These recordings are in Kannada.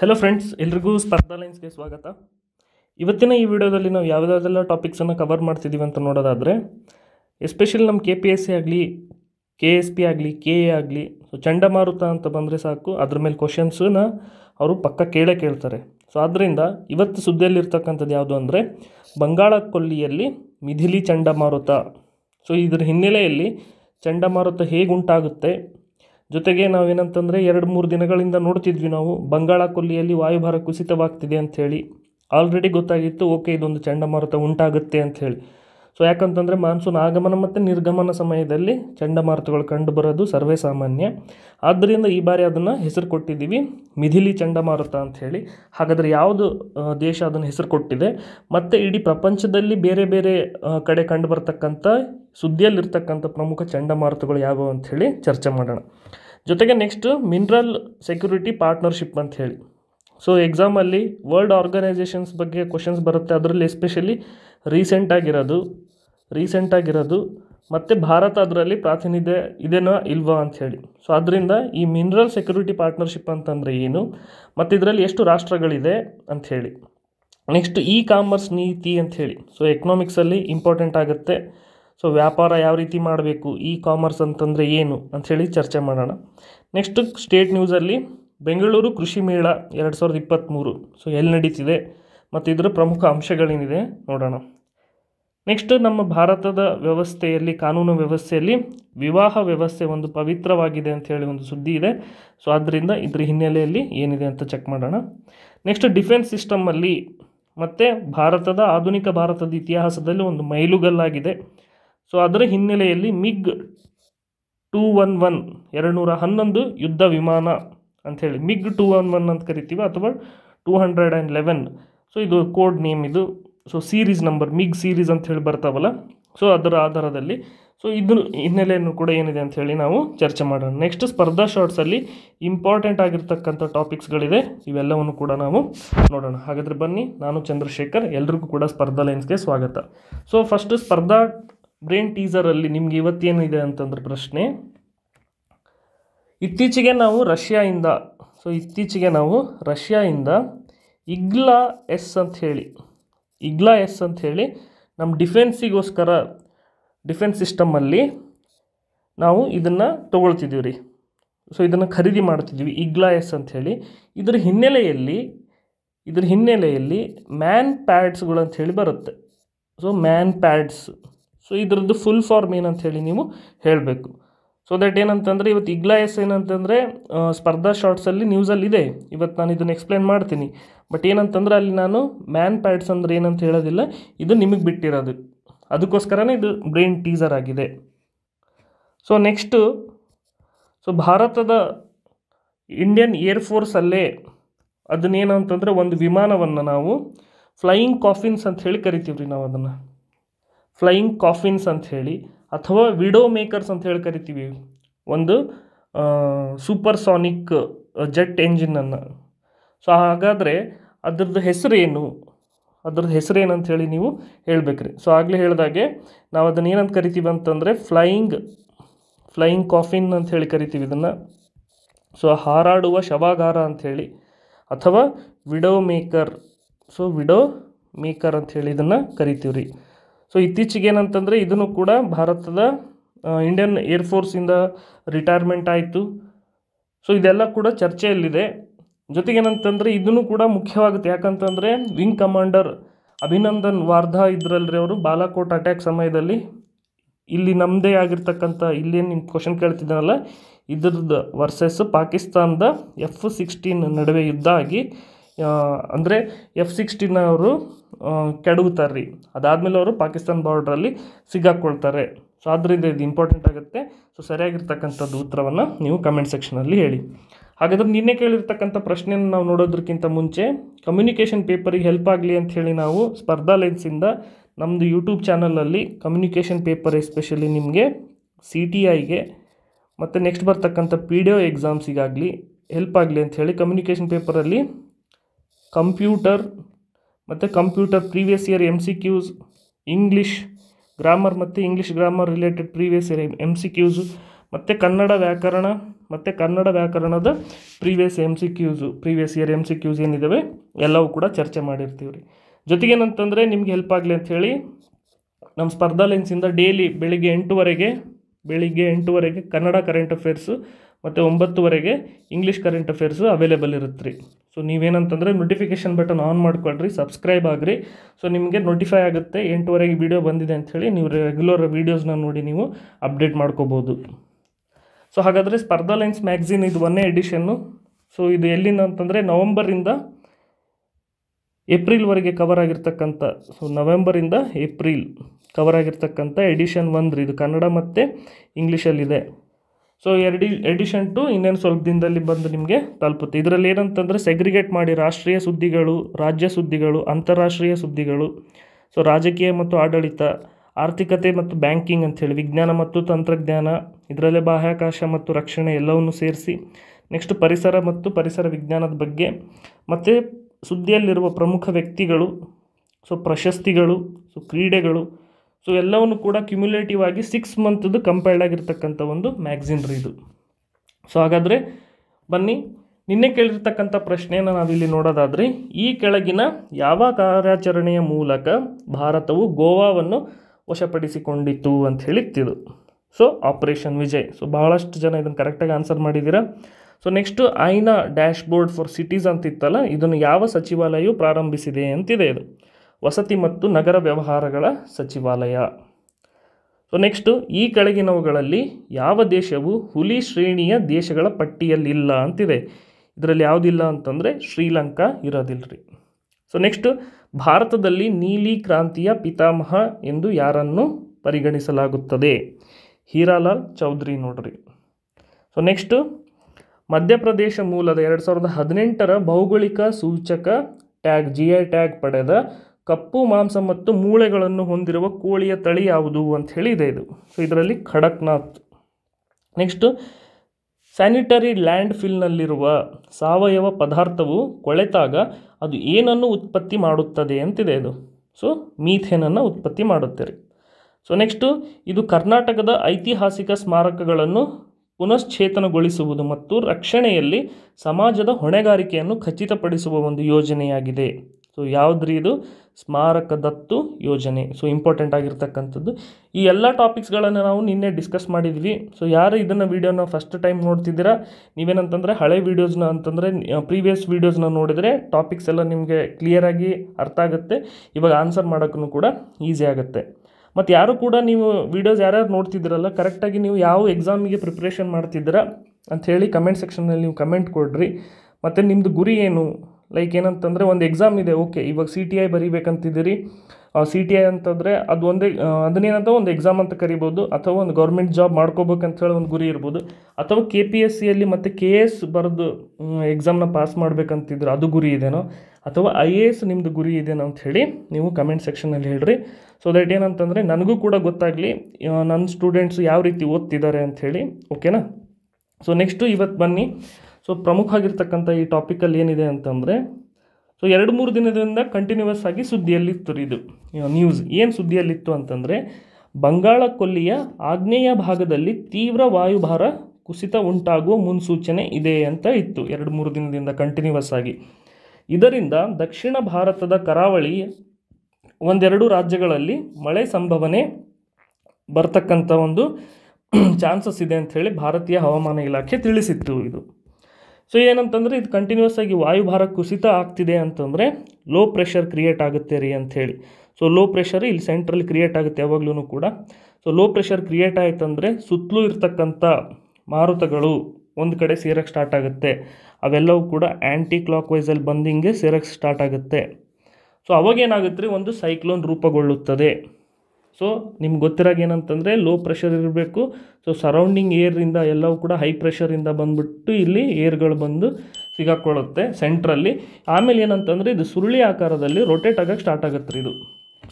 ಹಲೋ ಫ್ರೆಂಡ್ಸ್ ಎಲ್ರಿಗೂ ಸ್ಪರ್ಧಾ ಲೈನ್ಸ್ಗೆ ಸ್ವಾಗತ ಇವತ್ತಿನ ಈ ವಿಡಿಯೋದಲ್ಲಿ ನಾವು ಯಾವುದಾದೆಲ್ಲ ಟಾಪಿಕ್ಸನ್ನು ಕವರ್ ಮಾಡ್ತಿದ್ದೀವಿ ಅಂತ ನೋಡೋದಾದರೆ ಎಸ್ಪೆಷಲಿ ನಮ್ಮ ಕೆ ಪಿ ಎಸ್ ಸಿ ಆಗಲಿ ಕೆ ಎಸ್ ಪಿ ಆಗಲಿ ಕೆ ಎ ಆಗಲಿ ಸೊ ಚಂಡಮಾರುತ ಅಂತ ಬಂದರೆ ಸಾಕು ಅದ್ರ ಮೇಲೆ ಕ್ವಶನ್ಸನ್ನ ಅವರು ಪಕ್ಕ ಕೇಳೇ ಕೇಳ್ತಾರೆ ಸೊ ಆದ್ದರಿಂದ ಇವತ್ತು ಸುದ್ದಿಯಲ್ಲಿರ್ತಕ್ಕಂಥದ್ದು ಯಾವುದು ಅಂದರೆ ಬಂಗಾಳ ಕೊಲ್ಲಿಯಲ್ಲಿ ಮಿಥಿಲಿ ಚಂಡಮಾರುತ ಸೊ ಇದರ ಹಿನ್ನೆಲೆಯಲ್ಲಿ ಚಂಡಮಾರುತ ಹೇಗೆ ಉಂಟಾಗುತ್ತೆ ಜೊತೆಗೆ ನಾವೇನಂತಂದರೆ ಎರಡು ಮೂರು ದಿನಗಳಿಂದ ನೋಡ್ತಿದ್ವಿ ನಾವು ಬಂಗಾಳ ಕೊಲ್ಲಿಯಲ್ಲಿ ವಾಯುಭಾರ ಕುಸಿತವಾಗ್ತಿದೆ ಅಂಥೇಳಿ ಆಲ್ರೆಡಿ ಗೊತ್ತಾಗಿತ್ತು ಓಕೆ ಇದೊಂದು ಚಂಡಮಾರುತ ಉಂಟಾಗುತ್ತೆ ಅಂಥೇಳಿ ಸೊ ಯಾಕಂತಂದರೆ ಮಾನ್ಸೂನ್ ಆಗಮನ ಮತ್ತು ನಿರ್ಗಮನ ಸಮಯದಲ್ಲಿ ಚಂಡಮಾರುತಗಳು ಕಂಡುಬರೋದು ಸರ್ವೇ ಸಾಮಾನ್ಯ ಆದ್ದರಿಂದ ಈ ಬಾರಿ ಅದನ್ನು ಹೆಸರು ಕೊಟ್ಟಿದ್ದೀವಿ ಮಿಥಿಲಿ ಚಂಡಮಾರುತ ಅಂತ ಹೇಳಿ ಹಾಗಾದರೆ ಯಾವುದು ದೇಶ ಅದನ್ನು ಹೆಸರು ಕೊಟ್ಟಿದೆ ಮತ್ತು ಇಡೀ ಪ್ರಪಂಚದಲ್ಲಿ ಬೇರೆ ಬೇರೆ ಕಡೆ ಕಂಡುಬರ್ತಕ್ಕಂಥ ಸುದ್ದಿಯಲ್ಲಿರ್ತಕ್ಕಂಥ ಪ್ರಮುಖ ಚಂಡಮಾರುತಗಳು ಯಾವುವು ಅಂಥೇಳಿ ಚರ್ಚೆ ಮಾಡೋಣ ಜೊತೆಗೆ ನೆಕ್ಸ್ಟು ಮಿನ್ರಲ್ ಸೆಕ್ಯೂರಿಟಿ ಪಾರ್ಟ್ನರ್ಶಿಪ್ ಅಂತ ಹೇಳಿ ಸೊ ಎಕ್ಸಾಮಲ್ಲಿ ವರ್ಲ್ಡ್ ಆರ್ಗನೈಸೇಷನ್ಸ್ ಬಗ್ಗೆ ಕ್ವಶನ್ಸ್ ಬರುತ್ತೆ ಅದರಲ್ಲಿ ಎಸ್ಪೆಷಲಿ ರೀಸೆಂಟಾಗಿರೋದು ರೀಸೆಂಟಾಗಿರೋದು ಮತ್ತು ಭಾರತ ಅದರಲ್ಲಿ ಪ್ರಾತಿನಿಧ್ಯ ಇದೇನೋ ಇಲ್ವಾ ಅಂಥೇಳಿ ಸೊ ಅದರಿಂದ ಈ ಮಿನರಲ್ ಸೆಕ್ಯೂರಿಟಿ ಪಾರ್ಟ್ನರ್ಶಿಪ್ ಅಂತಂದರೆ ಏನು ಮತ್ತು ಇದರಲ್ಲಿ ಎಷ್ಟು ರಾಷ್ಟ್ರಗಳಿದೆ ಅಂಥೇಳಿ ನೆಕ್ಸ್ಟ್ ಇ ಕಾಮರ್ಸ್ ನೀತಿ ಅಂಥೇಳಿ ಸೊ ಎಕನಾಮಿಕ್ಸಲ್ಲಿ ಇಂಪಾರ್ಟೆಂಟ್ ಆಗುತ್ತೆ ಸೊ ವ್ಯಾಪಾರ ಯಾವ ರೀತಿ ಮಾಡಬೇಕು ಇ ಕಾಮರ್ಸ್ ಅಂತಂದರೆ ಏನು ಅಂಥೇಳಿ ಚರ್ಚೆ ಮಾಡೋಣ ನೆಕ್ಸ್ಟ್ ಸ್ಟೇಟ್ ನ್ಯೂಸಲ್ಲಿ ಬೆಂಗಳೂರು ಕೃಷಿ ಮೇಳ ಎರಡು ಸಾವಿರದ ಇಪ್ಪತ್ತ್ಮೂರು ಸೊ ಎಲ್ಲಿ ನಡೀತಿದೆ ಮತ್ತು ಇದರ ಪ್ರಮುಖ ಅಂಶಗಳೇನಿದೆ ನೋಡೋಣ ನೆಕ್ಸ್ಟ್ ನಮ್ಮ ಭಾರತದ ವ್ಯವಸ್ಥೆಯಲ್ಲಿ ಕಾನೂನು ವ್ಯವಸ್ಥೆಯಲ್ಲಿ ವಿವಾಹ ವ್ಯವಸ್ಥೆ ಒಂದು ಪವಿತ್ರವಾಗಿದೆ ಅಂತ ಹೇಳಿ ಒಂದು ಸುದ್ದಿ ಇದೆ ಸೊ ಆದ್ದರಿಂದ ಇದ್ರ ಹಿನ್ನೆಲೆಯಲ್ಲಿ ಏನಿದೆ ಅಂತ ಚೆಕ್ ಮಾಡೋಣ ನೆಕ್ಸ್ಟ್ ಡಿಫೆನ್ಸ್ ಸಿಸ್ಟಮಲ್ಲಿ ಮತ್ತು ಭಾರತದ ಆಧುನಿಕ ಭಾರತದ ಇತಿಹಾಸದಲ್ಲಿ ಒಂದು ಮೈಲುಗಲ್ಲಾಗಿದೆ ಸೊ ಅದರ ಹಿನ್ನೆಲೆಯಲ್ಲಿ ಮಿಗ್ ಟೂ ಒನ್ ಒನ್ ನೂರ ಹನ್ನೊಂದು ಯುದ್ಧ ವಿಮಾನ ಅಂಥೇಳಿ ಮಿಗ್ ಟೂ ಒನ್ ಒನ್ ಅಂತ ಕರಿತೀವಿ ಅಥವಾ two hundred and eleven so ಇದು ಕೋಡ್ ನೇಮ್ ಇದು so series number MiG series ಅಂತ ಹೇಳಿ ಬರ್ತಾವಲ್ಲ ಸೊ ಅದರ ಆಧಾರದಲ್ಲಿ ಸೊ ಇದ್ರ ಹಿನ್ನೆಲೆಯನ್ನು ಕೂಡ ಏನಿದೆ ಅಂತ ಹೇಳಿ ನಾವು ಚರ್ಚೆ ಮಾಡೋಣ ನೆಕ್ಸ್ಟ್ ಸ್ಪರ್ಧಾ ಶಾರ್ಟ್ಸಲ್ಲಿ ಇಂಪಾರ್ಟೆಂಟ್ ಆಗಿರ್ತಕ್ಕಂಥ ಟಾಪಿಕ್ಸ್ಗಳಿದೆ ಇವೆಲ್ಲವನ್ನು ಕೂಡ ನಾವು ನೋಡೋಣ ಹಾಗಾದರೆ ಬನ್ನಿ ನಾನು ಚಂದ್ರಶೇಖರ್ ಎಲ್ರಿಗೂ ಕೂಡ ಸ್ಪರ್ಧಾ ಲೈನ್ಸ್ಗೆ ಸ್ವಾಗತ ಸೊ ಫಸ್ಟ್ ಸ್ಪರ್ಧಾ ಬ್ರೈನ್ ಟೀಸರಲ್ಲಿ ನಿಮ್ಗೆ ಇವತ್ತೇನಿದೆ ಅಂತಂದ್ರೆ ಪ್ರಶ್ನೆ ಇತ್ತೀಚೆಗೆ ನಾವು ರಷ್ಯಾಯಿಂದ ಸೊ ಇತ್ತೀಚೆಗೆ ನಾವು ರಷ್ಯಾಯಿಂದ ಇಗ್ಲಾ ಎಸ್ ಅಂತ ಹೇಳಿ ಇಗ್ಲಾ ಎಸ್ ಅಂತ ಹೇಳಿ ನಮ್ಮ ಡಿಫೆನ್ಸಿಗೋಸ್ಕರ ಡಿಫೆನ್ಸ್ ಸಿಸ್ಟಮಲ್ಲಿ ನಾವು ಇದನ್ನು ತೊಗೊಳ್ತಿದ್ದೀವಿ ರೀ ಸೊ ಇದನ್ನು ಖರೀದಿ ಮಾಡ್ತಿದ್ವಿ ಇಗ್ಲಾ ಎಸ್ ಅಂಥೇಳಿ ಇದರ ಹಿನ್ನೆಲೆಯಲ್ಲಿ ಇದರ ಹಿನ್ನೆಲೆಯಲ್ಲಿ ಮ್ಯಾನ್ ಪ್ಯಾಡ್ಸ್ಗಳು ಅಂತ ಹೇಳಿ ಬರುತ್ತೆ ಸೊ ಮ್ಯಾನ್ ಪ್ಯಾಡ್ಸ್ ಸೊ ಇದರದ್ದು ಫುಲ್ ಫಾರ್ಮ್ ಏನಂತ ಹೇಳಿ ನೀವು ಹೇಳಬೇಕು ಸೊ ದಟ್ ಏನಂತಂದರೆ ಇವತ್ತು ಇಗ್ಲಾಯಸ್ ಏನಂತಂದರೆ ಸ್ಪರ್ಧಾ ಶಾರ್ಟ್ಸಲ್ಲಿ ಇದೆ ಇವತ್ತು ನಾನು ಇದನ್ನು ಎಕ್ಸ್ಪ್ಲೇನ್ ಮಾಡ್ತೀನಿ ಬಟ್ ಏನಂತಂದರೆ ಅಲ್ಲಿ ನಾನು ಮ್ಯಾನ್ ಪ್ಯಾಡ್ಸ್ ಅಂದರೆ ಏನಂತ ಹೇಳೋದಿಲ್ಲ ಇದು ನಿಮಗೆ ಬಿಟ್ಟಿರೋದು ಅದಕ್ಕೋಸ್ಕರನೇ ಇದು ಬ್ರೈನ್ ಟೀಸರ್ ಆಗಿದೆ ಸೊ ನೆಕ್ಸ್ಟು ಸೊ ಭಾರತದ ಇಂಡಿಯನ್ ಏರ್ಫೋರ್ಸಲ್ಲೇ ಅದನ್ನೇನು ಅಂತಂದ್ರೆ ಒಂದು ವಿಮಾನವನ್ನು ನಾವು ಫ್ಲೈಯಿಂಗ್ ಕಾಫಿನ್ಸ್ ಅಂತ ಹೇಳಿ ಕರಿತೀವಿ ರೀ ನಾವು ಅದನ್ನು ಫ್ಲೈಯಿಂಗ್ ಕಾಫಿನ್ಸ್ ಅಂತ ಹೇಳಿ ಅಥವಾ ವಿಡೋ ಮೇಕರ್ಸ್ ಅಂತ ಹೇಳಿ ಕರಿತೀವಿ ಒಂದು ಸೂಪರ್ ಸಾನಿಕ್ ಜೆಟ್ ಎಂಜಿನನ್ನು ಸೊ ಹಾಗಾದರೆ ಅದ್ರದ್ದು ಹೆಸರೇನು ಅದ್ರದ್ದು ಹೆಸರೇನು ಹೇಳಿ ನೀವು ಹೇಳಬೇಕ್ರಿ ಸೊ ಆಗಲೇ ಹೇಳಿದಾಗೆ ನಾವು ಅದನ್ನು ಏನಂತ ಕರಿತೀವಿ ಅಂತಂದರೆ ಫ್ಲೈಯಿಂಗ್ ಫ್ಲೈಯಿಂಗ್ ಕಾಫಿನ್ ಅಂತ ಹೇಳಿ ಕರಿತೀವಿ ಇದನ್ನು ಸೊ ಹಾರಾಡುವ ಶವಾಗಾರ ಅಂಥೇಳಿ ಅಥವಾ widow maker so widow maker ಅಂಥೇಳಿ ಇದನ್ನು ಕರಿತೀವಿ ರೀ ಸೊ ಇತ್ತೀಚೆಗೆ ಏನಂತಂದರೆ ಇದನ್ನು ಕೂಡ ಭಾರತದ ಇಂಡಿಯನ್ ಏರ್ಫೋರ್ಸಿಂದ ರಿಟೈರ್ಮೆಂಟ್ ಆಯಿತು ಸೊ ಇದೆಲ್ಲ ಕೂಡ ಚರ್ಚೆಯಲ್ಲಿದೆ ಜೊತೆಗೇನಂತಂದರೆ ಇದನ್ನು ಕೂಡ ಮುಖ್ಯವಾಗುತ್ತೆ ಯಾಕಂತಂದರೆ ವಿಂಗ್ ಕಮಾಂಡರ್ ಅಭಿನಂದನ್ ವಾರ್ಧಾ ಇದರಲ್ರಿ ಅವರು ಬಾಲಾಕೋಟ್ ಅಟ್ಯಾಕ್ ಸಮಯದಲ್ಲಿ ಇಲ್ಲಿ ನಮ್ಮದೇ ಆಗಿರ್ತಕ್ಕಂಥ ಇಲ್ಲೇನು ನಿಮ್ಮ ಕ್ವಶನ್ ಕೇಳ್ತಿದ್ದಾನಲ್ಲ ಇದ್ರದ್ದು ವರ್ಸಸ್ ಪಾಕಿಸ್ತಾನದ ಎಫ್ ಸಿಕ್ಸ್ಟೀನ್ ನಡುವೆ ಯುದ್ಧ ಆಗಿ ಅಂದರೆ ಎಫ್ ಸಿಕ್ಸ್ಟೀನ್ ಅವರು ಕೆಡಗುತ್ತಾರ್ರಿ ಅದಾದಮೇಲೆ ಅವರು ಪಾಕಿಸ್ತಾನ ಬಾರ್ಡ್ರಲ್ಲಿ ಸಿಗಾಕ್ಕೊಳ್ತಾರೆ ಸೊ ಆದ್ದರಿಂದ ಇದು ಇಂಪಾರ್ಟೆಂಟ್ ಆಗುತ್ತೆ ಸೊ ಸರಿಯಾಗಿರ್ತಕ್ಕಂಥದ್ದು ಉತ್ತರವನ್ನು ನೀವು ಕಮೆಂಟ್ ಸೆಕ್ಷನಲ್ಲಿ ಹೇಳಿ ಹಾಗಾದ್ರೆ ನಿನ್ನೆ ಕೇಳಿರ್ತಕ್ಕಂಥ ಪ್ರಶ್ನೆಯನ್ನು ನಾವು ನೋಡೋದಕ್ಕಿಂತ ಮುಂಚೆ ಕಮ್ಯುನಿಕೇಷನ್ ಪೇಪರಿಗೆ ಹೆಲ್ಪ್ ಆಗಲಿ ಅಂತ ಹೇಳಿ ನಾವು ಸ್ಪರ್ಧಾ ಲೆನ್ಸಿಂದ ನಮ್ಮದು ಯೂಟ್ಯೂಬ್ ಚಾನಲಲ್ಲಿ ಕಮ್ಯುನಿಕೇಷನ್ ಪೇಪರ್ ಎಸ್ಪೆಷಲಿ ನಿಮಗೆ ಸಿ ಟಿ ಐಗೆ ಮತ್ತು ನೆಕ್ಸ್ಟ್ ಬರ್ತಕ್ಕಂಥ ಪಿ ಡಿ ಒ ಎಕ್ಸಾಮ್ಸಿಗಾಗಲಿ ಹೆಲ್ಪ್ ಆಗಲಿ ಅಂತ ಹೇಳಿ ಕಮ್ಯುನಿಕೇಷನ್ ಪೇಪರಲ್ಲಿ ಕಂಪ್ಯೂಟರ್ ಮತ್ತು computer previous year M C Qs English grammar ಮತ್ತು English grammar related previous year M C Qs ಮತ್ತು ಕನ್ನಡ ವ್ಯಾಕರಣ ಮತ್ತು ಕನ್ನಡ ವ್ಯಾಕರಣದ previous M C Qs previous year M C Qs ಏನಿದ್ದಾವೆ ಎಲ್ಲವೂ ಕೂಡ ಚರ್ಚೆ ಮಾಡಿರ್ತೀವಿ ರೀ ಜೊತೆಗೇನಂತಂದರೆ ನಿಮ್ಗೆ ಹೆಲ್ಪ್ ಆಗಲಿ ಅಂಥೇಳಿ ನಮ್ಮ ಸ್ಪರ್ಧಾ ಲೆನ್ಸಿಂದ ಡೈಲಿ ಬೆಳಿಗ್ಗೆ ಎಂಟುವರೆಗೆ ಬೆಳಿಗ್ಗೆ ಎಂಟುವರೆಗೆ ಕನ್ನಡ ಕರೆಂಟ್ ಅಫೇರ್ಸು ಮತ್ತು ಒಂಬತ್ತುವರೆಗೆ ಇಂಗ್ಲೀಷ್ ಕರೆಂಟ್ ಅಫೇರ್ಸು ಅವೈಲೇಬಲ್ ಇರುತ್ತೆ ರೀ ಸೊ ನೀವೇನಂತಂದರೆ ನೋಟಿಫಿಕೇಷನ್ ಬಟನ್ ಆನ್ ಮಾಡ್ಕೊಳ್ರಿ ಸಬ್ಸ್ಕ್ರೈಬ್ ಆಗಿರಿ ಸೊ ನಿಮಗೆ ನೋಟಿಫೈ ಆಗುತ್ತೆ ಎಂಟುವರೆಗೆ ವೀಡಿಯೋ ಬಂದಿದೆ ಅಂಥೇಳಿ ನೀವು ರೆಗ್ಯುಲರ್ ವೀಡಿಯೋಸ್ನ ನೋಡಿ ನೀವು ಅಪ್ಡೇಟ್ ಮಾಡ್ಕೋಬೋದು ಸೊ ಹಾಗಾದರೆ ಸ್ಪರ್ಧಾ ಲೈನ್ಸ್ ಮ್ಯಾಗ್ಝಿನ್ ಇದು ಒಂದೇ ಎಡಿಷನ್ನು ಸೊ ಇದು ಎಲ್ಲಿಂದ ಅಂತಂದರೆ ನವಂಬರಿಂದ ಏಪ್ರಿಲ್ವರೆಗೆ ಕವರ್ ಆಗಿರ್ತಕ್ಕಂಥ ಸೊ ನವೆಂಬರಿಂದ ಏಪ್ರಿಲ್ ಕವರ್ ಆಗಿರ್ತಕ್ಕಂಥ ಎಡಿಷನ್ ರೀ ಇದು ಕನ್ನಡ ಮತ್ತು ಇಂಗ್ಲೀಷಲ್ಲಿದೆ ಸೊ ಎರಡಿ ಎಡಿಷನ್ ಟು ಇನ್ನೇನು ಸ್ವಲ್ಪ ದಿನದಲ್ಲಿ ಬಂದು ನಿಮಗೆ ತಲುಪುತ್ತೆ ಇದರಲ್ಲಿ ಏನಂತಂದರೆ ಸೆಗ್ರಿಗೇಟ್ ಮಾಡಿ ರಾಷ್ಟ್ರೀಯ ಸುದ್ದಿಗಳು ರಾಜ್ಯ ಸುದ್ದಿಗಳು ಅಂತಾರಾಷ್ಟ್ರೀಯ ಸುದ್ದಿಗಳು ಸೊ ರಾಜಕೀಯ ಮತ್ತು ಆಡಳಿತ ಆರ್ಥಿಕತೆ ಮತ್ತು ಬ್ಯಾಂಕಿಂಗ್ ಅಂಥೇಳಿ ವಿಜ್ಞಾನ ಮತ್ತು ತಂತ್ರಜ್ಞಾನ ಇದರಲ್ಲೇ ಬಾಹ್ಯಾಕಾಶ ಮತ್ತು ರಕ್ಷಣೆ ಎಲ್ಲವನ್ನು ಸೇರಿಸಿ ನೆಕ್ಸ್ಟ್ ಪರಿಸರ ಮತ್ತು ಪರಿಸರ ವಿಜ್ಞಾನದ ಬಗ್ಗೆ ಮತ್ತು ಸುದ್ದಿಯಲ್ಲಿರುವ ಪ್ರಮುಖ ವ್ಯಕ್ತಿಗಳು ಸೊ ಪ್ರಶಸ್ತಿಗಳು ಸೊ ಕ್ರೀಡೆಗಳು ಸೊ ಎಲ್ಲವನ್ನು ಕೂಡ ಕ್ಯುಮ್ಯುಲೇಟಿವ್ ಆಗಿ ಸಿಕ್ಸ್ ಮಂತ್ದು ಕಂಪೇರ್ಡ್ ಆಗಿರ್ತಕ್ಕಂಥ ಒಂದು ಮ್ಯಾಗ್ಝಿನ್ ರೀ ಇದು ಸೊ ಹಾಗಾದರೆ ಬನ್ನಿ ನಿನ್ನೆ ಕೇಳಿರ್ತಕ್ಕಂಥ ಪ್ರಶ್ನೆಯನ್ನು ನಾವಿಲ್ಲಿ ನೋಡೋದಾದರೆ ಈ ಕೆಳಗಿನ ಯಾವ ಕಾರ್ಯಾಚರಣೆಯ ಮೂಲಕ ಭಾರತವು ಗೋವಾವನ್ನು ವಶಪಡಿಸಿಕೊಂಡಿತು ಅಂತ ಹೇಳಿ ಸೊ ಆಪರೇಷನ್ ವಿಜಯ್ ಸೊ ಬಹಳಷ್ಟು ಜನ ಇದನ್ನು ಕರೆಕ್ಟಾಗಿ ಆನ್ಸರ್ ಮಾಡಿದ್ದೀರಾ so next AINA dashboard for cities ಅಂತಿತ್ತಲ್ಲ ಇದನ್ನು ಯಾವ ಸಚಿವಾಲಯವು ಪ್ರಾರಂಭಿಸಿದೆ ಅಂತಿದೆ ಇದು ವಸತಿ ಮತ್ತು ನಗರ ವ್ಯವಹಾರಗಳ ಸಚಿವಾಲಯ ಸೊ ನೆಕ್ಸ್ಟು ಈ ಕೆಳಗಿನವುಗಳಲ್ಲಿ ಯಾವ ದೇಶವು ಹುಲಿ ಶ್ರೇಣಿಯ ದೇಶಗಳ ಪಟ್ಟಿಯಲ್ಲಿಲ್ಲ ಅಂತಿದೆ ಇದರಲ್ಲಿ ಯಾವುದಿಲ್ಲ ಅಂತಂದರೆ ಶ್ರೀಲಂಕಾ ಇರೋದಿಲ್ಲ ರೀ ಸೊ ನೆಕ್ಸ್ಟು ಭಾರತದಲ್ಲಿ ನೀಲಿ ಕ್ರಾಂತಿಯ ಪಿತಾಮಹ ಎಂದು ಯಾರನ್ನು ಪರಿಗಣಿಸಲಾಗುತ್ತದೆ ಹೀರಾಲಾಲ್ ಚೌಧರಿ ನೋಡ್ರಿ ಸೊ ನೆಕ್ಸ್ಟು ಮಧ್ಯಪ್ರದೇಶ ಮೂಲದ ಎರಡು ಸಾವಿರದ ಹದಿನೆಂಟರ ಭೌಗೋಳಿಕ ಸೂಚಕ ಟ್ಯಾಗ್ ಜಿ ಐ ಟ್ಯಾಗ್ ಪಡೆದ ಕಪ್ಪು ಮಾಂಸ ಮತ್ತು ಮೂಳೆಗಳನ್ನು ಹೊಂದಿರುವ ಕೋಳಿಯ ತಳಿ ಯಾವುದು ಅಂಥೇಳಿ ಇದೆ ಇದು ಸೊ ಇದರಲ್ಲಿ ಖಡಕ್ನಾಥ್ ನೆಕ್ಸ್ಟು ಸ್ಯಾನಿಟರಿ ಲ್ಯಾಂಡ್ ಫಿಲ್ನಲ್ಲಿರುವ ಸಾವಯವ ಪದಾರ್ಥವು ಕೊಳೆತಾಗ ಅದು ಏನನ್ನು ಉತ್ಪತ್ತಿ ಮಾಡುತ್ತದೆ ಅಂತಿದೆ ಇದು ಸೊ ಮೀಥೇನನ್ನು ಉತ್ಪತ್ತಿ ಮಾಡುತ್ತೆ ಸೊ ನೆಕ್ಸ್ಟು ಇದು ಕರ್ನಾಟಕದ ಐತಿಹಾಸಿಕ ಸ್ಮಾರಕಗಳನ್ನು ಪುನಶ್ಚೇತನಗೊಳಿಸುವುದು ಮತ್ತು ರಕ್ಷಣೆಯಲ್ಲಿ ಸಮಾಜದ ಹೊಣೆಗಾರಿಕೆಯನ್ನು ಖಚಿತಪಡಿಸುವ ಒಂದು ಯೋಜನೆಯಾಗಿದೆ ಸೊ ಯಾವುದ್ರಿ ಇದು ಸ್ಮಾರಕ ದತ್ತು ಯೋಜನೆ ಸೊ ಇಂಪಾರ್ಟೆಂಟ್ ಆಗಿರ್ತಕ್ಕಂಥದ್ದು ಈ ಎಲ್ಲ ಟಾಪಿಕ್ಸ್ಗಳನ್ನು ನಾವು ನಿನ್ನೆ ಡಿಸ್ಕಸ್ ಮಾಡಿದ್ವಿ ಸೊ ಯಾರು ಇದನ್ನು ವೀಡಿಯೋನ ಫಸ್ಟ್ ಟೈಮ್ ನೋಡ್ತಿದ್ದೀರಾ ನೀವೇನಂತಂದರೆ ಹಳೆ ವೀಡಿಯೋಸ್ನ ಅಂತಂದರೆ ಪ್ರೀವಿಯಸ್ ವೀಡಿಯೋಸ್ನ ನೋಡಿದರೆ ಟಾಪಿಕ್ಸ್ ಎಲ್ಲ ನಿಮಗೆ ಕ್ಲಿಯರಾಗಿ ಅರ್ಥ ಆಗುತ್ತೆ ಇವಾಗ ಆನ್ಸರ್ ಮಾಡೋಕ್ಕೂ ಕೂಡ ಈಸಿ ಆಗುತ್ತೆ ಮತ್ತು ಯಾರು ಕೂಡ ನೀವು ವೀಡಿಯೋಸ್ ಯಾರ್ಯಾರು ನೋಡ್ತಿದ್ದೀರಲ್ಲ ಕರೆಕ್ಟಾಗಿ ನೀವು ಯಾವ ಎಕ್ಸಾಮಿಗೆ ಪ್ರಿಪ್ರೇಷನ್ ಮಾಡ್ತಿದ್ದೀರಾ ಅಂಥೇಳಿ ಕಮೆಂಟ್ ಸೆಕ್ಷನಲ್ಲಿ ನೀವು ಕಮೆಂಟ್ ಕೊಡ್ರಿ ಮತ್ತು ನಿಮ್ಮದು ಗುರಿ ಏನು ಲೈಕ್ ಏನಂತಂದರೆ ಒಂದು ಎಕ್ಸಾಮ್ ಇದೆ ಓಕೆ ಇವಾಗ ಸಿ ಟಿ ಐ ಬರೀಬೇಕಂತಿದ್ದೀರಿ ಸಿ ಟಿ ಐ ಅಂತಂದರೆ ಅದು ಒಂದೇ ಅದನ್ನೇನಂತ ಒಂದು ಎಕ್ಸಾಮ್ ಅಂತ ಕರಿಬೋದು ಅಥವಾ ಒಂದು ಗೌರ್ಮೆಂಟ್ ಜಾಬ್ ಮಾಡ್ಕೋಬೇಕಂತೇಳಿ ಒಂದು ಗುರಿ ಇರ್ಬೋದು ಅಥವಾ ಕೆ ಪಿ ಎಸ್ ಸಿಯಲ್ಲಿ ಮತ್ತು ಕೆ ಎಸ್ ಬರೆದು ಎಕ್ಸಾಮ್ನ ಪಾಸ್ ಮಾಡಬೇಕಂತಿದ್ರು ಅದು ಗುರಿ ಇದೆಯೋ ಅಥವಾ ಐ ಎ ಎಸ್ ನಿಮ್ಮದು ಗುರಿ ಇದೆಯೋ ಅಂತ ಹೇಳಿ ನೀವು ಕಮೆಂಟ್ ಸೆಕ್ಷನಲ್ಲಿ ಹೇಳ್ರಿ ಸೊ ದಟ್ ಏನಂತಂದರೆ ನನಗೂ ಕೂಡ ಗೊತ್ತಾಗಲಿ ನನ್ನ ಸ್ಟೂಡೆಂಟ್ಸ್ ಯಾವ ರೀತಿ ಓದ್ತಿದ್ದಾರೆ ಅಂಥೇಳಿ ಓಕೆನಾ ಸೊ ನೆಕ್ಸ್ಟು ಇವತ್ತು ಬನ್ನಿ ಸೊ ಪ್ರಮುಖವಾಗಿರ್ತಕ್ಕಂಥ ಈ ಟಾಪಿಕಲ್ಲಿ ಏನಿದೆ ಅಂತಂದರೆ ಸೊ ಎರಡು ಮೂರು ದಿನದಿಂದ ಕಂಟಿನ್ಯೂಸ್ ಆಗಿ ಸುದ್ದಿಯಲ್ಲಿತ್ತು ಇದು ನ್ಯೂಸ್ ಏನು ಸುದ್ದಿಯಲ್ಲಿತ್ತು ಅಂತಂದರೆ ಬಂಗಾಳ ಕೊಲ್ಲಿಯ ಆಗ್ನೇಯ ಭಾಗದಲ್ಲಿ ತೀವ್ರ ವಾಯುಭಾರ ಕುಸಿತ ಉಂಟಾಗುವ ಮುನ್ಸೂಚನೆ ಇದೆ ಅಂತ ಇತ್ತು ಎರಡು ಮೂರು ದಿನದಿಂದ ಕಂಟಿನ್ಯೂಸ್ ಆಗಿ ಇದರಿಂದ ದಕ್ಷಿಣ ಭಾರತದ ಕರಾವಳಿ ಒಂದೆರಡು ರಾಜ್ಯಗಳಲ್ಲಿ ಮಳೆ ಸಂಭವನೆ ಬರ್ತಕ್ಕಂಥ ಒಂದು ಚಾನ್ಸಸ್ ಇದೆ ಅಂಥೇಳಿ ಭಾರತೀಯ ಹವಾಮಾನ ಇಲಾಖೆ ತಿಳಿಸಿತ್ತು ಇದು ಸೊ ಏನಂತಂದರೆ ಇದು ಕಂಟಿನ್ಯೂಸ್ ಆಗಿ ವಾಯುಭಾರ ಕುಸಿತ ಆಗ್ತಿದೆ ಅಂತಂದರೆ ಲೋ ಪ್ರೆಷರ್ ಕ್ರಿಯೇಟ್ ಆಗುತ್ತೆ ರೀ ಅಂಥೇಳಿ ಸೊ ಲೋ ಪ್ರೆಷರ್ ಇಲ್ಲಿ ಸೆಂಟ್ರಲ್ಲಿ ಕ್ರಿಯೇಟ್ ಆಗುತ್ತೆ ಯಾವಾಗಲೂ ಕೂಡ ಸೊ ಲೋ ಪ್ರೆಷರ್ ಕ್ರಿಯೇಟ್ ಅಂದರೆ ಸುತ್ತಲೂ ಇರ್ತಕ್ಕಂಥ ಮಾರುತಗಳು ಒಂದು ಕಡೆ ಸೇರಕ್ಕೆ ಸ್ಟಾರ್ಟ್ ಆಗುತ್ತೆ ಅವೆಲ್ಲವೂ ಕೂಡ ಆ್ಯಂಟಿ ಕ್ಲಾಕ್ ವೈಸಲ್ಲಿ ಬಂದಿಂಗೆ ಹಿಂಗೆ ಸೇರಕ್ಕೆ ಸ್ಟಾರ್ಟ್ ಆಗುತ್ತೆ ಸೊ ಅವಾಗೇನಾಗುತ್ತೆ ರೀ ಒಂದು ಸೈಕ್ಲೋನ್ ರೂಪುಗೊಳ್ಳುತ್ತದೆ ಸೊ ನಿಮ್ಗೆ ಗೊತ್ತಿರೋ ಏನಂತಂದರೆ ಲೋ ಪ್ರೆಷರ್ ಇರಬೇಕು ಸೊ ಸರೌಂಡಿಂಗ್ ಏರಿಂದ ಎಲ್ಲವೂ ಕೂಡ ಹೈ ಪ್ರೆಷರಿಂದ ಬಂದುಬಿಟ್ಟು ಇಲ್ಲಿ ಏರ್ಗಳು ಬಂದು ಸಿಗಾಕೊಳ್ಳುತ್ತೆ ಸೆಂಟ್ರಲ್ಲಿ ಆಮೇಲೆ ಏನಂತಂದರೆ ಇದು ಸುರುಳಿ ಆಕಾರದಲ್ಲಿ ರೊಟೇಟ್ ಆಗೋಕ್ಕೆ ಸ್ಟಾರ್ಟ್ ಆಗುತ್ತೆ ರೀ ಇದು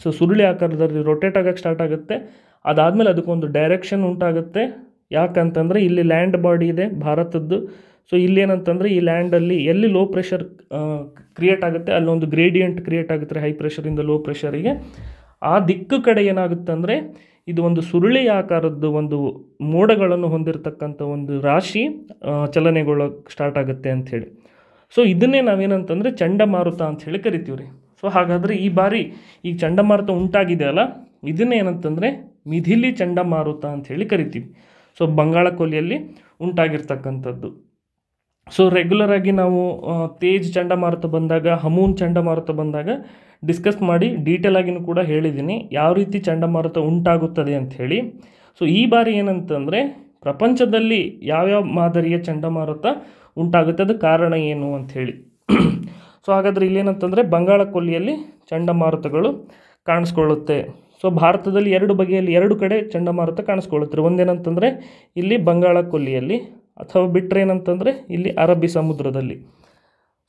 ಸೊ ಸುರುಳಿ ಆಕಾರದಲ್ಲಿ ರೊಟೇಟ್ ಆಗೋಕ್ಕೆ ಸ್ಟಾರ್ಟ್ ಆಗುತ್ತೆ ಅದಾದಮೇಲೆ ಅದಕ್ಕೊಂದು ಡೈರೆಕ್ಷನ್ ಉಂಟಾಗುತ್ತೆ ಯಾಕಂತಂದರೆ ಇಲ್ಲಿ ಲ್ಯಾಂಡ್ ಬಾಡಿ ಇದೆ ಭಾರತದ್ದು ಸೊ ಇಲ್ಲೇನಂತಂದರೆ ಈ ಲ್ಯಾಂಡಲ್ಲಿ ಎಲ್ಲಿ ಲೋ ಪ್ರೆಷರ್ ಕ್ರಿಯೇಟ್ ಆಗುತ್ತೆ ಅಲ್ಲೊಂದು ಗ್ರೇಡಿಯಂಟ್ ಕ್ರಿಯೇಟ್ ಆಗುತ್ತೆ ಹೈ ಪ್ರೆಷರಿಂದ ಲೋ ಪ್ರೆಷರಿಗೆ ಆ ದಿಕ್ಕು ಕಡೆ ಏನಾಗುತ್ತೆ ಅಂದರೆ ಇದು ಒಂದು ಸುರುಳಿ ಆಕಾರದ್ದು ಒಂದು ಮೋಡಗಳನ್ನು ಹೊಂದಿರತಕ್ಕಂಥ ಒಂದು ರಾಶಿ ಚಲನೆಗೊಳ್ಳೋ ಸ್ಟಾರ್ಟ್ ಆಗುತ್ತೆ ಅಂಥೇಳಿ ಸೊ ಇದನ್ನೇ ನಾವೇನಂತಂದರೆ ಚಂಡಮಾರುತ ಹೇಳಿ ಕರಿತೀವಿ ರೀ ಸೊ ಹಾಗಾದರೆ ಈ ಬಾರಿ ಈ ಚಂಡಮಾರುತ ಉಂಟಾಗಿದೆ ಅಲ್ಲ ಇದನ್ನೇ ಏನಂತಂದರೆ ಮಿಥಿಲಿ ಚಂಡಮಾರುತ ಅಂಥೇಳಿ ಕರಿತೀವಿ ಸೊ ಬಂಗಾಳ ಕೊಲೆಯಲ್ಲಿ ಉಂಟಾಗಿರ್ತಕ್ಕಂಥದ್ದು ಸೊ ರೆಗ್ಯುಲರಾಗಿ ನಾವು ತೇಜ್ ಚಂಡಮಾರುತ ಬಂದಾಗ ಹಮೂನ್ ಚಂಡಮಾರುತ ಬಂದಾಗ ಡಿಸ್ಕಸ್ ಮಾಡಿ ಡೀಟೇಲ್ ಆಗಿನೂ ಕೂಡ ಹೇಳಿದ್ದೀನಿ ಯಾವ ರೀತಿ ಚಂಡಮಾರುತ ಉಂಟಾಗುತ್ತದೆ ಅಂಥೇಳಿ ಸೊ ಈ ಬಾರಿ ಏನಂತಂದರೆ ಪ್ರಪಂಚದಲ್ಲಿ ಯಾವ್ಯಾವ ಮಾದರಿಯ ಚಂಡಮಾರುತ ಉಂಟಾಗುತ್ತೆ ಅದು ಕಾರಣ ಏನು ಅಂಥೇಳಿ ಸೊ ಹಾಗಾದರೆ ಇಲ್ಲೇನಂತಂದರೆ ಬಂಗಾಳ ಕೊಲ್ಲಿಯಲ್ಲಿ ಚಂಡಮಾರುತಗಳು ಕಾಣಿಸ್ಕೊಳ್ಳುತ್ತೆ ಸೊ ಭಾರತದಲ್ಲಿ ಎರಡು ಬಗೆಯಲ್ಲಿ ಎರಡು ಕಡೆ ಚಂಡಮಾರುತ ಕಾಣಿಸ್ಕೊಳ್ಳುತ್ತೆ ಒಂದೇನಂತಂದರೆ ಇಲ್ಲಿ ಬಂಗಾಳ ಕೊಲ್ಲಿಯಲ್ಲಿ ಅಥವಾ ಬಿಟ್ಟರೆ ಏನಂತಂದರೆ ಇಲ್ಲಿ ಅರಬ್ಬಿ ಸಮುದ್ರದಲ್ಲಿ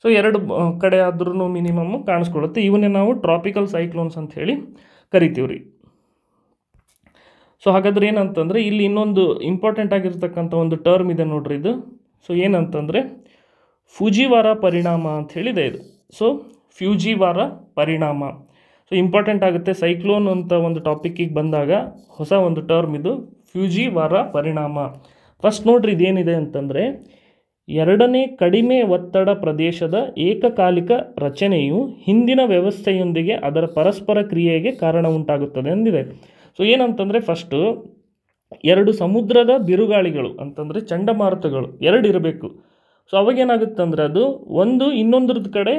ಸೊ ಎರಡು ಕಡೆ ಆದ್ರೂ ಮಿನಿಮಮ್ ಕಾಣಿಸ್ಕೊಳ್ಳುತ್ತೆ ಇವನ್ನೇ ನಾವು ಟ್ರಾಪಿಕಲ್ ಸೈಕ್ಲೋನ್ಸ್ ಅಂತ ಹೇಳಿ ಕರಿತೀವಿ ರೀ ಸೊ ಹಾಗಾದ್ರೆ ಏನಂತಂದರೆ ಇಲ್ಲಿ ಇನ್ನೊಂದು ಇಂಪಾರ್ಟೆಂಟ್ ಆಗಿರ್ತಕ್ಕಂಥ ಒಂದು ಟರ್ಮ್ ಇದೆ ನೋಡ್ರಿ ಇದು ಸೊ ಏನಂತಂದರೆ ಫುಜಿವಾರ ಪರಿಣಾಮ ಅಂತ ಹೇಳಿದೆ ಇದು ಸೊ ಫ್ಯೂಜಿವಾರ ಪರಿಣಾಮ ಸೊ ಇಂಪಾರ್ಟೆಂಟ್ ಆಗುತ್ತೆ ಸೈಕ್ಲೋನ್ ಅಂತ ಒಂದು ಟಾಪಿಕ್ಕಿಗೆ ಬಂದಾಗ ಹೊಸ ಒಂದು ಟರ್ಮ್ ಇದು ಫ್ಯೂಜಿವಾರ ಪರಿಣಾಮ ಫಸ್ಟ್ ನೋಡ್ರಿ ಇದೇನಿದೆ ಅಂತಂದರೆ ಎರಡನೇ ಕಡಿಮೆ ಒತ್ತಡ ಪ್ರದೇಶದ ಏಕಕಾಲಿಕ ರಚನೆಯು ಹಿಂದಿನ ವ್ಯವಸ್ಥೆಯೊಂದಿಗೆ ಅದರ ಪರಸ್ಪರ ಕ್ರಿಯೆಗೆ ಕಾರಣ ಉಂಟಾಗುತ್ತದೆ ಅಂದಿದೆ ಸೊ ಏನಂತಂದರೆ ಫಸ್ಟು ಎರಡು ಸಮುದ್ರದ ಬಿರುಗಾಳಿಗಳು ಅಂತಂದರೆ ಚಂಡಮಾರುತಗಳು ಎರಡು ಇರಬೇಕು ಸೊ ಅವಾಗೇನಾಗುತ್ತೆ ಅಂದರೆ ಅದು ಒಂದು ಇನ್ನೊಂದ್ರದ ಕಡೆ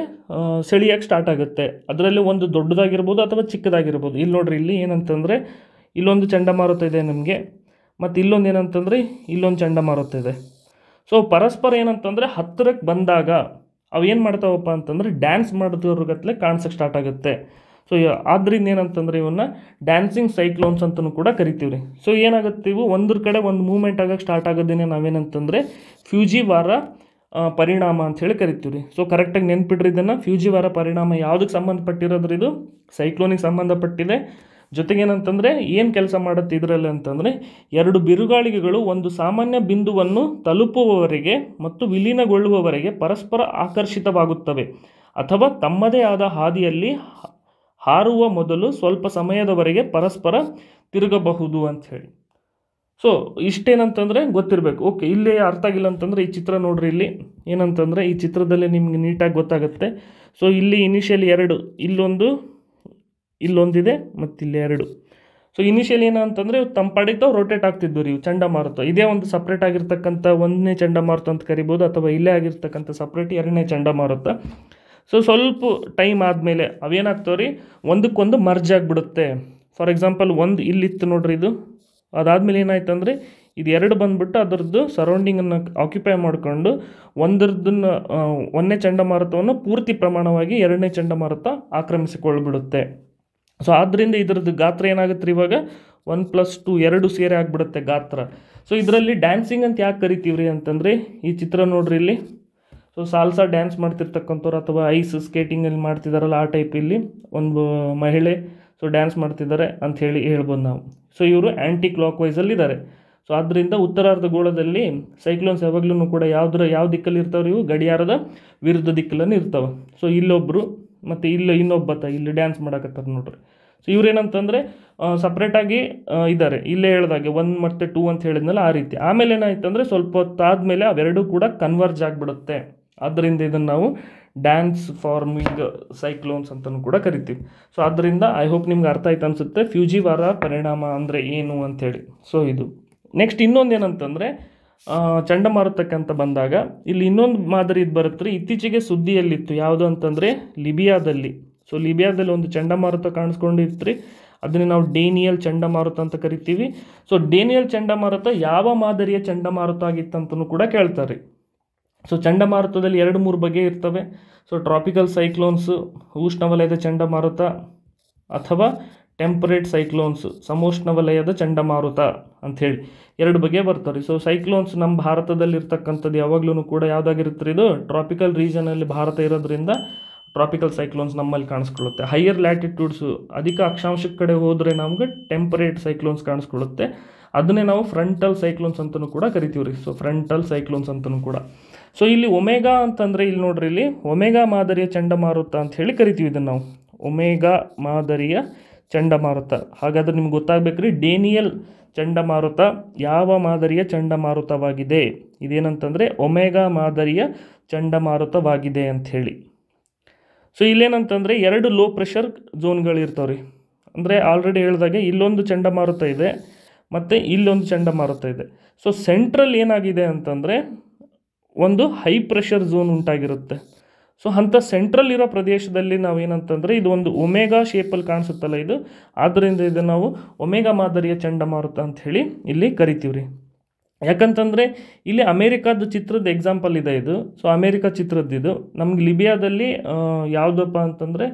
ಸೆಳೆಯೋಕ್ಕೆ ಸ್ಟಾರ್ಟ್ ಆಗುತ್ತೆ ಅದರಲ್ಲಿ ಒಂದು ದೊಡ್ಡದಾಗಿರ್ಬೋದು ಅಥವಾ ಚಿಕ್ಕದಾಗಿರ್ಬೋದು ಇಲ್ಲಿ ನೋಡ್ರಿ ಇಲ್ಲಿ ಏನಂತಂದರೆ ಇಲ್ಲೊಂದು ಚಂಡಮಾರುತ ಇದೆ ನಮಗೆ ಮತ್ತು ಇಲ್ಲೊಂದು ಏನಂತಂದರೆ ಇಲ್ಲೊಂದು ಚಂಡಮಾರುತ ಇದೆ ಸೊ ಪರಸ್ಪರ ಏನಂತಂದರೆ ಹತ್ತಿರಕ್ಕೆ ಬಂದಾಗ ಅವು ಏನು ಮಾಡ್ತಾವಪ್ಪ ಅಂತಂದರೆ ಡ್ಯಾನ್ಸ್ ಮಾಡಿದವ್ರಿಗತ್ಲೆ ಕಾಣಿಸೋಕ್ಕೆ ಸ್ಟಾರ್ಟ್ ಆಗುತ್ತೆ ಸೊ ಆದ್ದರಿಂದ ಏನಂತಂದರೆ ಇವನ್ನ ಡ್ಯಾನ್ಸಿಂಗ್ ಸೈಕ್ಲೋನ್ಸ್ ಅಂತಲೂ ಕೂಡ ಕರಿತೀವಿ ರೀ ಸೊ ಏನಾಗುತ್ತೆ ಇವು ಒಂದ್ರ ಕಡೆ ಒಂದು ಮೂಮೆಂಟ್ ಆಗಕ್ಕೆ ಸ್ಟಾರ್ಟ್ ಆಗೋದೇನೆ ನಾವೇನಂತಂದರೆ ವಾರ ಪರಿಣಾಮ ಅಂಥೇಳಿ ಕರಿತೀವಿ ರೀ ಸೊ ಕರೆಕ್ಟಾಗಿ ನೆನ್ಪಿಡ್ರಿ ಇದನ್ನು ವಾರ ಪರಿಣಾಮ ಯಾವುದಕ್ಕೆ ಇದು ಸೈಕ್ಲೋನಿಗೆ ಸಂಬಂಧಪಟ್ಟಿದೆ ಜೊತೆಗೇನಂತಂದರೆ ಏನು ಕೆಲಸ ಮಾಡುತ್ತೆ ಇದರಲ್ಲಿ ಅಂತಂದರೆ ಎರಡು ಬಿರುಗಾಳಿಗೆಗಳು ಒಂದು ಸಾಮಾನ್ಯ ಬಿಂದುವನ್ನು ತಲುಪುವವರೆಗೆ ಮತ್ತು ವಿಲೀನಗೊಳ್ಳುವವರೆಗೆ ಪರಸ್ಪರ ಆಕರ್ಷಿತವಾಗುತ್ತವೆ ಅಥವಾ ತಮ್ಮದೇ ಆದ ಹಾದಿಯಲ್ಲಿ ಹಾರುವ ಮೊದಲು ಸ್ವಲ್ಪ ಸಮಯದವರೆಗೆ ಪರಸ್ಪರ ತಿರುಗಬಹುದು ಅಂತ ಹೇಳಿ ಸೊ ಇಷ್ಟೇನಂತಂದರೆ ಗೊತ್ತಿರಬೇಕು ಓಕೆ ಇಲ್ಲಿ ಅರ್ಥ ಆಗಿಲ್ಲ ಅಂತಂದರೆ ಈ ಚಿತ್ರ ನೋಡ್ರಿ ಇಲ್ಲಿ ಏನಂತಂದರೆ ಈ ಚಿತ್ರದಲ್ಲಿ ನಿಮಗೆ ನೀಟಾಗಿ ಗೊತ್ತಾಗುತ್ತೆ ಸೊ ಇಲ್ಲಿ ಇನಿಷಿಯಲಿ ಎರಡು ಇಲ್ಲೊಂದು ಇಲ್ಲೊಂದಿದೆ ಮತ್ತು ಇಲ್ಲಿ ಎರಡು ಸೊ ಇನಿಷಿಯಲ್ ಏನಂತಂದರೆ ಇವು ತಂಪಾಡಿಗೆ ತಾವು ರೊಟೇಟ್ ಆಗ್ತಿದ್ವು ರೀ ಇವು ಚಂಡಮಾರುತ ಇದೇ ಒಂದು ಸಪ್ರೇಟ್ ಆಗಿರ್ತಕ್ಕಂಥ ಒಂದನೇ ಚಂಡಮಾರುತ ಅಂತ ಕರಿಬೋದು ಅಥವಾ ಇಲ್ಲೇ ಆಗಿರ್ತಕ್ಕಂಥ ಸಪ್ರೇಟ್ ಎರಡನೇ ಚಂಡಮಾರುತ ಸೊ ಸ್ವಲ್ಪ ಟೈಮ್ ಆದಮೇಲೆ ಅವೇನಾಗ್ತವೆ ರೀ ಒಂದಕ್ಕೊಂದು ಮರ್ಜ್ ಆಗಿಬಿಡುತ್ತೆ ಫಾರ್ ಎಕ್ಸಾಂಪಲ್ ಒಂದು ಇಲ್ಲಿತ್ತು ನೋಡ್ರಿ ಇದು ಅದಾದಮೇಲೆ ಏನಾಯ್ತು ಅಂದರೆ ಇದು ಎರಡು ಬಂದುಬಿಟ್ಟು ಅದರದ್ದು ಸರೌಂಡಿಂಗನ್ನು ಆಕ್ಯುಪೈ ಮಾಡಿಕೊಂಡು ಒಂದರದನ್ನ ಒಂದನೇ ಚಂಡಮಾರುತವನ್ನು ಪೂರ್ತಿ ಪ್ರಮಾಣವಾಗಿ ಎರಡನೇ ಚಂಡಮಾರುತ ಆಕ್ರಮಿಸಿಕೊಳ್ಬಿಡುತ್ತೆ ಸೊ ಆದ್ದರಿಂದ ಇದರದ್ದು ಗಾತ್ರ ಏನಾಗುತ್ತೆ ರೀ ಇವಾಗ ಒನ್ ಪ್ಲಸ್ ಟು ಎರಡು ಸೇರೆ ಆಗಿಬಿಡುತ್ತೆ ಗಾತ್ರ ಸೊ ಇದರಲ್ಲಿ ಡ್ಯಾನ್ಸಿಂಗ್ ಅಂತ ಯಾಕೆ ಕರಿತೀವ್ರಿ ಅಂತಂದರೆ ಈ ಚಿತ್ರ ನೋಡ್ರಿ ಇಲ್ಲಿ ಸೊ ಸಾಲ್ಸಾ ಡ್ಯಾನ್ಸ್ ಮಾಡ್ತಿರ್ತಕ್ಕಂಥವ್ರು ಅಥವಾ ಐಸ್ ಸ್ಕೇಟಿಂಗಲ್ಲಿ ಮಾಡ್ತಿದ್ದಾರಲ್ಲ ಆ ಟೈಪ್ ಇಲ್ಲಿ ಒಂದು ಮಹಿಳೆ ಸೊ ಡ್ಯಾನ್ಸ್ ಮಾಡ್ತಿದ್ದಾರೆ ಅಂತ ಹೇಳಿ ಹೇಳ್ಬೋದು ನಾವು ಸೊ ಇವರು ಆ್ಯಂಟಿ ಕ್ಲಾಕ್ ವೈಸಲ್ಲಿ ಇದ್ದಾರೆ ಸೊ ಆದ್ದರಿಂದ ಉತ್ತರಾರ್ಧ ಗೋಳದಲ್ಲಿ ಸೈಕ್ಲೋನ್ಸ್ ಯಾವಾಗಲೂ ಕೂಡ ಯಾವ್ದರ ಯಾವ ದಿಕ್ಕಲ್ಲಿ ಇರ್ತಾವ್ರಿ ಇವು ಗಡಿಯಾರದ ವಿರುದ್ಧ ದಿಕ್ಕಲ್ಲಿ ಇರ್ತಾವೆ ಸೊ ಇಲ್ಲೊಬ್ಬರು ಮತ್ತು ಇಲ್ಲಿ ಇನ್ನೊಬ್ಬತ ಇಲ್ಲಿ ಡ್ಯಾನ್ಸ್ ಮಾಡಕತ್ತಾರ ನೋಡ್ರಿ ಸೊ ಇವ್ರೇನಂತಂದರೆ ಸಪ್ರೇಟಾಗಿ ಇದ್ದಾರೆ ಇಲ್ಲೇ ಹೇಳ್ದಾಗೆ ಒನ್ ಮತ್ತು ಟೂ ಅಂತ ಹೇಳಿದ್ನಲ್ಲ ಆ ರೀತಿ ಆಮೇಲೆ ಏನಾಯ್ತಂದರೆ ಸ್ವಲ್ಪ ಹೊತ್ತಾದಮೇಲೆ ಅವೆರಡೂ ಕೂಡ ಕನ್ವರ್ಜ್ ಆಗಿಬಿಡುತ್ತೆ ಆದ್ದರಿಂದ ಇದನ್ನು ನಾವು ಡ್ಯಾನ್ಸ್ ಫಾರ್ಮಿಂಗ್ ಸೈಕ್ಲೋನ್ಸ್ ಅಂತಲೂ ಕೂಡ ಕರಿತೀವಿ ಸೊ ಆದ್ದರಿಂದ ಐ ಹೋಪ್ ನಿಮ್ಗೆ ಅರ್ಥ ಆಯ್ತು ಅನಿಸುತ್ತೆ ಫ್ಯೂಜಿವಾರ ಪರಿಣಾಮ ಅಂದರೆ ಏನು ಅಂಥೇಳಿ ಸೊ ಇದು ನೆಕ್ಸ್ಟ್ ಇನ್ನೊಂದು ಏನಂತಂದರೆ ಚಂಡಮಾರುತಕ್ಕೆ ಅಂತ ಬಂದಾಗ ಇಲ್ಲಿ ಇನ್ನೊಂದು ಮಾದರಿ ಇದು ಬರುತ್ತೆ ಇತ್ತೀಚೆಗೆ ಸುದ್ದಿಯಲ್ಲಿತ್ತು ಯಾವುದು ಅಂತಂದರೆ ಲಿಬಿಯಾದಲ್ಲಿ ಸೊ ಲಿಬಿಯಾದಲ್ಲಿ ಒಂದು ಚಂಡಮಾರುತ ಕಾಣಿಸ್ಕೊಂಡಿತ್ತು ರೀ ನಾವು ಡೇನಿಯಲ್ ಚಂಡಮಾರುತ ಅಂತ ಕರಿತೀವಿ ಸೊ ಡೇನಿಯಲ್ ಚಂಡಮಾರುತ ಯಾವ ಮಾದರಿಯ ಚಂಡಮಾರುತ ಆಗಿತ್ತಂತಲೂ ಕೂಡ ಕೇಳ್ತಾರೆ ಸೊ ಚಂಡಮಾರುತದಲ್ಲಿ ಎರಡು ಮೂರು ಬಗೆ ಇರ್ತವೆ ಸೊ ಟ್ರಾಪಿಕಲ್ ಸೈಕ್ಲೋನ್ಸು ಉಷ್ಣವಲಯದ ಚಂಡಮಾರುತ ಅಥವಾ ಟೆಂಪರೇಟ್ ಸೈಕ್ಲೋನ್ಸ್ ಸಮೋಷ್ಣ ವಲಯದ ಚಂಡಮಾರುತ ಅಂಥೇಳಿ ಎರಡು ಬಗೆ ಬರ್ತಾವೆ ರೀ ಸೊ ಸೈಕ್ಲೋನ್ಸ್ ನಮ್ಮ ಭಾರತದಲ್ಲಿರ್ತಕ್ಕಂಥದ್ದು ಯಾವಾಗ್ಲೂ ಕೂಡ ಯಾವುದಾಗಿರುತ್ತೆ ಇದು ಟ್ರಾಪಿಕಲ್ ರೀಜನಲ್ಲಿ ಭಾರತ ಇರೋದ್ರಿಂದ ಟ್ರಾಪಿಕಲ್ ಸೈಕ್ಲೋನ್ಸ್ ನಮ್ಮಲ್ಲಿ ಕಾಣಿಸ್ಕೊಳ್ಳುತ್ತೆ ಹೈಯರ್ ಲ್ಯಾಟಿಟ್ಯೂಡ್ಸು ಅಧಿಕ ಅಕ್ಷಾಂಶದ ಕಡೆ ಹೋದರೆ ನಮಗೆ ಟೆಂಪರೇಟ್ ಸೈಕ್ಲೋನ್ಸ್ ಕಾಣಿಸ್ಕೊಳ್ಳುತ್ತೆ ಅದನ್ನೇ ನಾವು ಫ್ರಂಟಲ್ ಸೈಕ್ಲೋನ್ಸ್ ಅಂತಲೂ ಕೂಡ ಕರಿತೀವಿ ರೀ ಸೊ ಫ್ರಂಟಲ್ ಸೈಕ್ಲೋನ್ಸ್ ಅಂತಲೂ ಕೂಡ ಸೊ ಇಲ್ಲಿ ಒಮೇಗಾ ಅಂತಂದರೆ ಇಲ್ಲಿ ನೋಡ್ರಿ ಇಲ್ಲಿ ಒಮೇಗಾ ಮಾದರಿಯ ಚಂಡಮಾರುತ ಅಂತ ಹೇಳಿ ಕರಿತೀವಿ ಇದನ್ನು ನಾವು ಒಮೇಗಾ ಮಾದರಿಯ ಚಂಡಮಾರುತ ಹಾಗಾದರೆ ನಿಮ್ಗೆ ಗೊತ್ತಾಗ್ಬೇಕ್ರಿ ಡೇನಿಯಲ್ ಚಂಡಮಾರುತ ಯಾವ ಮಾದರಿಯ ಚಂಡಮಾರುತವಾಗಿದೆ ಇದೇನಂತಂದರೆ ಒಮೆಗಾ ಮಾದರಿಯ ಚಂಡಮಾರುತವಾಗಿದೆ ಅಂಥೇಳಿ ಸೊ ಇಲ್ಲೇನಂತಂದರೆ ಎರಡು ಲೋ ಪ್ರೆಷರ್ ಝೋನ್ಗಳಿರ್ತಾವೆ ರೀ ಅಂದರೆ ಆಲ್ರೆಡಿ ಹೇಳಿದಾಗೆ ಇಲ್ಲೊಂದು ಚಂಡಮಾರುತ ಇದೆ ಮತ್ತು ಇಲ್ಲೊಂದು ಚಂಡಮಾರುತ ಇದೆ ಸೊ ಸೆಂಟ್ರಲ್ ಏನಾಗಿದೆ ಅಂತಂದರೆ ಒಂದು ಹೈ ಪ್ರೆಷರ್ ಝೋನ್ ಉಂಟಾಗಿರುತ್ತೆ ಸೊ ಅಂಥ ಸೆಂಟ್ರಲ್ ಇರೋ ಪ್ರದೇಶದಲ್ಲಿ ನಾವು ಏನಂತಂದರೆ ಇದು ಒಂದು ಒಮೆಗಾ ಶೇಪಲ್ಲಿ ಕಾಣಿಸುತ್ತಲ್ಲ ಇದು ಆದ್ದರಿಂದ ಇದು ನಾವು ಒಮೆಗಾ ಮಾದರಿಯ ಚಂಡಮಾರುತ ಹೇಳಿ ಇಲ್ಲಿ ಕರಿತೀವ್ರಿ ಯಾಕಂತಂದರೆ ಇಲ್ಲಿ ಅಮೇರಿಕಾದ ಚಿತ್ರದ ಎಕ್ಸಾಂಪಲ್ ಇದೆ ಇದು ಸೊ ಅಮೇರಿಕಾ ಚಿತ್ರದ್ದಿದು ನಮ್ಗೆ ಲಿಬಿಯಾದಲ್ಲಿ ಯಾವುದಪ್ಪ ಅಂತಂದರೆ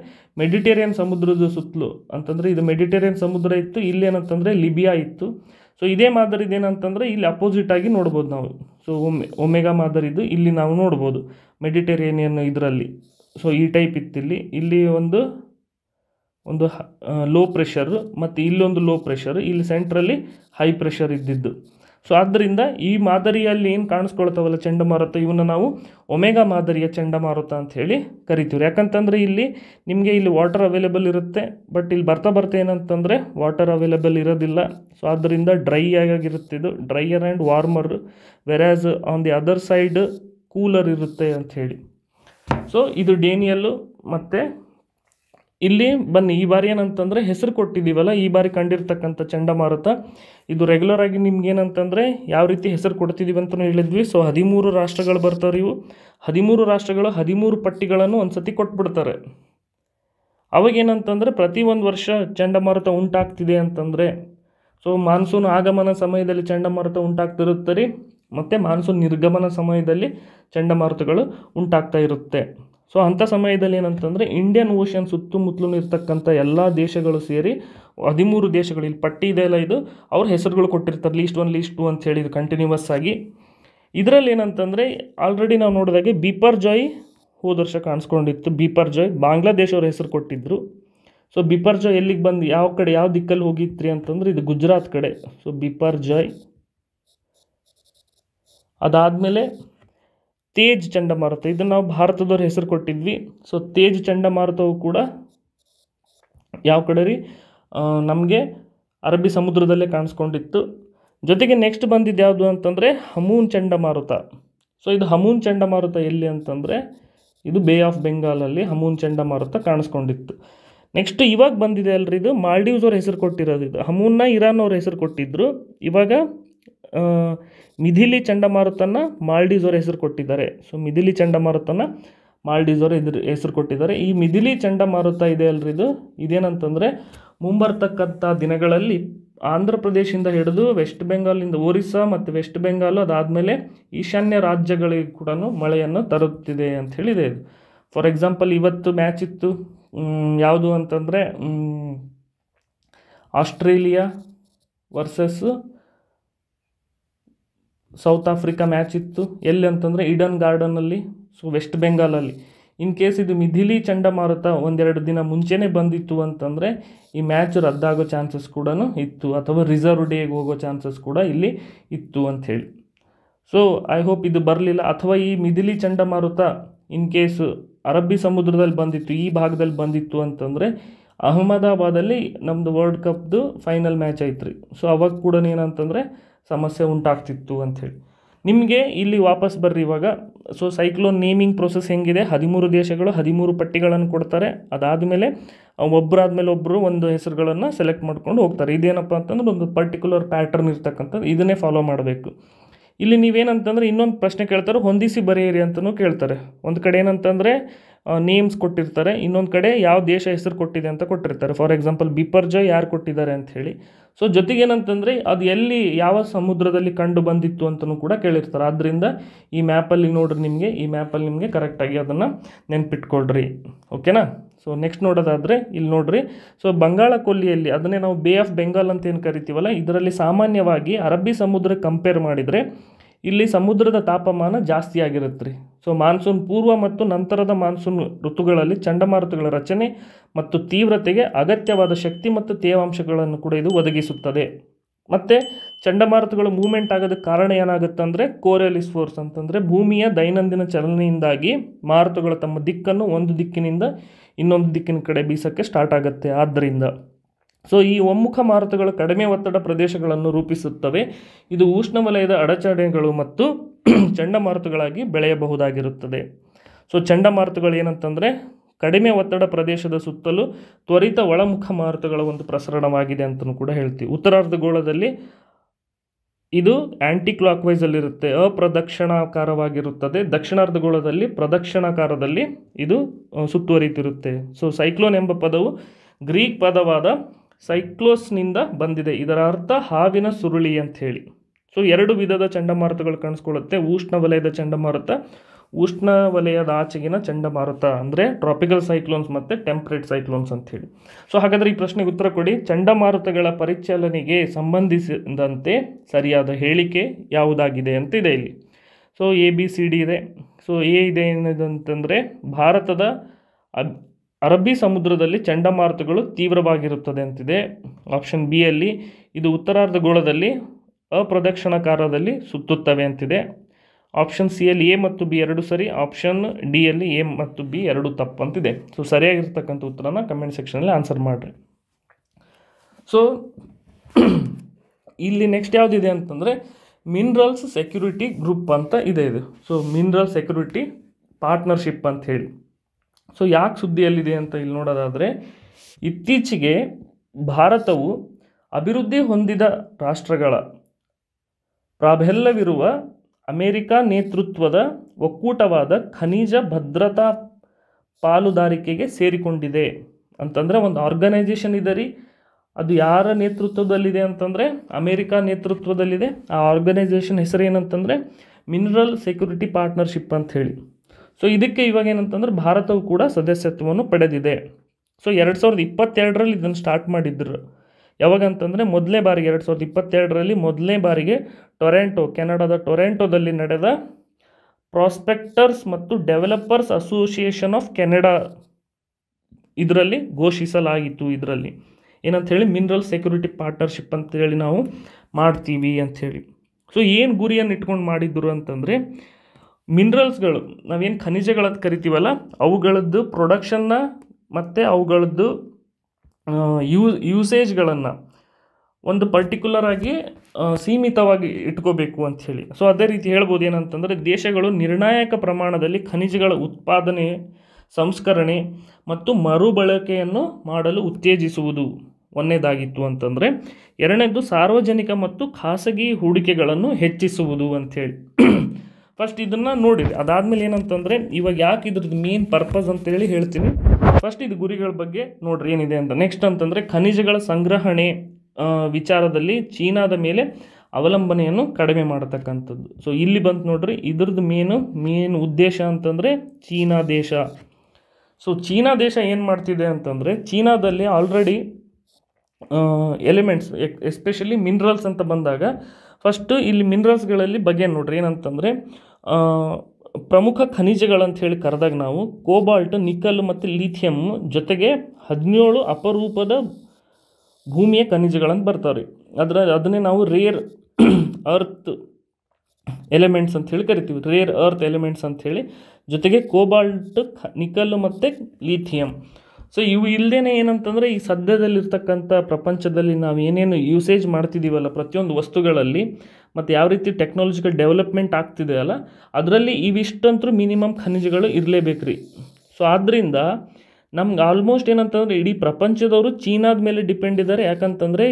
ಮೆಡಿಟೇರಿಯನ್ ಸಮುದ್ರದ ಸುತ್ತಲೂ ಅಂತಂದರೆ ಇದು ಮೆಡಿಟೇರಿಯನ್ ಸಮುದ್ರ ಇತ್ತು ಇಲ್ಲೇನಂತಂದರೆ ಲಿಬಿಯಾ ಇತ್ತು ಸೊ ಇದೇ ಮಾದರಿದು ಏನಂತಂದರೆ ಇಲ್ಲಿ ಅಪೋಸಿಟ್ ಆಗಿ ನೋಡ್ಬೋದು ನಾವು ಸೊ ಒಮೆ ಒಮೆಗಾ ಮಾದರಿದು ಇಲ್ಲಿ ನಾವು ನೋಡ್ಬೋದು ಮೆಡಿಟರೇನಿಯನ್ ಇದರಲ್ಲಿ ಸೊ ಈ ಟೈಪ್ ಇತ್ತಿಲ್ಲಿ ಇಲ್ಲಿ ಒಂದು ಒಂದು ಲೋ ಪ್ರೆಷರು ಮತ್ತು ಇಲ್ಲೊಂದು ಲೋ ಪ್ರೆಷರು ಇಲ್ಲಿ ಸೆಂಟ್ರಲ್ಲಿ ಹೈ ಪ್ರೆಷರ್ ಇದ್ದಿದ್ದು ಸೊ ಆದ್ದರಿಂದ ಈ ಮಾದರಿಯಲ್ಲಿ ಏನು ಕಾಣಿಸ್ಕೊಳ್ತಾವಲ್ಲ ಚಂಡಮಾರುತ ಇವನ್ನ ನಾವು ಒಮೆಗಾ ಮಾದರಿಯ ಚಂಡಮಾರುತ ಅಂತ ಹೇಳಿ ಕರಿತೀವಿ ಯಾಕಂತಂದರೆ ಇಲ್ಲಿ ನಿಮಗೆ ಇಲ್ಲಿ ವಾಟರ್ ಅವೈಲೇಬಲ್ ಇರುತ್ತೆ ಬಟ್ ಇಲ್ಲಿ ಬರ್ತಾ ಬರ್ತಾ ಏನಂತಂದರೆ ವಾಟರ್ ಅವೈಲೇಬಲ್ ಇರೋದಿಲ್ಲ ಸೊ ಆದ್ದರಿಂದ ಡ್ರೈ ಆಗಿರುತ್ತೆ ಇದು drier and warmer whereas on the other side cooler ಇರುತ್ತೆ ಅಂಥೇಳಿ ಸೊ ಇದು ಡೇನಿಯಲ್ಲು ಮತ್ತು ಇಲ್ಲಿ ಬನ್ನಿ ಈ ಬಾರಿ ಏನಂತಂದರೆ ಹೆಸರು ಕೊಟ್ಟಿದ್ದೀವಲ್ಲ ಈ ಬಾರಿ ಕಂಡಿರ್ತಕ್ಕಂಥ ಚಂಡಮಾರುತ ಇದು ರೆಗ್ಯುಲರ್ ಆಗಿ ನಿಮ್ಗೆ ಏನಂತಂದರೆ ಯಾವ ರೀತಿ ಹೆಸರು ಕೊಡ್ತಿದ್ದೀವಿ ಅಂತಲೂ ಹೇಳಿದ್ವಿ ಸೊ ಹದಿಮೂರು ರಾಷ್ಟ್ರಗಳು ಬರ್ತಾವೆ ಇವು ಹದಿಮೂರು ರಾಷ್ಟ್ರಗಳು ಹದಿಮೂರು ಪಟ್ಟಿಗಳನ್ನು ಒಂದು ಸತಿ ಕೊಟ್ಬಿಡ್ತಾರೆ ಅವಾಗೇನಂತಂದರೆ ಪ್ರತಿ ಒಂದು ವರ್ಷ ಚಂಡಮಾರುತ ಉಂಟಾಗ್ತಿದೆ ಅಂತಂದರೆ ಸೊ ಮಾನ್ಸೂನ್ ಆಗಮನ ಸಮಯದಲ್ಲಿ ಚಂಡಮಾರುತ ಉಂಟಾಗ್ತಿರುತ್ತೆ ರೀ ಮತ್ತು ಮಾನ್ಸೂನ್ ನಿರ್ಗಮನ ಸಮಯದಲ್ಲಿ ಚಂಡಮಾರುತಗಳು ಉಂಟಾಗ್ತಾ ಇರುತ್ತೆ ಸೊ ಅಂಥ ಸಮಯದಲ್ಲಿ ಏನಂತಂದರೆ ಇಂಡಿಯನ್ ಓಷನ್ ಸುತ್ತಮುತ್ತಲೂ ಇರ್ತಕ್ಕಂಥ ಎಲ್ಲ ದೇಶಗಳು ಸೇರಿ ಹದಿಮೂರು ದೇಶಗಳು ಇಲ್ಲಿ ಪಟ್ಟಿ ಇದೆಲ್ಲ ಇದು ಅವ್ರ ಹೆಸರುಗಳು ಕೊಟ್ಟಿರ್ತಾರೆ ಲೀಸ್ಟ್ ಒನ್ ಲೀಸ್ಟ್ ಟು ಅಂತ ಹೇಳಿದ್ರು ಕಂಟಿನ್ಯೂವಸ್ ಆಗಿ ಇದರಲ್ಲಿ ಏನಂತಂದರೆ ಆಲ್ರೆಡಿ ನಾವು ನೋಡಿದಾಗೆ ಬಿಪರ್ ಜಾಯ್ ಹೋದ ವರ್ಷ ಕಾಣಿಸ್ಕೊಂಡಿತ್ತು ಬಿಪರ್ ಜಾಯ್ ಬಾಂಗ್ಲಾದೇಶವ್ರ ಹೆಸರು ಕೊಟ್ಟಿದ್ದರು ಸೊ ಬಿಪರ್ ಜಾಯ್ ಎಲ್ಲಿಗೆ ಬಂದು ಯಾವ ಕಡೆ ಯಾವ ದಿಕ್ಕಲ್ಲಿ ಹೋಗಿತ್ರಿ ಅಂತಂದರೆ ಇದು ಗುಜರಾತ್ ಕಡೆ ಸೊ ಬಿಪರ್ ಜಾಯ್ ಅದಾದಮೇಲೆ ತೇಜ್ ಚಂಡಮಾರುತ ಇದನ್ನು ನಾವು ಭಾರತದವ್ರ ಹೆಸರು ಕೊಟ್ಟಿದ್ವಿ ಸೊ ತೇಜ್ ಚಂಡಮಾರುತವು ಕೂಡ ಯಾವ ಕಡೆ ರೀ ನಮಗೆ ಅರಬ್ಬಿ ಸಮುದ್ರದಲ್ಲೇ ಕಾಣಿಸ್ಕೊಂಡಿತ್ತು ಜೊತೆಗೆ ನೆಕ್ಸ್ಟ್ ಬಂದಿದ್ದು ಯಾವುದು ಅಂತಂದರೆ ಹಮೂನ್ ಚಂಡಮಾರುತ ಸೊ ಇದು ಹಮೂನ್ ಚಂಡಮಾರುತ ಎಲ್ಲಿ ಅಂತಂದರೆ ಇದು ಬೇ ಆಫ್ ಬೆಂಗಾಲಲ್ಲಿ ಹಮೂನ್ ಚಂಡಮಾರುತ ಕಾಣಿಸ್ಕೊಂಡಿತ್ತು ನೆಕ್ಸ್ಟ್ ಇವಾಗ ಬಂದಿದೆ ಅಲ್ರಿ ಇದು ಮಾಲ್ಡೀವ್ಸ್ ಅವ್ರ ಹೆಸರು ಕೊಟ್ಟಿರೋದು ಇದು ಹಮೂನ್ನ ಇರಾನ್ ಅವ್ರ ಹೆಸರು ಕೊಟ್ಟಿದ್ದರು ಇವಾಗ ಮಿಥಿಲಿ ಚಂಡಮಾರುತನ ಮಾಲ್ಡೀವ್ಸ್ ಅವರ ಹೆಸರು ಕೊಟ್ಟಿದ್ದಾರೆ ಸೊ ಮಿಥಿಲಿ ಚಂಡಮಾರುತನ ಮಾಲ್ಡೀವ್ಸ್ ಅವರು ಇದ್ರ ಹೆಸರು ಕೊಟ್ಟಿದ್ದಾರೆ ಈ ಮಿಥಿಲಿ ಚಂಡಮಾರುತ ಇದೆ ಅಲ್ರಿ ಇದು ಇದೇನಂತಂದರೆ ಮುಂಬರ್ತಕ್ಕಂಥ ದಿನಗಳಲ್ಲಿ ಆಂಧ್ರ ಪ್ರದೇಶದಿಂದ ಹಿಡಿದು ವೆಸ್ಟ್ ಬೆಂಗಾಲಿಂದ ಒರಿಸ್ಸಾ ಮತ್ತು ವೆಸ್ಟ್ ಬೆಂಗಾಲು ಅದಾದಮೇಲೆ ಈಶಾನ್ಯ ರಾಜ್ಯಗಳಿಗೆ ಕೂಡ ಮಳೆಯನ್ನು ತರುತ್ತಿದೆ ಅಂತ ಹೇಳಿದೆ ಇದು ಫಾರ್ ಎಕ್ಸಾಂಪಲ್ ಇವತ್ತು ಮ್ಯಾಚ್ ಇತ್ತು ಯಾವುದು ಅಂತಂದರೆ Australia versus South Africa match ಇತ್ತು ಎಲ್ಲಿ ಅಂತಂದರೆ ಈಡನ್ ಗಾರ್ಡನಲ್ಲಿ ಸೊ ವೆಸ್ಟ್ ಬೆಂಗಾಲಲ್ಲಿ ಇನ್ ಕೇಸ್ ಇದು ಮಿಥಿಲಿ ಚಂಡಮಾರುತ ಒಂದೆರಡು ದಿನ ಮುಂಚೆನೇ ಬಂದಿತ್ತು ಅಂತಂದರೆ ಈ ಮ್ಯಾಚ್ ರದ್ದಾಗೋ ಚಾನ್ಸಸ್ ಕೂಡ ಇತ್ತು ಅಥವಾ ರಿಸರ್ವ್ ಡೇಗೆ ಹೋಗೋ ಚಾನ್ಸಸ್ ಕೂಡ ಇಲ್ಲಿ ಇತ್ತು ಅಂಥೇಳಿ ಸೊ ಐ ಹೋಪ್ ಇದು ಬರಲಿಲ್ಲ ಅಥವಾ ಈ ಮಿಥಿಲಿ ಚಂಡಮಾರುತ ಇನ್ ಕೇಸ್ ಅರಬ್ಬಿ ಸಮುದ್ರದಲ್ಲಿ ಬಂದಿತ್ತು ಈ ಭಾಗದಲ್ಲಿ ಬಂದಿತ್ತು ಅಂತಂದರೆ ಅಹಮದಾಬಾದಲ್ಲಿ ನಮ್ಮದು ವರ್ಲ್ಡ್ ಕಪ್ದು ಫೈನಲ್ ಮ್ಯಾಚ್ ಐತ್ರಿ ಸೊ ಅವಾಗ ಕೂಡ ಏನಂತಂದರೆ ಸಮಸ್ಯೆ ಉಂಟಾಗ್ತಿತ್ತು ಅಂಥೇಳಿ ನಿಮಗೆ ಇಲ್ಲಿ ವಾಪಸ್ ಬರ್ರಿ ಇವಾಗ ಸೊ ಸೈಕ್ಲೋನ್ ನೇಮಿಂಗ್ ಪ್ರೊಸೆಸ್ ಹೆಂಗಿದೆ ಹದಿಮೂರು ದೇಶಗಳು ಹದಿಮೂರು ಪಟ್ಟಿಗಳನ್ನು ಕೊಡ್ತಾರೆ ಅದಾದಮೇಲೆ ಒಬ್ಬರಾದ್ಮೇಲೆ ಒಬ್ಬರು ಒಂದು ಹೆಸರುಗಳನ್ನು ಸೆಲೆಕ್ಟ್ ಮಾಡ್ಕೊಂಡು ಹೋಗ್ತಾರೆ ಇದೇನಪ್ಪ ಅಂತಂದ್ರೆ ಒಂದು ಪರ್ಟಿಕ್ಯುಲರ್ ಪ್ಯಾಟರ್ನ್ ಇರ್ತಕ್ಕಂಥದ್ದು ಇದನ್ನೇ ಫಾಲೋ ಮಾಡಬೇಕು ಇಲ್ಲಿ ನೀವೇನಂತಂದರೆ ಇನ್ನೊಂದು ಪ್ರಶ್ನೆ ಕೇಳ್ತಾರೆ ಹೊಂದಿಸಿ ಬರೆಯಿರಿ ಅಂತಲೂ ಕೇಳ್ತಾರೆ ಒಂದು ಕಡೆ ಏನಂತಂದರೆ ನೇಮ್ಸ್ ಕೊಟ್ಟಿರ್ತಾರೆ ಇನ್ನೊಂದು ಕಡೆ ಯಾವ ದೇಶ ಹೆಸರು ಕೊಟ್ಟಿದೆ ಅಂತ ಕೊಟ್ಟಿರ್ತಾರೆ ಫಾರ್ ಎಕ್ಸಾಂಪಲ್ ಬಿಪರ್ಜಯ್ ಯಾರು ಕೊಟ್ಟಿದ್ದಾರೆ ಹೇಳಿ ಸೊ ಜೊತೆಗೇನಂತಂದರೆ ಅದು ಎಲ್ಲಿ ಯಾವ ಸಮುದ್ರದಲ್ಲಿ ಕಂಡು ಬಂದಿತ್ತು ಅಂತಲೂ ಕೂಡ ಕೇಳಿರ್ತಾರೆ ಆದ್ದರಿಂದ ಈ ಮ್ಯಾಪಲ್ಲಿ ನೋಡ್ರಿ ನಿಮಗೆ ಈ ಮ್ಯಾಪಲ್ಲಿ ನಿಮಗೆ ಕರೆಕ್ಟಾಗಿ ಅದನ್ನು ನೆನ್ಪಿಟ್ಕೊಳ್ರಿ ಓಕೆನಾ ಸೊ ನೆಕ್ಸ್ಟ್ ನೋಡೋದಾದರೆ ಇಲ್ಲಿ ನೋಡ್ರಿ ಸೊ ಬಂಗಾಳ ಕೊಲ್ಲಿಯಲ್ಲಿ ಅದನ್ನೇ ನಾವು ಬೇ ಆಫ್ ಬೆಂಗಾಲ್ ಅಂತ ಏನು ಕರಿತೀವಲ್ಲ ಇದರಲ್ಲಿ ಸಾಮಾನ್ಯವಾಗಿ ಅರಬ್ಬಿ ಸಮುದ್ರ ಕಂಪೇರ್ ಮಾಡಿದರೆ ಇಲ್ಲಿ ಸಮುದ್ರದ ತಾಪಮಾನ ಜಾಸ್ತಿ ಆಗಿರುತ್ತೆ ರೀ ಸೊ ಮಾನ್ಸೂನ್ ಪೂರ್ವ ಮತ್ತು ನಂತರದ ಮಾನ್ಸೂನ್ ಋತುಗಳಲ್ಲಿ ಚಂಡಮಾರುತಗಳ ರಚನೆ ಮತ್ತು ತೀವ್ರತೆಗೆ ಅಗತ್ಯವಾದ ಶಕ್ತಿ ಮತ್ತು ತೇವಾಂಶಗಳನ್ನು ಕೂಡ ಇದು ಒದಗಿಸುತ್ತದೆ ಮತ್ತು ಚಂಡಮಾರುತಗಳು ಮೂಮೆಂಟ್ ಆಗೋದಕ್ಕೆ ಕಾರಣ ಏನಾಗುತ್ತೆ ಅಂದರೆ ಕೋರಿಯಲಿಸ್ ಫೋರ್ಸ್ ಅಂತಂದರೆ ಭೂಮಿಯ ದೈನಂದಿನ ಚಲನೆಯಿಂದಾಗಿ ಮಾರುತಗಳು ತಮ್ಮ ದಿಕ್ಕನ್ನು ಒಂದು ದಿಕ್ಕಿನಿಂದ ಇನ್ನೊಂದು ದಿಕ್ಕಿನ ಕಡೆ ಬೀಸೋಕ್ಕೆ ಸ್ಟಾರ್ಟ್ ಆಗುತ್ತೆ ಆದ್ದರಿಂದ ಸೊ ಈ ಒಮ್ಮುಖ ಮಾರುತಗಳು ಕಡಿಮೆ ಒತ್ತಡ ಪ್ರದೇಶಗಳನ್ನು ರೂಪಿಸುತ್ತವೆ ಇದು ಉಷ್ಣವಲಯದ ಅಡಚಣೆಗಳು ಮತ್ತು ಚಂಡಮಾರುತಗಳಾಗಿ ಬೆಳೆಯಬಹುದಾಗಿರುತ್ತದೆ ಸೊ ಚಂಡಮಾರುತಗಳು ಏನಂತಂದರೆ ಕಡಿಮೆ ಒತ್ತಡ ಪ್ರದೇಶದ ಸುತ್ತಲೂ ತ್ವರಿತ ಒಳಮುಖ ಮಾರುತಗಳ ಒಂದು ಪ್ರಸರಣವಾಗಿದೆ ಅಂತಲೂ ಕೂಡ ಹೇಳ್ತೀವಿ ಉತ್ತರಾರ್ಧಗೋಳದಲ್ಲಿ ಇದು ಆ್ಯಂಟಿ ಕ್ಲಾಕ್ ವೈಸಲ್ಲಿರುತ್ತೆ ಅಪ್ರದಕ್ಷಿಣಾಕಾರವಾಗಿರುತ್ತದೆ ದಕ್ಷಿಣಾರ್ಧಗೋಳದಲ್ಲಿ ಪ್ರದಕ್ಷಿಣಾಕಾರದಲ್ಲಿ ಇದು ಸುತ್ತುವರಿತಿರುತ್ತೆ ಸೊ ಸೈಕ್ಲೋನ್ ಎಂಬ ಪದವು ಗ್ರೀಕ್ ಪದವಾದ ಸೈಕ್ಲೋಸ್ನಿಂದ ಬಂದಿದೆ ಇದರ ಅರ್ಥ ಹಾವಿನ ಸುರುಳಿ ಅಂತ ಹೇಳಿ ಸೊ ಎರಡು ವಿಧದ ಚಂಡಮಾರುತಗಳು ಕಾಣಿಸ್ಕೊಳ್ಳುತ್ತೆ ಉಷ್ಣ ವಲಯದ ಚಂಡಮಾರುತ ಉಷ್ಣ ವಲಯದ ಆಚೆಗಿನ ಚಂಡಮಾರುತ ಅಂದರೆ ಟ್ರಾಪಿಕಲ್ ಸೈಕ್ಲೋನ್ಸ್ ಮತ್ತು ಟೆಂಪ್ರೇಟ್ ಸೈಕ್ಲೋನ್ಸ್ ಹೇಳಿ ಸೊ ಹಾಗಾದರೆ ಈ ಪ್ರಶ್ನೆಗೆ ಉತ್ತರ ಕೊಡಿ ಚಂಡಮಾರುತಗಳ ಪರಿಚಲನೆಗೆ ಸಂಬಂಧಿಸಿದಂತೆ ಸರಿಯಾದ ಹೇಳಿಕೆ ಯಾವುದಾಗಿದೆ ಅಂತಿದೆ ಇಲ್ಲಿ so A B C D ಇದೆ ಸೊ ಎ ಇದೆ ಏನಿದೆ ಅಂತಂದರೆ ಭಾರತದ ಅಬ್ ಅರಬ್ಬಿ ಸಮುದ್ರದಲ್ಲಿ ಚಂಡಮಾರುತಗಳು ತೀವ್ರವಾಗಿರುತ್ತದೆ ಅಂತಿದೆ ಆಪ್ಷನ್ ಬಿ ಅಲ್ಲಿ ಇದು ಉತ್ತರಾರ್ಧಗೋಳದಲ್ಲಿ ಅಪ್ರದಕ್ಷಿಣಾಕಾರದಲ್ಲಿ ಸುತ್ತುತ್ತವೆ ಅಂತಿದೆ ಆಪ್ಷನ್ ಸಿ ಅಲ್ಲಿ ಎ ಮತ್ತು ಬಿ ಎರಡು ಸರಿ ಆಪ್ಷನ್ ಡಿ ಅಲ್ಲಿ ಎ ಮತ್ತು ಬಿ ಎರಡು ತಪ್ಪಂತಿದೆ ಸೊ ಸರಿಯಾಗಿರ್ತಕ್ಕಂಥ ಉತ್ತರನ ಕಮೆಂಟ್ ಸೆಕ್ಷನಲ್ಲಿ ಆನ್ಸರ್ ಮಾಡಿರಿ ಸೊ ಇಲ್ಲಿ ನೆಕ್ಸ್ಟ್ ಯಾವುದಿದೆ ಅಂತಂದರೆ ಮಿನರಲ್ಸ್ ಸೆಕ್ಯೂರಿಟಿ ಗ್ರೂಪ್ ಅಂತ ಇದೆ ಇದು ಸೊ ಮಿನರಲ್ ಸೆಕ್ಯೂರಿಟಿ ಪಾರ್ಟ್ನರ್ಶಿಪ್ ಅಂತ ಹೇಳಿ ಸೊ ಯಾಕೆ ಸುದ್ದಿಯಲ್ಲಿದೆ ಅಂತ ಇಲ್ಲಿ ನೋಡೋದಾದರೆ ಇತ್ತೀಚೆಗೆ ಭಾರತವು ಅಭಿವೃದ್ಧಿ ಹೊಂದಿದ ರಾಷ್ಟ್ರಗಳ ಪ್ರಾಬಲ್ಯವಿರುವ ಅಮೇರಿಕಾ ನೇತೃತ್ವದ ಒಕ್ಕೂಟವಾದ ಖನಿಜ ಭದ್ರತಾ ಪಾಲುದಾರಿಕೆಗೆ ಸೇರಿಕೊಂಡಿದೆ ಅಂತಂದರೆ ಒಂದು ಆರ್ಗನೈಜೇಷನ್ ಇದೆ ರೀ ಅದು ಯಾರ ನೇತೃತ್ವದಲ್ಲಿದೆ ಅಂತಂದರೆ ಅಮೇರಿಕಾ ನೇತೃತ್ವದಲ್ಲಿದೆ ಆ ಆರ್ಗನೈಜೇಷನ್ ಹೆಸರು ಏನಂತಂದರೆ ಮಿನರಲ್ ಸೆಕ್ಯೂರಿಟಿ ಪಾರ್ಟ್ನರ್ಶಿಪ್ ಅಂತ ಹೇಳಿ ಸೊ ಇದಕ್ಕೆ ಇವಾಗ ಏನಂತಂದ್ರೆ ಭಾರತವು ಕೂಡ ಸದಸ್ಯತ್ವವನ್ನು ಪಡೆದಿದೆ ಸೊ ಎರಡು ಸಾವಿರದ ಇಪ್ಪತ್ತೆರಡರಲ್ಲಿ ಇದನ್ನು ಸ್ಟಾರ್ಟ್ ಮಾಡಿದ್ರು ಯಾವಾಗ ಅಂತಂದರೆ ಮೊದಲನೇ ಬಾರಿಗೆ ಎರಡು ಸಾವಿರದ ಇಪ್ಪತ್ತೆರಡರಲ್ಲಿ ಮೊದಲನೇ ಬಾರಿಗೆ ಟೊರೆಂಟೊ ಕೆನಡಾದ ಟೊರೆಂಟೊದಲ್ಲಿ ನಡೆದ ಪ್ರಾಸ್ಪೆಕ್ಟರ್ಸ್ ಮತ್ತು ಡೆವಲಪರ್ಸ್ ಅಸೋಸಿಯೇಷನ್ ಆಫ್ ಕೆನಡಾ ಇದರಲ್ಲಿ ಘೋಷಿಸಲಾಗಿತ್ತು ಇದರಲ್ಲಿ ಏನಂತ ಹೇಳಿ ಮಿನರಲ್ ಸೆಕ್ಯೂರಿಟಿ ಪಾರ್ಟ್ನರ್ಶಿಪ್ ಅಂತೇಳಿ ನಾವು ಮಾಡ್ತೀವಿ ಅಂಥೇಳಿ ಸೊ ಏನು ಗುರಿಯನ್ನು ಇಟ್ಕೊಂಡು ಮಾಡಿದ್ರು ಅಂತಂದರೆ ಮಿನ್ರಲ್ಸ್ಗಳು ನಾವೇನು ಖನಿಜಗಳಂತ ಕರಿತೀವಲ್ಲ ಅವುಗಳದ್ದು ಪ್ರೊಡಕ್ಷನ್ನ ಮತ್ತು ಅವುಗಳದ್ದು ಯೂ ಯೂಸೇಜ್ಗಳನ್ನು ಒಂದು ಪರ್ಟಿಕ್ಯುಲರ್ ಆಗಿ ಸೀಮಿತವಾಗಿ ಇಟ್ಕೋಬೇಕು ಅಂಥೇಳಿ ಸೊ ಅದೇ ರೀತಿ ಹೇಳ್ಬೋದು ಏನಂತಂದರೆ ದೇಶಗಳು ನಿರ್ಣಾಯಕ ಪ್ರಮಾಣದಲ್ಲಿ ಖನಿಜಗಳ ಉತ್ಪಾದನೆ ಸಂಸ್ಕರಣೆ ಮತ್ತು ಮರುಬಳಕೆಯನ್ನು ಮಾಡಲು ಉತ್ತೇಜಿಸುವುದು ಒಂದನೇದಾಗಿತ್ತು ಅಂತಂದರೆ ಎರಡನೇದು ಸಾರ್ವಜನಿಕ ಮತ್ತು ಖಾಸಗಿ ಹೂಡಿಕೆಗಳನ್ನು ಹೆಚ್ಚಿಸುವುದು ಅಂಥೇಳಿ ಫಸ್ಟ್ ಇದನ್ನು ನೋಡಿರಿ ಅದಾದಮೇಲೆ ಏನಂತಂದರೆ ಇವಾಗ ಯಾಕೆ ಇದ್ರದ್ದು ಮೇನ್ ಪರ್ಪಸ್ ಅಂತೇಳಿ ಹೇಳ್ತೀನಿ ಫಸ್ಟ್ ಇದು ಗುರಿಗಳ ಬಗ್ಗೆ ನೋಡ್ರಿ ಏನಿದೆ ಅಂತ ನೆಕ್ಸ್ಟ್ ಅಂತಂದರೆ ಖನಿಜಗಳ ಸಂಗ್ರಹಣೆ ವಿಚಾರದಲ್ಲಿ ಚೀನಾದ ಮೇಲೆ ಅವಲಂಬನೆಯನ್ನು ಕಡಿಮೆ ಮಾಡತಕ್ಕಂಥದ್ದು ಸೊ ಇಲ್ಲಿ ಬಂತು ನೋಡ್ರಿ ಇದ್ರದ್ದು ಮೇನು ಮೇನ್ ಉದ್ದೇಶ ಅಂತಂದರೆ ಚೀನಾ ದೇಶ ಸೊ ಚೀನಾ ದೇಶ ಏನು ಮಾಡ್ತಿದೆ ಅಂತಂದರೆ ಚೀನಾದಲ್ಲಿ ಆಲ್ರೆಡಿ ಎಲಿಮೆಂಟ್ಸ್ ಎಸ್ಪೆಷಲಿ ಮಿನರಲ್ಸ್ ಅಂತ ಬಂದಾಗ ಫಸ್ಟು ಇಲ್ಲಿ ಮಿನರಲ್ಸ್ಗಳಲ್ಲಿ ಬಗ್ಗೆ ನೋಡ್ರಿ ಏನಂತಂದರೆ ಪ್ರಮುಖ ಖನಿಜಗಳಂತ ಹೇಳಿ ಕರೆದಾಗ ನಾವು ಕೋಬಾಲ್ಟ್ ನಿಕಲ್ ಮತ್ತು ಲಿಥಿಯಂ ಜೊತೆಗೆ ಹದಿನೇಳು ಅಪರೂಪದ ಭೂಮಿಯ ಖನಿಜಗಳಂತ ಬರ್ತಾವ್ರಿ ಅದರ ಅದನ್ನೇ ನಾವು ರೇರ್ ಅರ್ತ್ ಎಲಿಮೆಂಟ್ಸ್ ಅಂತ ಹೇಳಿ ಕರಿತೀವಿ ರೇರ್ ಅರ್ತ್ ಎಲಿಮೆಂಟ್ಸ್ ಹೇಳಿ ಜೊತೆಗೆ ಕೋಬಾಲ್ಟ್ ನಿಕಲ್ ಮತ್ತು ಲಿಥಿಯಂ ಸೊ ಇವು ಇಲ್ಲದೇ ಏನಂತಂದರೆ ಈ ಸದ್ಯದಲ್ಲಿರ್ತಕ್ಕಂಥ ಪ್ರಪಂಚದಲ್ಲಿ ನಾವು ಏನೇನು ಯೂಸೇಜ್ ಮಾಡ್ತಿದ್ದೀವಲ್ಲ ಪ್ರತಿಯೊಂದು ವಸ್ತುಗಳಲ್ಲಿ ಮತ್ತು ಯಾವ ರೀತಿ ಟೆಕ್ನಾಲಜಿಕಲ್ ಡೆವಲಪ್ಮೆಂಟ್ ಆಗ್ತಿದೆ ಅಲ್ಲ ಅದರಲ್ಲಿ ಇವಿಷ್ಟಂತರೂ ಮಿನಿಮಮ್ ಖನಿಜಗಳು ಇರಲೇಬೇಕು ರೀ ಸೊ ಆದ್ದರಿಂದ ನಮ್ಗೆ ಆಲ್ಮೋಸ್ಟ್ ಏನಂತಂದರೆ ಇಡೀ ಪ್ರಪಂಚದವರು ಚೀನಾದ ಮೇಲೆ ಡಿಪೆಂಡ್ ಇದ್ದಾರೆ ಯಾಕಂತಂದರೆ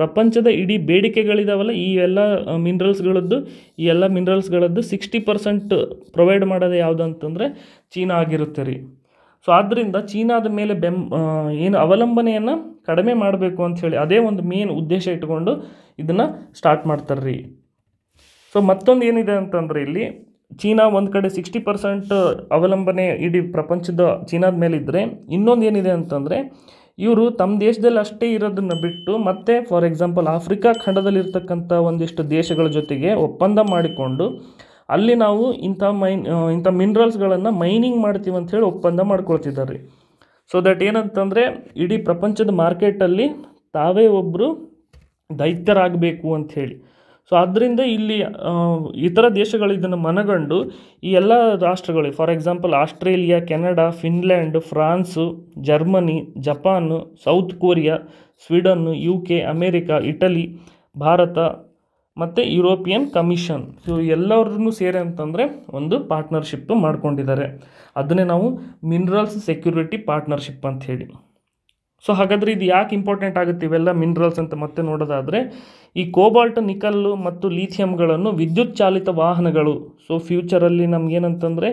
ಪ್ರಪಂಚದ ಇಡೀ ಬೇಡಿಕೆಗಳಿದಾವಲ್ಲ ಈ ಎಲ್ಲ ಮಿನರಲ್ಸ್ಗಳದ್ದು ಈ ಎಲ್ಲ ಮಿನರಲ್ಸ್ಗಳದ್ದು ಸಿಕ್ಸ್ಟಿ ಪರ್ಸೆಂಟ್ ಪ್ರೊವೈಡ್ ಮಾಡೋದು ಯಾವುದಂತಂದರೆ ಚೀನಾ ಆಗಿರುತ್ತೆ ರೀ ಸೊ ಆದ್ದರಿಂದ ಚೀನಾದ ಮೇಲೆ ಬೆಂ ಏನು ಅವಲಂಬನೆಯನ್ನು ಕಡಿಮೆ ಮಾಡಬೇಕು ಅಂಥೇಳಿ ಅದೇ ಒಂದು ಮೇನ್ ಉದ್ದೇಶ ಇಟ್ಕೊಂಡು ಇದನ್ನು ಸ್ಟಾರ್ಟ್ ಮಾಡ್ತಾರೆ ರೀ ಸೊ ಮತ್ತೊಂದು ಏನಿದೆ ಅಂತಂದರೆ ಇಲ್ಲಿ ಚೀನಾ ಒಂದು ಕಡೆ ಸಿಕ್ಸ್ಟಿ ಪರ್ಸೆಂಟ್ ಅವಲಂಬನೆ ಇಡೀ ಪ್ರಪಂಚದ ಚೀನಾದ ಮೇಲೆ ಇದ್ದರೆ ಇನ್ನೊಂದು ಏನಿದೆ ಅಂತಂದರೆ ಇವರು ತಮ್ಮ ದೇಶದಲ್ಲಿ ಅಷ್ಟೇ ಇರೋದನ್ನು ಬಿಟ್ಟು ಮತ್ತೆ ಫಾರ್ ಎಕ್ಸಾಂಪಲ್ ಆಫ್ರಿಕಾ ಖಂಡದಲ್ಲಿರ್ತಕ್ಕಂಥ ಒಂದಿಷ್ಟು ದೇಶಗಳ ಜೊತೆಗೆ ಒಪ್ಪಂದ ಮಾಡಿಕೊಂಡು ಅಲ್ಲಿ ನಾವು ಇಂಥ ಮೈನ್ ಇಂಥ ಮಿನರಲ್ಸ್ಗಳನ್ನು ಮೈನಿಂಗ್ ಮಾಡ್ತೀವಿ ಅಂಥೇಳಿ ಒಪ್ಪಂದ ಮಾಡ್ಕೊಳ್ತಿದ್ದಾರೆ ಸೊ ದಟ್ ಏನಂತಂದರೆ ಇಡೀ ಪ್ರಪಂಚದ ಮಾರ್ಕೆಟಲ್ಲಿ ತಾವೇ ಒಬ್ಬರು ದೈತ್ಯರಾಗಬೇಕು ಅಂಥೇಳಿ ಸೊ ಆದ್ದರಿಂದ ಇಲ್ಲಿ ಇತರ ದೇಶಗಳು ಮನಗಂಡು ಈ ಎಲ್ಲ ರಾಷ್ಟ್ರಗಳು for example Australia Canada Finland France Germany Japan South Korea Sweden U K America Italy Bharat ಮತ್ತು ಯುರೋಪಿಯನ್ ಕಮಿಷನ್ ಸೊ ಎಲ್ಲರೂ ಸೇರಿ ಅಂತಂದರೆ ಒಂದು ಪಾರ್ಟ್ನರ್ಶಿಪ್ಪು ಮಾಡ್ಕೊಂಡಿದ್ದಾರೆ ಅದನ್ನೇ ನಾವು ಮಿನ್ರಲ್ಸ್ ಸೆಕ್ಯೂರಿಟಿ ಪಾರ್ಟ್ನರ್ಶಿಪ್ ಅಂತ ಹೇಳಿ ಸೊ ಹಾಗಾದರೆ ಇದು ಯಾಕೆ ಇಂಪಾರ್ಟೆಂಟ್ ಆಗುತ್ತೆ ಇವೆಲ್ಲ ಮಿನ್ರಲ್ಸ್ ಅಂತ ಮತ್ತೆ ನೋಡೋದಾದರೆ ಈ ಕೋಬಾಲ್ಟ್ ನಿಕಲ್ಲು ಮತ್ತು ಲೀಥಿಯಂಗಳನ್ನು ವಿದ್ಯುತ್ ಚಾಲಿತ ವಾಹನಗಳು ಸೊ ಫ್ಯೂಚರಲ್ಲಿ ನಮಗೇನಂತಂದರೆ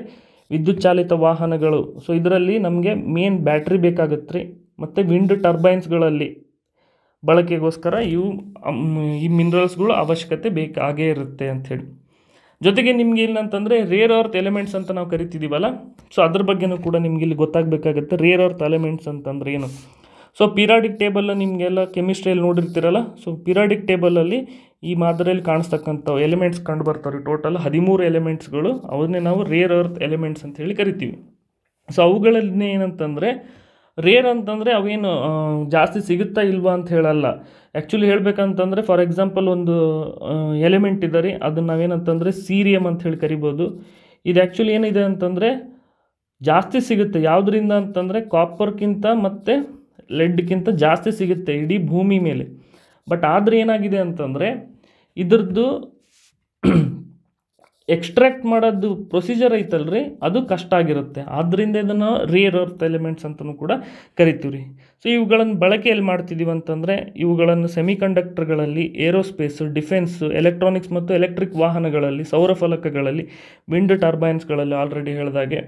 ವಿದ್ಯುತ್ ಚಾಲಿತ ವಾಹನಗಳು ಸೊ ಇದರಲ್ಲಿ ನಮಗೆ ಮೇನ್ ಬ್ಯಾಟ್ರಿ ಬೇಕಾಗುತ್ತೆ ರೀ ಮತ್ತು ವಿಂಡ್ ಟರ್ಬೈನ್ಸ್ಗಳಲ್ಲಿ ಬಳಕೆಗೋಸ್ಕರ ಇವು ಈ ಮಿನರಲ್ಸ್ಗಳು ಅವಶ್ಯಕತೆ ಬೇಕಾಗೇ ಇರುತ್ತೆ ಅಂಥೇಳಿ ಜೊತೆಗೆ ನಿಮ್ಗೆ ಏನಂತಂದರೆ ರೇರ್ ಅರ್ತ್ ಎಲಿಮೆಂಟ್ಸ್ ಅಂತ ನಾವು ಕರಿತಿದ್ದೀವಲ್ಲ ಸೊ ಅದ್ರ ಬಗ್ಗೆನೂ ಕೂಡ ನಿಮ್ಗೆ ಇಲ್ಲಿ ಗೊತ್ತಾಗಬೇಕಾಗುತ್ತೆ ರೇರ್ ಅರ್ತ್ ಎಲಿಮೆಂಟ್ಸ್ ಅಂತಂದ್ರೆ ಏನು ಸೊ ಪಿರಾಡಿಕ್ ಟೇಬಲ್ ನಿಮಗೆಲ್ಲ ಕೆಮಿಸ್ಟ್ರಿಯಲ್ಲಿ ನೋಡಿರ್ತೀರಲ್ಲ ಸೊ ಪಿರಾಡಿಕ್ ಟೇಬಲಲ್ಲಿ ಈ ಮಾದರಿಯಲ್ಲಿ ಕಾಣಿಸ್ತಕ್ಕಂಥ ಎಲಿಮೆಂಟ್ಸ್ ಕಂಡು ಬರ್ತಾರೆ ಟೋಟಲ್ ಹದಿಮೂರು ಎಲಿಮೆಂಟ್ಸ್ಗಳು ಅವನ್ನೇ ನಾವು ರೇರ್ ಅರ್ತ್ ಎಲಿಮೆಂಟ್ಸ್ ಅಂತ ಹೇಳಿ ಕರಿತೀವಿ ಸೊ ಅವುಗಳನ್ನೇ ಏನಂತಂದರೆ ರೇರ್ ಅಂತಂದರೆ ಅವೇನು ಜಾಸ್ತಿ ಸಿಗುತ್ತಾ ಇಲ್ವಾ ಅಂತ ಹೇಳಲ್ಲ ಆ್ಯಕ್ಚುಲಿ ಹೇಳಬೇಕಂತಂದರೆ ಫಾರ್ ಎಕ್ಸಾಂಪಲ್ ಒಂದು ಎಲಿಮೆಂಟ್ ಇದೆ ರೀ ಅದನ್ನು ನಾವೇನಂತಂದರೆ ಸೀರಿಯಮ್ ಅಂತ ಹೇಳಿ ಕರಿಬೋದು ಇದು ಆ್ಯಕ್ಚುಲಿ ಏನಿದೆ ಅಂತಂದರೆ ಜಾಸ್ತಿ ಸಿಗುತ್ತೆ ಯಾವುದರಿಂದ ಅಂತಂದರೆ ಕಾಪರ್ಕ್ಕಿಂತ ಮತ್ತು ಲೆಡ್ಗಿಂತ ಜಾಸ್ತಿ ಸಿಗುತ್ತೆ ಇಡೀ ಭೂಮಿ ಮೇಲೆ ಬಟ್ ಆದರೆ ಏನಾಗಿದೆ ಅಂತಂದರೆ ಇದ್ರದ್ದು ಎಕ್ಸ್ಟ್ರಾಕ್ಟ್ ಮಾಡೋದು ಪ್ರೊಸೀಜರ್ ಐತಲ್ರಿ ಅದು ಕಷ್ಟ ಆಗಿರುತ್ತೆ ಆದ್ದರಿಂದ ಇದನ್ನು ರೇರ್ ಅರ್ತ್ ಎಲಿಮೆಂಟ್ಸ್ ಅಂತಲೂ ಕೂಡ ಕರಿತೀವಿ ರೀ ಸೊ ಇವುಗಳನ್ನು ಬಳಕೆಯಲ್ಲಿ ಮಾಡ್ತಿದ್ದೀವಿ ಅಂತಂದರೆ ಇವುಗಳನ್ನು ಸೆಮಿಕಂಡಕ್ಟರ್ಗಳಲ್ಲಿ ಏರೋಸ್ಪೇಸ್ ಡಿಫೆನ್ಸ್ ಎಲೆಕ್ಟ್ರಾನಿಕ್ಸ್ ಮತ್ತು ಎಲೆಕ್ಟ್ರಿಕ್ ವಾಹನಗಳಲ್ಲಿ ಸೌರ ಫಲಕಗಳಲ್ಲಿ ವಿಂಡ್ ಟರ್ಬೈನ್ಸ್ಗಳಲ್ಲಿ ಆಲ್ರೆಡಿ ಹೇಳಿದಾಗೆ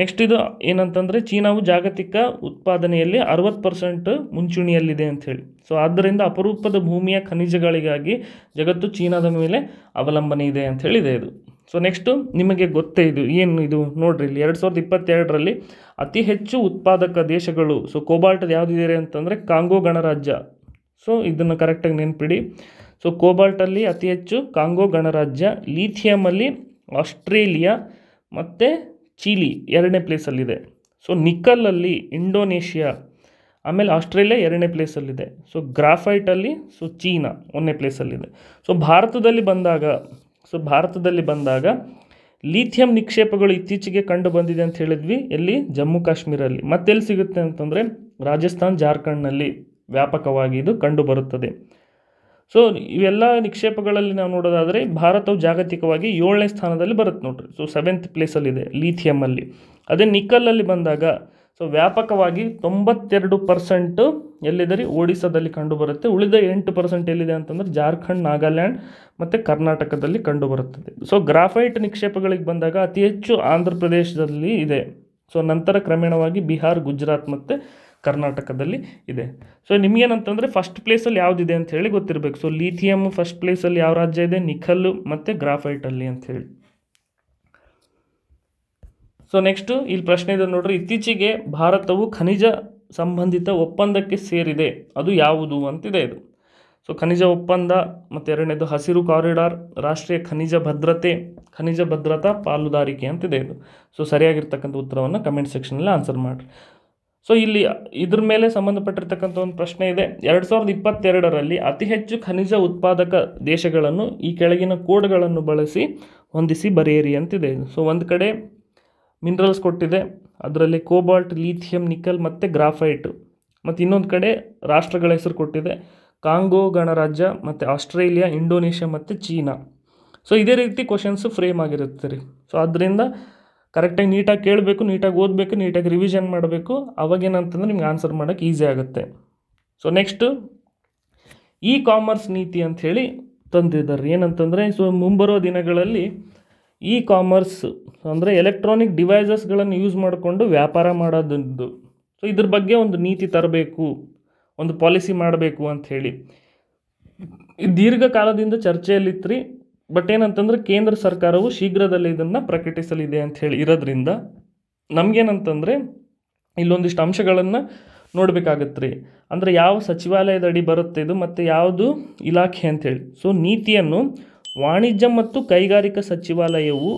ನೆಕ್ಸ್ಟ್ ಇದು ಏನಂತಂದರೆ ಚೀನಾವು ಜಾಗತಿಕ ಉತ್ಪಾದನೆಯಲ್ಲಿ ಅರವತ್ತು ಪರ್ಸೆಂಟ್ ಮುಂಚೂಣಿಯಲ್ಲಿದೆ ಅಂಥೇಳಿ ಸೊ ಆದ್ದರಿಂದ ಅಪರೂಪದ ಭೂಮಿಯ ಖನಿಜಗಳಿಗಾಗಿ ಜಗತ್ತು ಚೀನಾದ ಮೇಲೆ ಅವಲಂಬನೆ ಇದೆ ಅಂತ ಹೇಳಿದೆ ಇದು ಸೊ ನೆಕ್ಸ್ಟು ನಿಮಗೆ ಗೊತ್ತೇ ಇದು ಏನು ಇದು ನೋಡ್ರಿ ಇಲ್ಲಿ ಎರಡು ಸಾವಿರದ ಇಪ್ಪತ್ತೆರಡರಲ್ಲಿ ಅತಿ ಹೆಚ್ಚು ಉತ್ಪಾದಕ ದೇಶಗಳು ಸೊ ಕೋಬಾಲ್ಟ್ ಯಾವುದಿದೆ ಅಂತಂದರೆ ಕಾಂಗೋ ಗಣರಾಜ್ಯ ಸೊ ಇದನ್ನು ಕರೆಕ್ಟಾಗಿ ನೆನ್ಪಿಡಿ ಸೊ ಕೋಬಾಲ್ಟಲ್ಲಿ ಅತಿ ಹೆಚ್ಚು ಕಾಂಗೋ ಗಣರಾಜ್ಯ ಲೀಥಿಯಮಲ್ಲಿ ಆಸ್ಟ್ರೇಲಿಯಾ ಮತ್ತು ಚೀಲಿ ಎರಡನೇ ಪ್ಲೇಸಲ್ಲಿದೆ ಸೊ ನಿಕ್ಕಲಲ್ಲಿ ಇಂಡೋನೇಷ್ಯಾ ಆಮೇಲೆ ಆಸ್ಟ್ರೇಲಿಯಾ ಎರಡನೇ ಪ್ಲೇಸಲ್ಲಿದೆ ಸೊ ಗ್ರಾಫೈಟಲ್ಲಿ ಸೊ ಚೀನಾ ಒಂದನೇ ಪ್ಲೇಸಲ್ಲಿದೆ ಸೊ ಭಾರತದಲ್ಲಿ ಬಂದಾಗ ಸೊ ಭಾರತದಲ್ಲಿ ಬಂದಾಗ ಲಿಥಿಯಂ ನಿಕ್ಷೇಪಗಳು ಇತ್ತೀಚೆಗೆ ಕಂಡು ಬಂದಿದೆ ಅಂತ ಹೇಳಿದ್ವಿ ಎಲ್ಲಿ ಜಮ್ಮು ಕಾಶ್ಮೀರಲ್ಲಿ ಮತ್ತೆಲ್ಲಿ ಸಿಗುತ್ತೆ ಅಂತಂದರೆ ರಾಜಸ್ಥಾನ್ ಜಾರ್ಖಂಡ್ನಲ್ಲಿ ವ್ಯಾಪಕವಾಗಿ ಇದು ಕಂಡು ಬರುತ್ತದೆ ಸೊ ಇವೆಲ್ಲ ನಿಕ್ಷೇಪಗಳಲ್ಲಿ ನಾವು ನೋಡೋದಾದರೆ ಭಾರತವು ಜಾಗತಿಕವಾಗಿ ಏಳನೇ ಸ್ಥಾನದಲ್ಲಿ ಬರುತ್ತೆ ನೋಡ್ರಿ ಸೊ ಸೆವೆಂತ್ ಪ್ಲೇಸಲ್ಲಿದೆ ಲೀಥಿಯಮಲ್ಲಿ ಅದೇ ನಿಕ್ಕಲ್ಲಲ್ಲಿ ಬಂದಾಗ ಸೊ ವ್ಯಾಪಕವಾಗಿ ತೊಂಬತ್ತೆರಡು ಪರ್ಸೆಂಟು ಎಲ್ಲಿದ್ದರೆ ಒಡಿಸ್ಸಾದಲ್ಲಿ ಕಂಡುಬರುತ್ತೆ ಉಳಿದ ಎಂಟು ಪರ್ಸೆಂಟ್ ಎಲ್ಲಿದೆ ಅಂತಂದರೆ ಜಾರ್ಖಂಡ್ ನಾಗಾಲ್ಯಾಂಡ್ ಮತ್ತು ಕರ್ನಾಟಕದಲ್ಲಿ ಕಂಡುಬರುತ್ತದೆ ಸೊ ಗ್ರಾಫೈಟ್ ನಿಕ್ಷೇಪಗಳಿಗೆ ಬಂದಾಗ ಅತಿ ಹೆಚ್ಚು ಆಂಧ್ರ ಪ್ರದೇಶದಲ್ಲಿ ಇದೆ ಸೊ ನಂತರ ಕ್ರಮೇಣವಾಗಿ ಬಿಹಾರ್ ಗುಜರಾತ್ ಮತ್ತು ಕರ್ನಾಟಕದಲ್ಲಿ ಇದೆ ಸೊ ನಿಮಗೇನಂತಂದರೆ ಫಸ್ಟ್ ಪ್ಲೇಸಲ್ಲಿ ಯಾವುದಿದೆ ಅಂತ ಹೇಳಿ ಗೊತ್ತಿರಬೇಕು ಸೊ ಲೀಥಿಯಮ್ ಫಸ್ಟ್ ಪ್ಲೇಸಲ್ಲಿ ಯಾವ ರಾಜ್ಯ ಇದೆ ನಿಖಲ್ ಮತ್ತು ಗ್ರಾಫೈಟಲ್ಲಿ ಅಂತ ಹೇಳಿ ಸೊ ನೆಕ್ಸ್ಟು ಇಲ್ಲಿ ಪ್ರಶ್ನೆ ಇದೆ ನೋಡ್ರಿ ಇತ್ತೀಚೆಗೆ ಭಾರತವು ಖನಿಜ ಸಂಬಂಧಿತ ಒಪ್ಪಂದಕ್ಕೆ ಸೇರಿದೆ ಅದು ಯಾವುದು ಅಂತಿದೆ ಇದು ಸೊ ಖನಿಜ ಒಪ್ಪಂದ ಮತ್ತು ಎರಡನೇದು ಹಸಿರು ಕಾರಿಡಾರ್ ರಾಷ್ಟ್ರೀಯ ಖನಿಜ ಭದ್ರತೆ ಖನಿಜ ಭದ್ರತಾ ಪಾಲುದಾರಿಕೆ ಅಂತಿದೆ ಇದು ಸೊ ಸರಿಯಾಗಿರ್ತಕ್ಕಂಥ ಉತ್ತರವನ್ನು ಕಮೆಂಟ್ ಸೆಕ್ಷನಲ್ಲಿ ಆನ್ಸರ್ ಮಾಡಿರಿ ಸೊ ಇಲ್ಲಿ ಇದ್ರ ಮೇಲೆ ಸಂಬಂಧಪಟ್ಟಿರ್ತಕ್ಕಂಥ ಒಂದು ಪ್ರಶ್ನೆ ಇದೆ ಎರಡು ಸಾವಿರದ ಇಪ್ಪತ್ತೆರಡರಲ್ಲಿ ಅತಿ ಹೆಚ್ಚು ಖನಿಜ ಉತ್ಪಾದಕ ದೇಶಗಳನ್ನು ಈ ಕೆಳಗಿನ ಕೋಡ್ಗಳನ್ನು ಬಳಸಿ ಹೊಂದಿಸಿ ಬರೆಯಿರಿ ಅಂತಿದೆ ಸೊ ಒಂದು ಕಡೆ ಮಿನರಲ್ಸ್ ಕೊಟ್ಟಿದೆ ಅದರಲ್ಲಿ ಕೋಬಾಲ್ಟ್ ಲೀಥಿಯಂ ನಿಕಲ್ ಮತ್ತು ಗ್ರಾಫೈಟ್ ಮತ್ತು ಇನ್ನೊಂದು ಕಡೆ ರಾಷ್ಟ್ರಗಳ ಹೆಸರು ಕೊಟ್ಟಿದೆ ಕಾಂಗೋ ಗಣರಾಜ್ಯ ಮತ್ತು ಆಸ್ಟ್ರೇಲಿಯಾ ಇಂಡೋನೇಷ್ಯಾ ಮತ್ತು ಚೀನಾ ಸೊ ಇದೇ ರೀತಿ ಕ್ವಶನ್ಸು ಫ್ರೇಮ್ ಆಗಿರುತ್ತೆ ರೀ ಸೊ ಅದರಿಂದ ಕರೆಕ್ಟಾಗಿ ನೀಟಾಗಿ ಕೇಳಬೇಕು ನೀಟಾಗಿ ಓದಬೇಕು ನೀಟಾಗಿ ರಿವಿಷನ್ ಮಾಡಬೇಕು ಅವಾಗೇನಂತಂದ್ರೆ ನಿಮ್ಗೆ ಆನ್ಸರ್ ಮಾಡೋಕ್ಕೆ ಈಸಿ ಆಗುತ್ತೆ ಸೊ ನೆಕ್ಸ್ಟು ಇ ಕಾಮರ್ಸ್ ನೀತಿ ಅಂಥೇಳಿ ತಂದಿದ್ದಾರೆ ಏನಂತಂದರೆ ಸೊ ಮುಂಬರುವ ದಿನಗಳಲ್ಲಿ ಇ ಕಾಮರ್ಸ್ ಅಂದರೆ ಎಲೆಕ್ಟ್ರಾನಿಕ್ ಡಿವೈಸಸ್ಗಳನ್ನು ಯೂಸ್ ಮಾಡಿಕೊಂಡು ವ್ಯಾಪಾರ ಮಾಡೋದದ್ದು ಸೊ ಇದ್ರ ಬಗ್ಗೆ ಒಂದು ನೀತಿ ತರಬೇಕು ಒಂದು ಪಾಲಿಸಿ ಮಾಡಬೇಕು ಅಂತ ಇದು ದೀರ್ಘಕಾಲದಿಂದ ಚರ್ಚೆಯಲ್ಲಿತ್ತು ಬಟ್ ಏನಂತಂದ್ರೆ ಕೇಂದ್ರ ಸರ್ಕಾರವು ಶೀಘ್ರದಲ್ಲೇ ಇದನ್ನು ಪ್ರಕಟಿಸಲಿದೆ ಹೇಳಿ ಇರೋದ್ರಿಂದ ನಮಗೇನಂತಂದರೆ ಇಲ್ಲೊಂದಿಷ್ಟು ಅಂಶಗಳನ್ನು ನೋಡಬೇಕಾಗತ್ತೆ ರೀ ಅಂದರೆ ಯಾವ ಅಡಿ ಬರುತ್ತೆ ಇದು ಮತ್ತು ಯಾವುದು ಇಲಾಖೆ ಅಂಥೇಳಿ ಸೊ ನೀತಿಯನ್ನು ವಾಣಿಜ್ಯ ಮತ್ತು ಕೈಗಾರಿಕಾ ಸಚಿವಾಲಯವು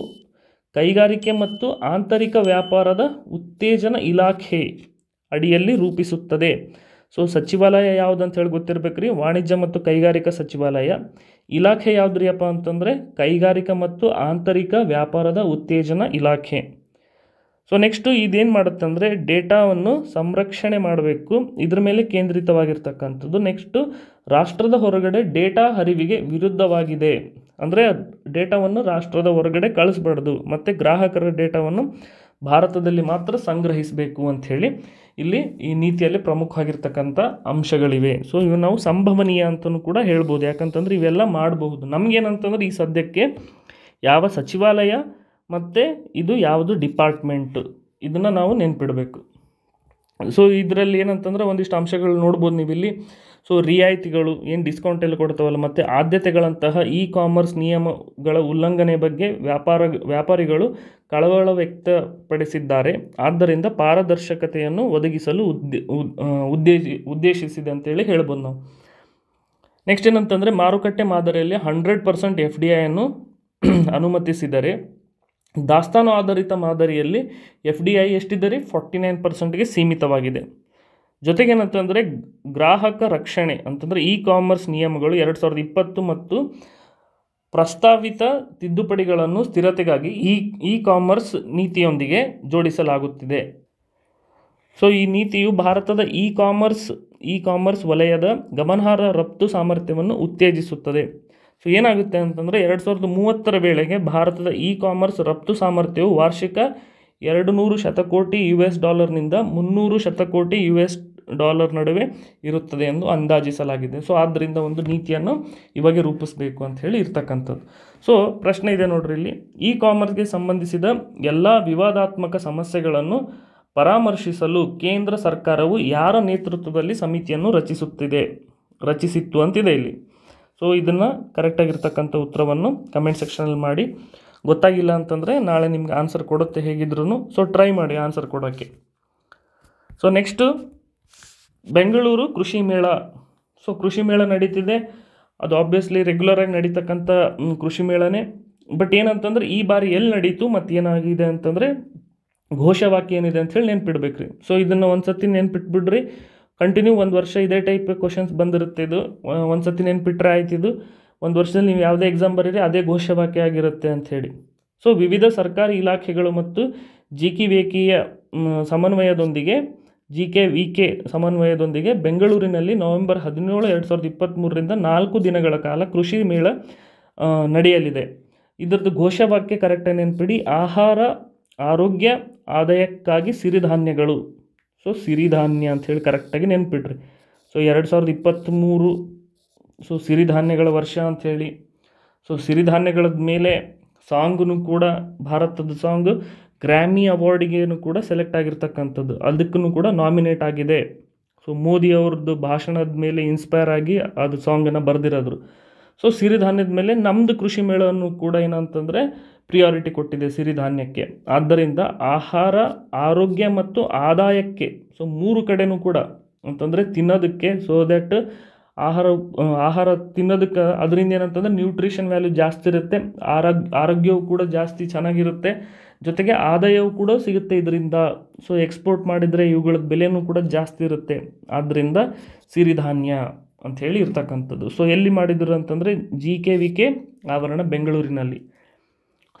ಕೈಗಾರಿಕೆ ಮತ್ತು ಆಂತರಿಕ ವ್ಯಾಪಾರದ ಉತ್ತೇಜನ ಇಲಾಖೆ ಅಡಿಯಲ್ಲಿ ರೂಪಿಸುತ್ತದೆ ಸೊ ಸಚಿವಾಲಯ ಯಾವುದಂತ ಹೇಳಿ ಗೊತ್ತಿರಬೇಕ್ರಿ ವಾಣಿಜ್ಯ ಮತ್ತು ಕೈಗಾರಿಕಾ ಸಚಿವಾಲಯ ಇಲಾಖೆ ಯಾವುದ್ರಿ ಅಪ್ಪ ಅಂತಂದರೆ ಕೈಗಾರಿಕಾ ಮತ್ತು ಆಂತರಿಕ ವ್ಯಾಪಾರದ ಉತ್ತೇಜನ ಇಲಾಖೆ ಸೊ ನೆಕ್ಸ್ಟು ಇದೇನು ಮಾಡುತ್ತೆ ಅಂದರೆ ಡೇಟಾವನ್ನು ಸಂರಕ್ಷಣೆ ಮಾಡಬೇಕು ಇದ್ರ ಮೇಲೆ ಕೇಂದ್ರಿತವಾಗಿರ್ತಕ್ಕಂಥದ್ದು ನೆಕ್ಸ್ಟು ರಾಷ್ಟ್ರದ ಹೊರಗಡೆ ಡೇಟಾ ಹರಿವಿಗೆ ವಿರುದ್ಧವಾಗಿದೆ ಅಂದರೆ ಡೇಟಾವನ್ನು ರಾಷ್ಟ್ರದ ಹೊರಗಡೆ ಕಳಿಸ್ಬಾರ್ದು ಮತ್ತು ಗ್ರಾಹಕರ ಡೇಟಾವನ್ನು ಭಾರತದಲ್ಲಿ ಮಾತ್ರ ಸಂಗ್ರಹಿಸಬೇಕು ಅಂಥೇಳಿ ಇಲ್ಲಿ ಈ ನೀತಿಯಲ್ಲಿ ಪ್ರಮುಖವಾಗಿರ್ತಕ್ಕಂಥ ಅಂಶಗಳಿವೆ ಸೊ ಇವು ನಾವು ಸಂಭವನೀಯ ಅಂತಲೂ ಕೂಡ ಹೇಳ್ಬೋದು ಯಾಕಂತಂದರೆ ಇವೆಲ್ಲ ಮಾಡಬಹುದು ನಮಗೇನಂತಂದ್ರೆ ಈ ಸದ್ಯಕ್ಕೆ ಯಾವ ಸಚಿವಾಲಯ ಮತ್ತು ಇದು ಯಾವುದು ಡಿಪಾರ್ಟ್ಮೆಂಟ್ ಇದನ್ನು ನಾವು ನೆನ್ಪಿಡಬೇಕು ಸೊ ಇದರಲ್ಲಿ ಏನಂತಂದ್ರೆ ಒಂದಿಷ್ಟು ಅಂಶಗಳು ನೋಡ್ಬೋದು ನೀವು ಇಲ್ಲಿ ಸೊ ರಿಯಾಯಿತಿಗಳು ಏನು ಡಿಸ್ಕೌಂಟ್ ಎಲ್ಲ ಕೊಡ್ತಾವಲ್ಲ ಮತ್ತು ಆದ್ಯತೆಗಳಂತಹ ಇ ಕಾಮರ್ಸ್ ನಿಯಮಗಳ ಉಲ್ಲಂಘನೆ ಬಗ್ಗೆ ವ್ಯಾಪಾರ ವ್ಯಾಪಾರಿಗಳು ಕಳವಳ ವ್ಯಕ್ತಪಡಿಸಿದ್ದಾರೆ ಆದ್ದರಿಂದ ಪಾರದರ್ಶಕತೆಯನ್ನು ಒದಗಿಸಲು ಉದ್ದೇ ಉದ್ದೇಶಿ ಉದ್ದೇಶಿಸಿದೆ ಅಂತೇಳಿ ಹೇಳ್ಬೋದು ನಾವು ನೆಕ್ಸ್ಟ್ ಏನಂತಂದರೆ ಮಾರುಕಟ್ಟೆ ಮಾದರಿಯಲ್ಲಿ ಹಂಡ್ರೆಡ್ ಪರ್ಸೆಂಟ್ ಎಫ್ ಡಿ ಅನ್ನು ಅನುಮತಿಸಿದರೆ ದಾಸ್ತಾನು ಆಧಾರಿತ ಮಾದರಿಯಲ್ಲಿ ಎಫ್ ಡಿ ಐ ಎಷ್ಟಿದ್ದರೆ ಫಾರ್ಟಿ ನೈನ್ ಪರ್ಸೆಂಟ್ಗೆ ಸೀಮಿತವಾಗಿದೆ ಜೊತೆಗೇನಂತಂದರೆ ಗ್ರಾಹಕ ರಕ್ಷಣೆ ಅಂತಂದರೆ ಇ ಕಾಮರ್ಸ್ ನಿಯಮಗಳು ಎರಡು ಸಾವಿರದ ಇಪ್ಪತ್ತು ಮತ್ತು ಪ್ರಸ್ತಾವಿತ ತಿದ್ದುಪಡಿಗಳನ್ನು ಸ್ಥಿರತೆಗಾಗಿ ಈ ಇ ಕಾಮರ್ಸ್ ನೀತಿಯೊಂದಿಗೆ ಜೋಡಿಸಲಾಗುತ್ತಿದೆ ಸೊ ಈ ನೀತಿಯು ಭಾರತದ ಇ ಕಾಮರ್ಸ್ ಇ ಕಾಮರ್ಸ್ ವಲಯದ ಗಮನಾರ್ಹ ರಫ್ತು ಸಾಮರ್ಥ್ಯವನ್ನು ಉತ್ತೇಜಿಸುತ್ತದೆ ಸೊ ಏನಾಗುತ್ತೆ ಅಂತಂದರೆ ಎರಡು ಸಾವಿರದ ಮೂವತ್ತರ ವೇಳೆಗೆ ಭಾರತದ ಇ ಕಾಮರ್ಸ್ ರಫ್ತು ಸಾಮರ್ಥ್ಯವು ವಾರ್ಷಿಕ ಎರಡು ನೂರು ಶತಕೋಟಿ ಯು ಎಸ್ ಡಾಲರ್ನಿಂದ ಮುನ್ನೂರು ಶತಕೋಟಿ ಯು ಎಸ್ ಡಾಲರ್ ನಡುವೆ ಇರುತ್ತದೆ ಎಂದು ಅಂದಾಜಿಸಲಾಗಿದೆ ಸೊ ಆದ್ದರಿಂದ ಒಂದು ನೀತಿಯನ್ನು ಇವಾಗ ರೂಪಿಸಬೇಕು ಅಂತ ಹೇಳಿ ಇರ್ತಕ್ಕಂಥದ್ದು ಸೊ ಪ್ರಶ್ನೆ ಇದೆ ನೋಡ್ರಿ ಇಲ್ಲಿ ಇ ಕಾಮರ್ಸ್ಗೆ ಸಂಬಂಧಿಸಿದ ಎಲ್ಲ ವಿವಾದಾತ್ಮಕ ಸಮಸ್ಯೆಗಳನ್ನು ಪರಾಮರ್ಶಿಸಲು ಕೇಂದ್ರ ಸರ್ಕಾರವು ಯಾರ ನೇತೃತ್ವದಲ್ಲಿ ಸಮಿತಿಯನ್ನು ರಚಿಸುತ್ತಿದೆ ರಚಿಸಿತ್ತು ಅಂತಿದೆ ಇಲ್ಲಿ ಸೊ ಇದನ್ನು ಕರೆಕ್ಟಾಗಿರ್ತಕ್ಕಂಥ ಉತ್ತರವನ್ನು ಕಮೆಂಟ್ ಸೆಕ್ಷನಲ್ಲಿ ಮಾಡಿ ಗೊತ್ತಾಗಿಲ್ಲ ಅಂತಂದರೆ ನಾಳೆ ನಿಮ್ಗೆ ಆನ್ಸರ್ ಕೊಡುತ್ತೆ ಹೇಗಿದ್ರು ಸೊ ಟ್ರೈ ಮಾಡಿ ಆನ್ಸರ್ ಕೊಡೋಕ್ಕೆ ಸೊ ನೆಕ್ಸ್ಟು ಬೆಂಗಳೂರು ಕೃಷಿ ಮೇಳ ಸೊ ಕೃಷಿ ಮೇಳ ನಡೀತಿದೆ ಅದು ಆಬ್ವಿಯಸ್ಲಿ ರೆಗ್ಯುಲರಾಗಿ ನಡೀತಕ್ಕಂಥ ಕೃಷಿ ಮೇಳನೇ ಬಟ್ ಏನಂತಂದ್ರೆ ಈ ಬಾರಿ ಎಲ್ಲಿ ನಡೀತು ಮತ್ತು ಏನಾಗಿದೆ ಅಂತಂದರೆ ಘೋಷವಾಕ್ಯ ಏನಿದೆ ಅಂಥೇಳಿ ನೆನ್ಪಿಡ್ಬೇಕ್ರಿ ಸೊ ಇದನ್ನು ಒಂದು ಸತಿ ನೆನ್ಪಿಟ್ಬಿಡ್ರಿ ಕಂಟಿನ್ಯೂ ಒಂದು ವರ್ಷ ಇದೇ ಟೈಪ್ ಕ್ವಶನ್ಸ್ ಬಂದಿರುತ್ತೆ ಇದು ಒಂದು ಸತಿ ನೆನ್ಪಿಟ್ರೆ ಇದು ಒಂದು ವರ್ಷದಲ್ಲಿ ನೀವು ಯಾವುದೇ ಎಕ್ಸಾಮ್ ಬರೀರಿ ಅದೇ ಘೋಷವಾಕ್ಯ ಆಗಿರುತ್ತೆ ಅಂಥೇಳಿ ಸೊ ವಿವಿಧ ಸರ್ಕಾರಿ ಇಲಾಖೆಗಳು ಮತ್ತು ಜಿ ಕಿ ವೇಕಿಯ ಸಮನ್ವಯದೊಂದಿಗೆ ಜಿ ಕೆ ವಿ ಕೆ ಸಮನ್ವಯದೊಂದಿಗೆ ಬೆಂಗಳೂರಿನಲ್ಲಿ ನವೆಂಬರ್ ಹದಿನೇಳು ಎರಡು ಸಾವಿರದ ಇಪ್ಪತ್ತ್ಮೂರರಿಂದ ನಾಲ್ಕು ದಿನಗಳ ಕಾಲ ಕೃಷಿ ಮೇಳ ನಡೆಯಲಿದೆ ಇದರದ್ದು ಘೋಷವಾಕ್ಯ ಕರೆಕ್ಟಾಗಿ ನೆನ್ಪಿಡಿ ಆಹಾರ ಆರೋಗ್ಯ ಆದಾಯಕ್ಕಾಗಿ ಸಿರಿಧಾನ್ಯಗಳು ಸೊ ಸಿರಿಧಾನ್ಯ ಅಂಥೇಳಿ ಕರೆಕ್ಟಾಗಿ ನೆನ್ಪಿಡ್ರಿ ಸೊ ಎರಡು ಸಾವಿರದ ಇಪ್ಪತ್ತ್ಮೂರು ಸೊ ಸಿರಿಧಾನ್ಯಗಳ ವರ್ಷ ಅಂಥೇಳಿ ಸೊ ಸಿರಿಧಾನ್ಯಗಳ ಮೇಲೆ ಸಾಂಗೂ ಕೂಡ ಭಾರತದ ಸಾಂಗ್ ಗ್ರ್ಯಾಮಿ ಅವಾರ್ಡಿಗೆನೂ ಕೂಡ ಸೆಲೆಕ್ಟ್ ಆಗಿರ್ತಕ್ಕಂಥದ್ದು ಅದಕ್ಕೂ ಕೂಡ ನಾಮಿನೇಟ್ ಆಗಿದೆ ಸೊ ಮೋದಿ ಅವ್ರದ್ದು ಭಾಷಣದ ಮೇಲೆ ಇನ್ಸ್ಪೈರ್ ಆಗಿ ಅದು ಸಾಂಗನ್ನು ಬರೆದಿರೋದ್ರು ಸೊ ಸಿರಿಧಾನ್ಯದ ಮೇಲೆ ನಮ್ಮದು ಕೃಷಿ ಮೇಳವನ್ನು ಕೂಡ ಏನಂತಂದರೆ ಪ್ರಿಯಾರಿಟಿ ಕೊಟ್ಟಿದೆ ಸಿರಿಧಾನ್ಯಕ್ಕೆ ಆದ್ದರಿಂದ ಆಹಾರ ಆರೋಗ್ಯ ಮತ್ತು ಆದಾಯಕ್ಕೆ ಸೊ ಮೂರು ಕಡೆನೂ ಕೂಡ ಅಂತಂದರೆ ತಿನ್ನೋದಕ್ಕೆ ಸೊ ದ್ಯಾಟ್ ಆಹಾರ ಆಹಾರ ತಿನ್ನೋದಕ್ಕೆ ಅದರಿಂದ ಏನಂತಂದರೆ ನ್ಯೂಟ್ರಿಷನ್ ವ್ಯಾಲ್ಯೂ ಜಾಸ್ತಿ ಇರುತ್ತೆ ಆರೋಗ್ಯ ಆರೋಗ್ಯವೂ ಕೂಡ ಜಾಸ್ತಿ ಚೆನ್ನಾಗಿರುತ್ತೆ ಜೊತೆಗೆ ಆದಾಯವೂ ಕೂಡ ಸಿಗುತ್ತೆ ಇದರಿಂದ ಸೊ ಎಕ್ಸ್ಪೋರ್ಟ್ ಮಾಡಿದರೆ ಇವುಗಳ ಬೆಲೆಯೂ ಕೂಡ ಜಾಸ್ತಿ ಇರುತ್ತೆ ಆದ್ದರಿಂದ ಸಿರಿಧಾನ್ಯ ಅಂಥೇಳಿ ಇರ್ತಕ್ಕಂಥದ್ದು ಸೊ ಎಲ್ಲಿ ಮಾಡಿದ್ರು ಅಂತಂದರೆ ಜಿ ಕೆ ವಿ ಕೆ ಆವರಣ ಬೆಂಗಳೂರಿನಲ್ಲಿ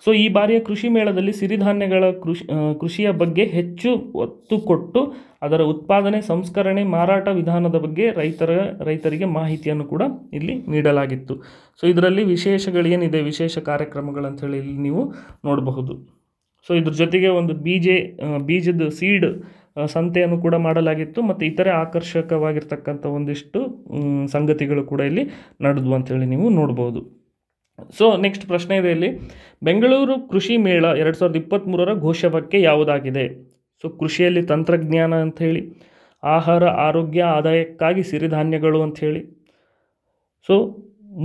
ಸೊ ಈ ಬಾರಿಯ ಕೃಷಿ ಮೇಳದಲ್ಲಿ ಸಿರಿಧಾನ್ಯಗಳ ಕೃಷಿ ಕೃಷಿಯ ಬಗ್ಗೆ ಹೆಚ್ಚು ಒತ್ತು ಕೊಟ್ಟು ಅದರ ಉತ್ಪಾದನೆ ಸಂಸ್ಕರಣೆ ಮಾರಾಟ ವಿಧಾನದ ಬಗ್ಗೆ ರೈತರ ರೈತರಿಗೆ ಮಾಹಿತಿಯನ್ನು ಕೂಡ ಇಲ್ಲಿ ನೀಡಲಾಗಿತ್ತು ಸೊ ಇದರಲ್ಲಿ ವಿಶೇಷಗಳೇನಿದೆ ವಿಶೇಷ ಕಾರ್ಯಕ್ರಮಗಳಂಥೇಳಿ ಇಲ್ಲಿ ನೀವು ನೋಡಬಹುದು ಸೊ ಇದ್ರ ಜೊತೆಗೆ ಒಂದು ಬೀಜ ಬೀಜದ ಸೀಡ್ ಸಂತೆಯನ್ನು ಕೂಡ ಮಾಡಲಾಗಿತ್ತು ಮತ್ತು ಇತರೆ ಆಕರ್ಷಕವಾಗಿರ್ತಕ್ಕಂಥ ಒಂದಿಷ್ಟು ಸಂಗತಿಗಳು ಕೂಡ ಇಲ್ಲಿ ನಡೆದ್ವು ಅಂಥೇಳಿ ನೀವು ನೋಡ್ಬೋದು ಸೊ ನೆಕ್ಸ್ಟ್ ಪ್ರಶ್ನೆ ಇದೆ ಇಲ್ಲಿ ಬೆಂಗಳೂರು ಕೃಷಿ ಮೇಳ ಎರಡು ಸಾವಿರದ ಇಪ್ಪತ್ತ್ಮೂರರ ಘೋಷವಾಕ್ಯ ಯಾವುದಾಗಿದೆ ಸೊ ಕೃಷಿಯಲ್ಲಿ ತಂತ್ರಜ್ಞಾನ ಅಂಥೇಳಿ ಆಹಾರ ಆರೋಗ್ಯ ಆದಾಯಕ್ಕಾಗಿ ಸಿರಿಧಾನ್ಯಗಳು ಅಂಥೇಳಿ ಸೊ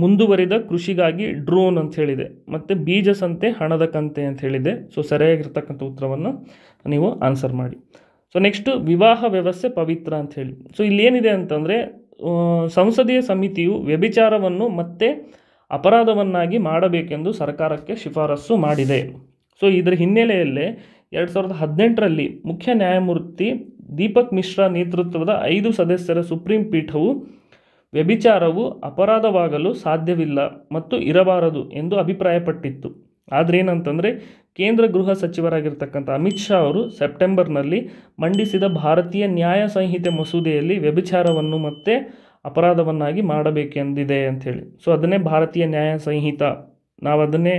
ಮುಂದುವರಿದ ಕೃಷಿಗಾಗಿ ಡ್ರೋನ್ ಅಂತ ಹೇಳಿದೆ ಮತ್ತು ಬೀಜ ಸಂತೆ ಹಣದ ಕಂತೆ ಅಂತ ಹೇಳಿದೆ ಸೊ ಸರಿಯಾಗಿರ್ತಕ್ಕಂಥ ಉತ್ತರವನ್ನು ನೀವು ಆನ್ಸರ್ ಮಾಡಿ ಸೊ ನೆಕ್ಸ್ಟು ವಿವಾಹ ವ್ಯವಸ್ಥೆ ಪವಿತ್ರ ಅಂತ ಹೇಳಿ ಸೊ ಇಲ್ಲೇನಿದೆ ಅಂತಂದರೆ ಸಂಸದೀಯ ಸಮಿತಿಯು ವ್ಯಭಿಚಾರವನ್ನು ಮತ್ತೆ ಅಪರಾಧವನ್ನಾಗಿ ಮಾಡಬೇಕೆಂದು ಸರ್ಕಾರಕ್ಕೆ ಶಿಫಾರಸ್ಸು ಮಾಡಿದೆ ಸೊ ಇದರ ಹಿನ್ನೆಲೆಯಲ್ಲಿ ಎರಡು ಸಾವಿರದ ಹದಿನೆಂಟರಲ್ಲಿ ಮುಖ್ಯ ನ್ಯಾಯಮೂರ್ತಿ ದೀಪಕ್ ಮಿಶ್ರಾ ನೇತೃತ್ವದ ಐದು ಸದಸ್ಯರ ಸುಪ್ರೀಂ ಪೀಠವು ವ್ಯಭಿಚಾರವು ಅಪರಾಧವಾಗಲು ಸಾಧ್ಯವಿಲ್ಲ ಮತ್ತು ಇರಬಾರದು ಎಂದು ಅಭಿಪ್ರಾಯಪಟ್ಟಿತ್ತು ಆದರೆ ಏನಂತಂದರೆ ಕೇಂದ್ರ ಗೃಹ ಸಚಿವರಾಗಿರ್ತಕ್ಕಂಥ ಅಮಿತ್ ಶಾ ಅವರು ಸೆಪ್ಟೆಂಬರ್ನಲ್ಲಿ ಮಂಡಿಸಿದ ಭಾರತೀಯ ನ್ಯಾಯ ಸಂಹಿತೆ ಮಸೂದೆಯಲ್ಲಿ ವ್ಯಭಿಚಾರವನ್ನು ಮತ್ತೆ ಅಪರಾಧವನ್ನಾಗಿ ಮಾಡಬೇಕೆಂದಿದೆ ಅಂಥೇಳಿ ಸೊ ಅದನ್ನೇ ಭಾರತೀಯ ನ್ಯಾಯ ಸಂಹಿತ ನಾವು ಅದನ್ನೇ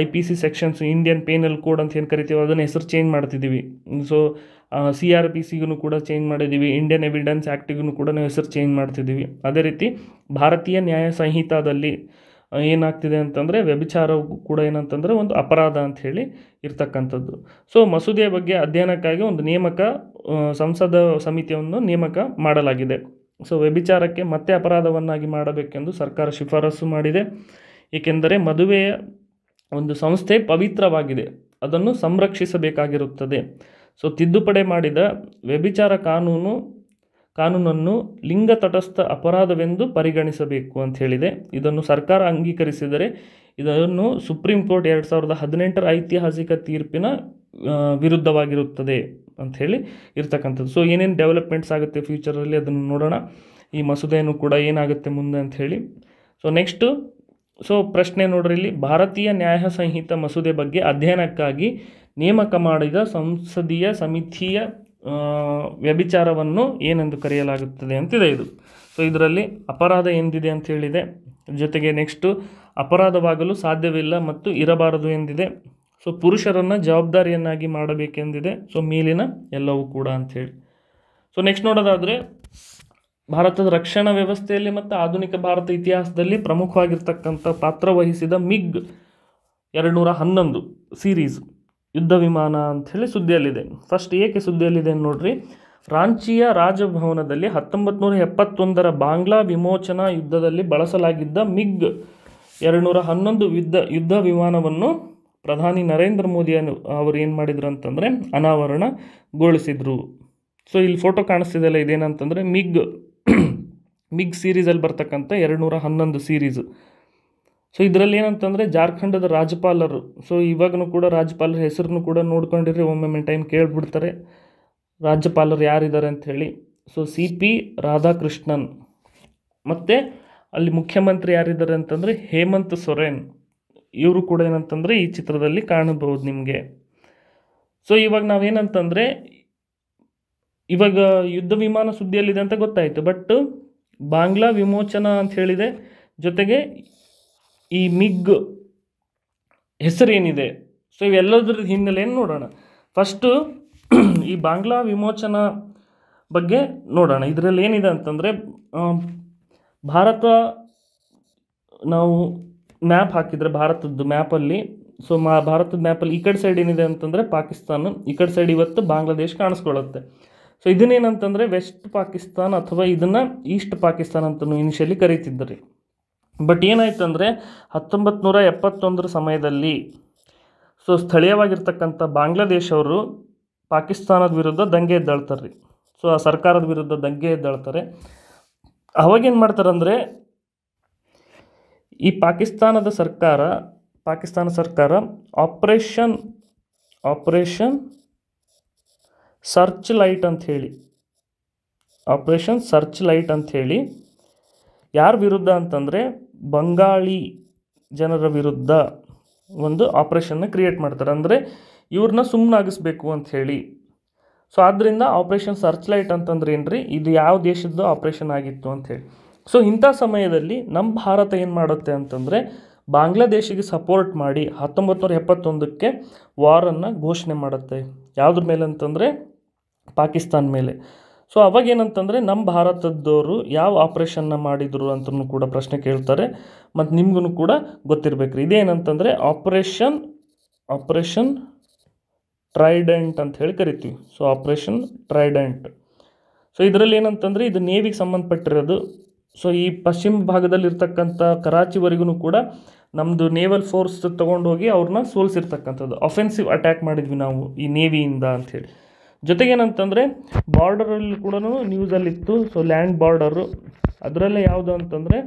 I P C sections Indian penal code ಅಂತ ಏನು ಕರಿತೀವಿ ಅದನ್ನು ಹೆಸರು ಚೇಂಜ್ ಮಾಡ್ತಿದ್ದೀವಿ ಸೊ ಸಿ ಆರ್ ಪಿ ಸಿಗೂ ಕೂಡ ಚೇಂಜ್ ಮಾಡಿದ್ದೀವಿ ಇಂಡಿಯನ್ ಎವಿಡೆನ್ಸ್ ಆ್ಯಕ್ಟಿಗೂ ಕೂಡ ನಾವು ಹೆಸರು ಚೇಂಜ್ ಮಾಡ್ತಿದ್ದೀವಿ ಅದೇ ರೀತಿ ಭಾರತೀಯ ನ್ಯಾಯ ಸಂಹಿತಾದಲ್ಲಿ ಏನಾಗ್ತಿದೆ ಅಂತಂದರೆ ವ್ಯಭಿಚಾರವು ಕೂಡ ಏನಂತಂದರೆ ಒಂದು ಅಪರಾಧ ಅಂತ ಹೇಳಿ ಇರ್ತಕ್ಕಂಥದ್ದು ಸೊ ಮಸೂದೆಯ ಬಗ್ಗೆ ಅಧ್ಯಯನಕ್ಕಾಗಿ ಒಂದು ನೇಮಕ ಸಂಸದ ಸಮಿತಿಯನ್ನು ನೇಮಕ ಮಾಡಲಾಗಿದೆ ಸೊ ವ್ಯಭಿಚಾರಕ್ಕೆ ಮತ್ತೆ ಅಪರಾಧವನ್ನಾಗಿ ಮಾಡಬೇಕೆಂದು ಸರ್ಕಾರ ಶಿಫಾರಸು ಮಾಡಿದೆ ಏಕೆಂದರೆ ಮದುವೆಯ ಒಂದು ಸಂಸ್ಥೆ ಪವಿತ್ರವಾಗಿದೆ ಅದನ್ನು ಸಂರಕ್ಷಿಸಬೇಕಾಗಿರುತ್ತದೆ ಸೊ ತಿದ್ದುಪಡಿ ಮಾಡಿದ ವ್ಯಭಿಚಾರ ಕಾನೂನು ಕಾನೂನನ್ನು ಲಿಂಗ ತಟಸ್ಥ ಅಪರಾಧವೆಂದು ಪರಿಗಣಿಸಬೇಕು ಅಂತ ಹೇಳಿದೆ ಇದನ್ನು ಸರ್ಕಾರ ಅಂಗೀಕರಿಸಿದರೆ ಇದನ್ನು ಸುಪ್ರೀಂ ಕೋರ್ಟ್ ಎರಡು ಸಾವಿರದ ಹದಿನೆಂಟರ ಐತಿಹಾಸಿಕ ತೀರ್ಪಿನ ವಿರುದ್ಧವಾಗಿರುತ್ತದೆ ಅಂಥೇಳಿ ಇರ್ತಕ್ಕಂಥದ್ದು ಸೊ ಏನೇನು ಡೆವಲಪ್ಮೆಂಟ್ಸ್ ಆಗುತ್ತೆ ಫ್ಯೂಚರಲ್ಲಿ ಅದನ್ನು ನೋಡೋಣ ಈ ಮಸೂದೆಯನ್ನು ಕೂಡ ಏನಾಗುತ್ತೆ ಮುಂದೆ ಅಂಥೇಳಿ ಸೊ ನೆಕ್ಸ್ಟು ಸೊ ಪ್ರಶ್ನೆ ನೋಡ್ರಿ ಇಲ್ಲಿ ಭಾರತೀಯ ನ್ಯಾಯ ಸಂಹಿತ ಮಸೂದೆ ಬಗ್ಗೆ ಅಧ್ಯಯನಕ್ಕಾಗಿ ನೇಮಕ ಮಾಡಿದ ಸಂಸದೀಯ ಸಮಿತಿಯ ವ್ಯಭಿಚಾರವನ್ನು ಏನೆಂದು ಕರೆಯಲಾಗುತ್ತದೆ ಅಂತಿದೆ ಇದು ಸೊ ಇದರಲ್ಲಿ ಅಪರಾಧ ಎಂದಿದೆ ಅಂತ ಹೇಳಿದೆ ಜೊತೆಗೆ ನೆಕ್ಸ್ಟು ಅಪರಾಧವಾಗಲು ಸಾಧ್ಯವಿಲ್ಲ ಮತ್ತು ಇರಬಾರದು ಎಂದಿದೆ ಸೊ ಪುರುಷರನ್ನು ಜವಾಬ್ದಾರಿಯನ್ನಾಗಿ ಮಾಡಬೇಕೆಂದಿದೆ ಸೊ ಮೇಲಿನ ಎಲ್ಲವೂ ಕೂಡ ಅಂಥೇಳಿ ಸೊ ನೆಕ್ಸ್ಟ್ ನೋಡೋದಾದರೆ ಭಾರತದ ರಕ್ಷಣಾ ವ್ಯವಸ್ಥೆಯಲ್ಲಿ ಮತ್ತು ಆಧುನಿಕ ಭಾರತ ಇತಿಹಾಸದಲ್ಲಿ ಪ್ರಮುಖವಾಗಿರ್ತಕ್ಕಂಥ ಪಾತ್ರ ವಹಿಸಿದ ಮಿಗ್ ಎರಡು ನೂರ ಹನ್ನೊಂದು ಸೀರೀಸ್ ಯುದ್ಧ ವಿಮಾನ ಅಂಥೇಳಿ ಸುದ್ದಿಯಲ್ಲಿದೆ ಫಸ್ಟ್ ಏಕೆ ಸುದ್ದಿಯಲ್ಲಿದೆ ನೋಡ್ರಿ ರಾಂಚಿಯ ರಾಜಭವನದಲ್ಲಿ ಹತ್ತೊಂಬತ್ತು ನೂರ ಎಪ್ಪತ್ತೊಂದರ ಬಾಂಗ್ಲಾ ವಿಮೋಚನಾ ಯುದ್ಧದಲ್ಲಿ ಬಳಸಲಾಗಿದ್ದ ಮಿಗ್ ಎರಡು ನೂರ ಹನ್ನೊಂದು ಯುದ್ಧ ಯುದ್ಧ ವಿಮಾನವನ್ನು ಪ್ರಧಾನಿ ನರೇಂದ್ರ ಮೋದಿ ಅವರು ಏನು ಮಾಡಿದ್ರು ಅಂತಂದರೆ ಅನಾವರಣಗೊಳಿಸಿದರು ಸೊ ಇಲ್ಲಿ ಫೋಟೋ ಕಾಣಿಸ್ತಿದೆಯಲ್ಲ ಇದೇನಂತಂದರೆ ಮಿಗ್ ಮಿಗ್ ಸೀರೀಸಲ್ಲಿ ಬರ್ತಕ್ಕಂಥ ನೂರ ಹನ್ನೊಂದು ಸೀರೀಸು ಸೊ ಇದರಲ್ಲಿ ಏನಂತಂದರೆ ಜಾರ್ಖಂಡದ ರಾಜ್ಯಪಾಲರು ಸೊ ಇವಾಗನೂ ಕೂಡ ರಾಜ್ಯಪಾಲರ ಹೆಸರನ್ನು ಕೂಡ ನೋಡ್ಕೊಂಡಿರಿ ಒಮ್ಮೊಮ್ಮೆ ಟೈಮ್ ಕೇಳಿಬಿಡ್ತಾರೆ ರಾಜ್ಯಪಾಲರು ಯಾರಿದ್ದಾರೆ ಅಂಥೇಳಿ ಸೊ ಸಿ ಪಿ ರಾಧಾಕೃಷ್ಣನ್ ಮತ್ತು ಅಲ್ಲಿ ಮುಖ್ಯಮಂತ್ರಿ ಯಾರಿದ್ದಾರೆ ಅಂತಂದರೆ ಹೇಮಂತ್ ಸೊರೇನ್ ಇವರು ಕೂಡ ಏನಂತಂದರೆ ಈ ಚಿತ್ರದಲ್ಲಿ ಕಾಣಬಹುದು ನಿಮಗೆ ಸೊ ಇವಾಗ ನಾವೇನಂತಂದರೆ ಇವಾಗ ಯುದ್ಧ ವಿಮಾನ ಸುದ್ದಿಯಲ್ಲಿದೆ ಅಂತ ಗೊತ್ತಾಯಿತು ಬಟ್ ಬಾಂಗ್ಲಾ ವಿಮೋಚನ ಅಂತ ಹೇಳಿದೆ ಜೊತೆಗೆ ಈ ಮಿಗ್ ಹೆಸರೇನಿದೆ ಸೊ ಇವೆಲ್ಲದರ ಹಿನ್ನೆಲೆಯನ್ನು ನೋಡೋಣ ಫಸ್ಟು ಈ ಬಾಂಗ್ಲಾ ವಿಮೋಚನ ಬಗ್ಗೆ ನೋಡೋಣ ಇದರಲ್ಲಿ ಏನಿದೆ ಅಂತಂದರೆ ಭಾರತ ನಾವು ಮ್ಯಾಪ್ ಹಾಕಿದರೆ ಭಾರತದ್ದು ಮ್ಯಾಪಲ್ಲಿ ಸೊ ಮಾ ಭಾರತದ ಮ್ಯಾಪಲ್ಲಿ ಈ ಕಡೆ ಸೈಡ್ ಏನಿದೆ ಅಂತಂದರೆ ಪಾಕಿಸ್ತಾನ ಈ ಕಡೆ ಸೈಡ್ ಇವತ್ತು ಬಾಂಗ್ಲಾದೇಶ ಕಾಣಿಸ್ಕೊಳ್ಳುತ್ತೆ ಸೊ ಇದನ್ನೇನಂತಂದರೆ ವೆಸ್ಟ್ ಪಾಕಿಸ್ತಾನ್ ಅಥವಾ ಇದನ್ನು ಈಸ್ಟ್ ಪಾಕಿಸ್ತಾನ್ ಅಂತ ಇನಿಷಿಯಲಿ ಕರೀತಿದ್ದರು ಬಟ್ ಏನಾಯ್ತಂದರೆ ಹತ್ತೊಂಬತ್ತು ನೂರ ಎಪ್ಪತ್ತೊಂದರ ಸಮಯದಲ್ಲಿ ಸೊ ಸ್ಥಳೀಯವಾಗಿರ್ತಕ್ಕಂಥ ಬಾಂಗ್ಲಾದೇಶವರು ಪಾಕಿಸ್ತಾನದ ವಿರುದ್ಧ ದಂಗೆ ಎದ್ದಾಳ್ತಾರೆ ರೀ ಸೊ ಆ ಸರ್ಕಾರದ ವಿರುದ್ಧ ದಂಗೆ ಎದ್ದಾಳ್ತಾರೆ ಅವಾಗೇನು ಮಾಡ್ತಾರಂದರೆ ಈ ಪಾಕಿಸ್ತಾನದ ಸರ್ಕಾರ ಪಾಕಿಸ್ತಾನ ಸರ್ಕಾರ ಆಪ್ರೇಷನ್ ಆಪ್ರೇಷನ್ ಸರ್ಚ್ ಲೈಟ್ ಅಂಥೇಳಿ ಆಪ್ರೇಷನ್ ಸರ್ಚ್ ಲೈಟ್ ಅಂಥೇಳಿ ಯಾರ ವಿರುದ್ಧ ಅಂತಂದರೆ ಬಂಗಾಳಿ ಜನರ ವಿರುದ್ಧ ಒಂದು ಆಪ್ರೇಷನ್ನ ಕ್ರಿಯೇಟ್ ಮಾಡ್ತಾರೆ ಅಂದರೆ ಇವ್ರನ್ನ ಸುಮ್ಮನಾಗಿಸ್ಬೇಕು ಅಂಥೇಳಿ ಸೊ ಆದ್ದರಿಂದ ಆಪ್ರೇಷನ್ ಸರ್ಚ್ ಲೈಟ್ ಅಂತಂದ್ರೆ ಏನ್ರಿ ಇದು ಯಾವ ದೇಶದ್ದು ಆಪ್ರೇಷನ್ ಆಗಿತ್ತು ಅಂಥೇಳಿ ಸೊ ಇಂಥ ಸಮಯದಲ್ಲಿ ನಮ್ಮ ಭಾರತ ಏನು ಮಾಡುತ್ತೆ ಅಂತಂದರೆ ಬಾಂಗ್ಲಾದೇಶಿಗೆ ಸಪೋರ್ಟ್ ಮಾಡಿ ಹತ್ತೊಂಬತ್ತು ನೂರ ಎಪ್ಪತ್ತೊಂದಕ್ಕೆ ವಾರನ್ನು ಘೋಷಣೆ ಮಾಡುತ್ತೆ ಯಾವುದ್ರ ಮೇಲೆ ಅಂತಂದರೆ ಪಾಕಿಸ್ತಾನ ಮೇಲೆ ಸೊ ಅವಾಗ ಏನಂತಂದರೆ ನಮ್ಮ ಭಾರತದವರು ಯಾವ ಆಪ್ರೇಷನ್ನ ಮಾಡಿದರು ಅಂತಲೂ ಕೂಡ ಪ್ರಶ್ನೆ ಕೇಳ್ತಾರೆ ಮತ್ತು ನಿಮ್ಗೂ ಕೂಡ ರೀ ಇದೇನಂತಂದರೆ ಆಪ್ರೇಷನ್ ಆಪ್ರೇಷನ್ ಟ್ರೈಡೆಂಟ್ ಅಂತ ಹೇಳಿ ಕರಿತೀವಿ ಸೊ ಆಪ್ರೇಷನ್ ಟ್ರೈಡೆಂಟ್ ಸೊ ಇದರಲ್ಲಿ ಏನಂತಂದರೆ ಇದು ನೇವಿಗೆ ಸಂಬಂಧಪಟ್ಟಿರೋದು ಸೊ ಈ ಪಶ್ಚಿಮ ಭಾಗದಲ್ಲಿರ್ತಕ್ಕಂಥ ಕರಾಚಿವರೆಗೂ ಕೂಡ ನಮ್ಮದು ನೇವಲ್ ಫೋರ್ಸ್ ತೊಗೊಂಡೋಗಿ ಅವ್ರನ್ನ ಸೋಲ್ಸಿರ್ತಕ್ಕಂಥದ್ದು ಅಫೆನ್ಸಿವ್ ಅಟ್ಯಾಕ್ ಮಾಡಿದ್ವಿ ನಾವು ಈ ನೇವಿಯಿಂದ ಅಂಥೇಳಿ ಜೊತೆಗೇನಂತಂದರೆ ಬಾರ್ಡರಲ್ಲಿ ಕೂಡ ನ್ಯೂಸಲ್ಲಿತ್ತು ಸೊ ಲ್ಯಾಂಡ್ ಬಾರ್ಡರು ಅದರಲ್ಲೇ ಯಾವುದು ಅಂತಂದರೆ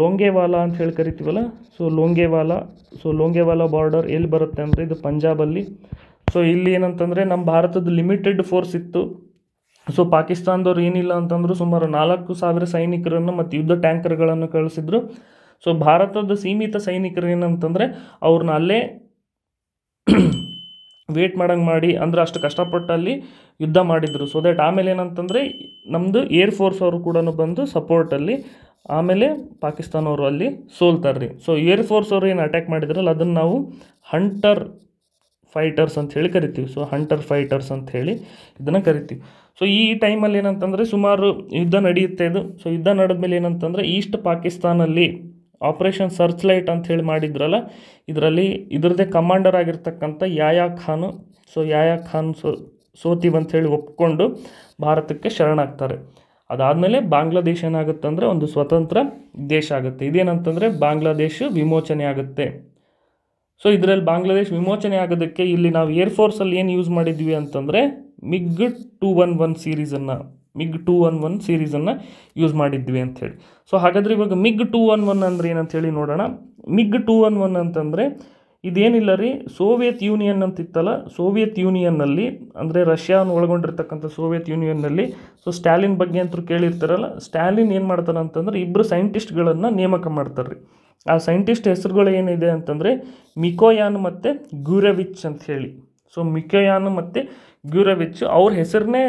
ಲೋಂಗೇವಾಲಾ ಅಂತ ಹೇಳಿ ಕರಿತೀವಲ್ಲ so Longewala so Longewala border ಎಲ್ಲಿ ಬರುತ್ತೆ ಅಂದರೆ ಇದು ಪಂಜಾಬಲ್ಲಿ ಸೊ ಇಲ್ಲಿ ಏನಂತಂದರೆ ನಮ್ಮ ಭಾರತದ ಲಿಮಿಟೆಡ್ ಫೋರ್ಸ್ ಇತ್ತು ಸೊ ಪಾಕಿಸ್ತಾನದವ್ರು ಏನಿಲ್ಲ ಅಂತಂದರೂ ಸುಮಾರು ನಾಲ್ಕು ಸಾವಿರ ಸೈನಿಕರನ್ನು ಮತ್ತು ಯುದ್ಧ ಟ್ಯಾಂಕರ್ಗಳನ್ನು ಕಳಿಸಿದ್ರು ಸೊ ಭಾರತದ ಸೀಮಿತ ಸೈನಿಕರು ಏನಂತಂದರೆ ಅವ್ರನ್ನ ಅಲ್ಲೇ ವೇಟ್ ಮಾಡಂಗೆ ಮಾಡಿ ಅಂದ್ರೆ ಅಷ್ಟು ಕಷ್ಟಪಟ್ಟು ಅಲ್ಲಿ ಯುದ್ಧ ಮಾಡಿದರು ಸೊ ದ್ಯಾಟ್ ಆಮೇಲೆ ಏನಂತಂದರೆ ನಮ್ಮದು ಏರ್ ಫೋರ್ಸ್ ಅವರು ಕೂಡ ಬಂದು ಸಪೋರ್ಟಲ್ಲಿ ಆಮೇಲೆ ಪಾಕಿಸ್ತಾನವರು ಅಲ್ಲಿ ಸೋಲ್ತಾರೆ ರೀ ಸೊ ಏರ್ ಫೋರ್ಸ್ ಅವರು ಏನು ಅಟ್ಯಾಕ್ ಮಾಡಿದ್ರಲ್ಲ ಅದನ್ನು ನಾವು ಹಂಟರ್ ಫೈಟರ್ಸ್ ಅಂತ ಹೇಳಿ ಕರಿತೀವಿ ಸೊ ಹಂಟರ್ ಫೈಟರ್ಸ್ ಅಂತ ಹೇಳಿ ಇದನ್ನು ಕರಿತೀವಿ ಸೊ ಈ ಟೈಮಲ್ಲಿ ಏನಂತಂದರೆ ಸುಮಾರು ಯುದ್ಧ ನಡೆಯುತ್ತೆ ಇದು ಸೊ ಯುದ್ಧ ನಡೆದ ಮೇಲೆ ಏನಂತಂದರೆ ಈಸ್ಟ್ ಪಾಕಿಸ್ತಾನಲ್ಲಿ ಆಪ್ರೇಷನ್ ಸರ್ಚ್ ಲೈಟ್ ಹೇಳಿ ಮಾಡಿದ್ರಲ್ಲ ಇದರಲ್ಲಿ ಇದರದೇ ಕಮಾಂಡರ್ ಆಗಿರ್ತಕ್ಕಂಥ ಯಾಯಾ ಖಾನು ಸೊ ಯಾಯಾ ಖಾನ್ ಸೊ ಸೋತೀವ್ ಅಂಥೇಳಿ ಒಪ್ಕೊಂಡು ಭಾರತಕ್ಕೆ ಶರಣಾಗ್ತಾರೆ ಅದಾದಮೇಲೆ ಬಾಂಗ್ಲಾದೇಶ ಅಂದರೆ ಒಂದು ಸ್ವತಂತ್ರ ದೇಶ ಆಗುತ್ತೆ ಇದೇನಂತಂದರೆ ಬಾಂಗ್ಲಾದೇಶ ವಿಮೋಚನೆ ಆಗುತ್ತೆ ಸೊ ಇದರಲ್ಲಿ ಬಾಂಗ್ಲಾದೇಶ ವಿಮೋಚನೆ ಆಗೋದಕ್ಕೆ ಇಲ್ಲಿ ನಾವು ಏರ್ಫೋರ್ಸಲ್ಲಿ ಏನು ಯೂಸ್ ಮಾಡಿದ್ವಿ ಅಂತಂದರೆ ಮಿಗ್ ಟೂ ಒನ್ ಒನ್ ಸೀರೀಸನ್ನು ಮಿಗ್ ಟೂ ಒನ್ ಒನ್ ಸೀರೀಸನ್ನು ಯೂಸ್ ಮಾಡಿದ್ವಿ ಅಂಥೇಳಿ ಸೊ ಹಾಗಾದರೆ ಇವಾಗ ಮಿಗ್ ಟೂ ಒನ್ ಒನ್ ಅಂದರೆ ಹೇಳಿ ನೋಡೋಣ ಮಿಗ್ ಟೂ ಒನ್ ಒನ್ ಅಂತಂದರೆ ಇದೇನಿಲ್ಲ ರೀ ಸೋವಿಯತ್ ಯೂನಿಯನ್ ಅಂತಿತ್ತಲ್ಲ ಸೋವಿಯತ್ ಯೂನಿಯನ್ನಲ್ಲಿ ಅಂದರೆ ರಷ್ಯಾನ ಒಳಗೊಂಡಿರ್ತಕ್ಕಂಥ ಸೋವಿಯತ್ ಯೂನಿಯನ್ನಲ್ಲಿ ಸೊ ಸ್ಟ್ಯಾಲಿನ್ ಬಗ್ಗೆ ಅಂತೂ ಕೇಳಿರ್ತಾರಲ್ಲ ಸ್ಟ್ಯಾಲಿನ್ ಏನು ಮಾಡ್ತಾರೆ ಅಂತಂದರೆ ಇಬ್ಬರು ಸೈಂಟಿಸ್ಟ್ಗಳನ್ನು ನೇಮಕ ಮಾಡ್ತಾರೆ ರೀ ಆ ಸೈಂಟಿಸ್ಟ್ ಹೆಸರುಗಳು ಏನಿದೆ ಅಂತಂದರೆ ಮಿಕೋಯಾನ್ ಮತ್ತು ಗ್ಯೂರವಿಚ್ ಅಂತ ಹೇಳಿ ಸೊ ಮಿಕೋಯಾನ್ ಮತ್ತು ಗ್ಯೂರವಿಚ್ ಅವ್ರ ಹೆಸರನ್ನೇ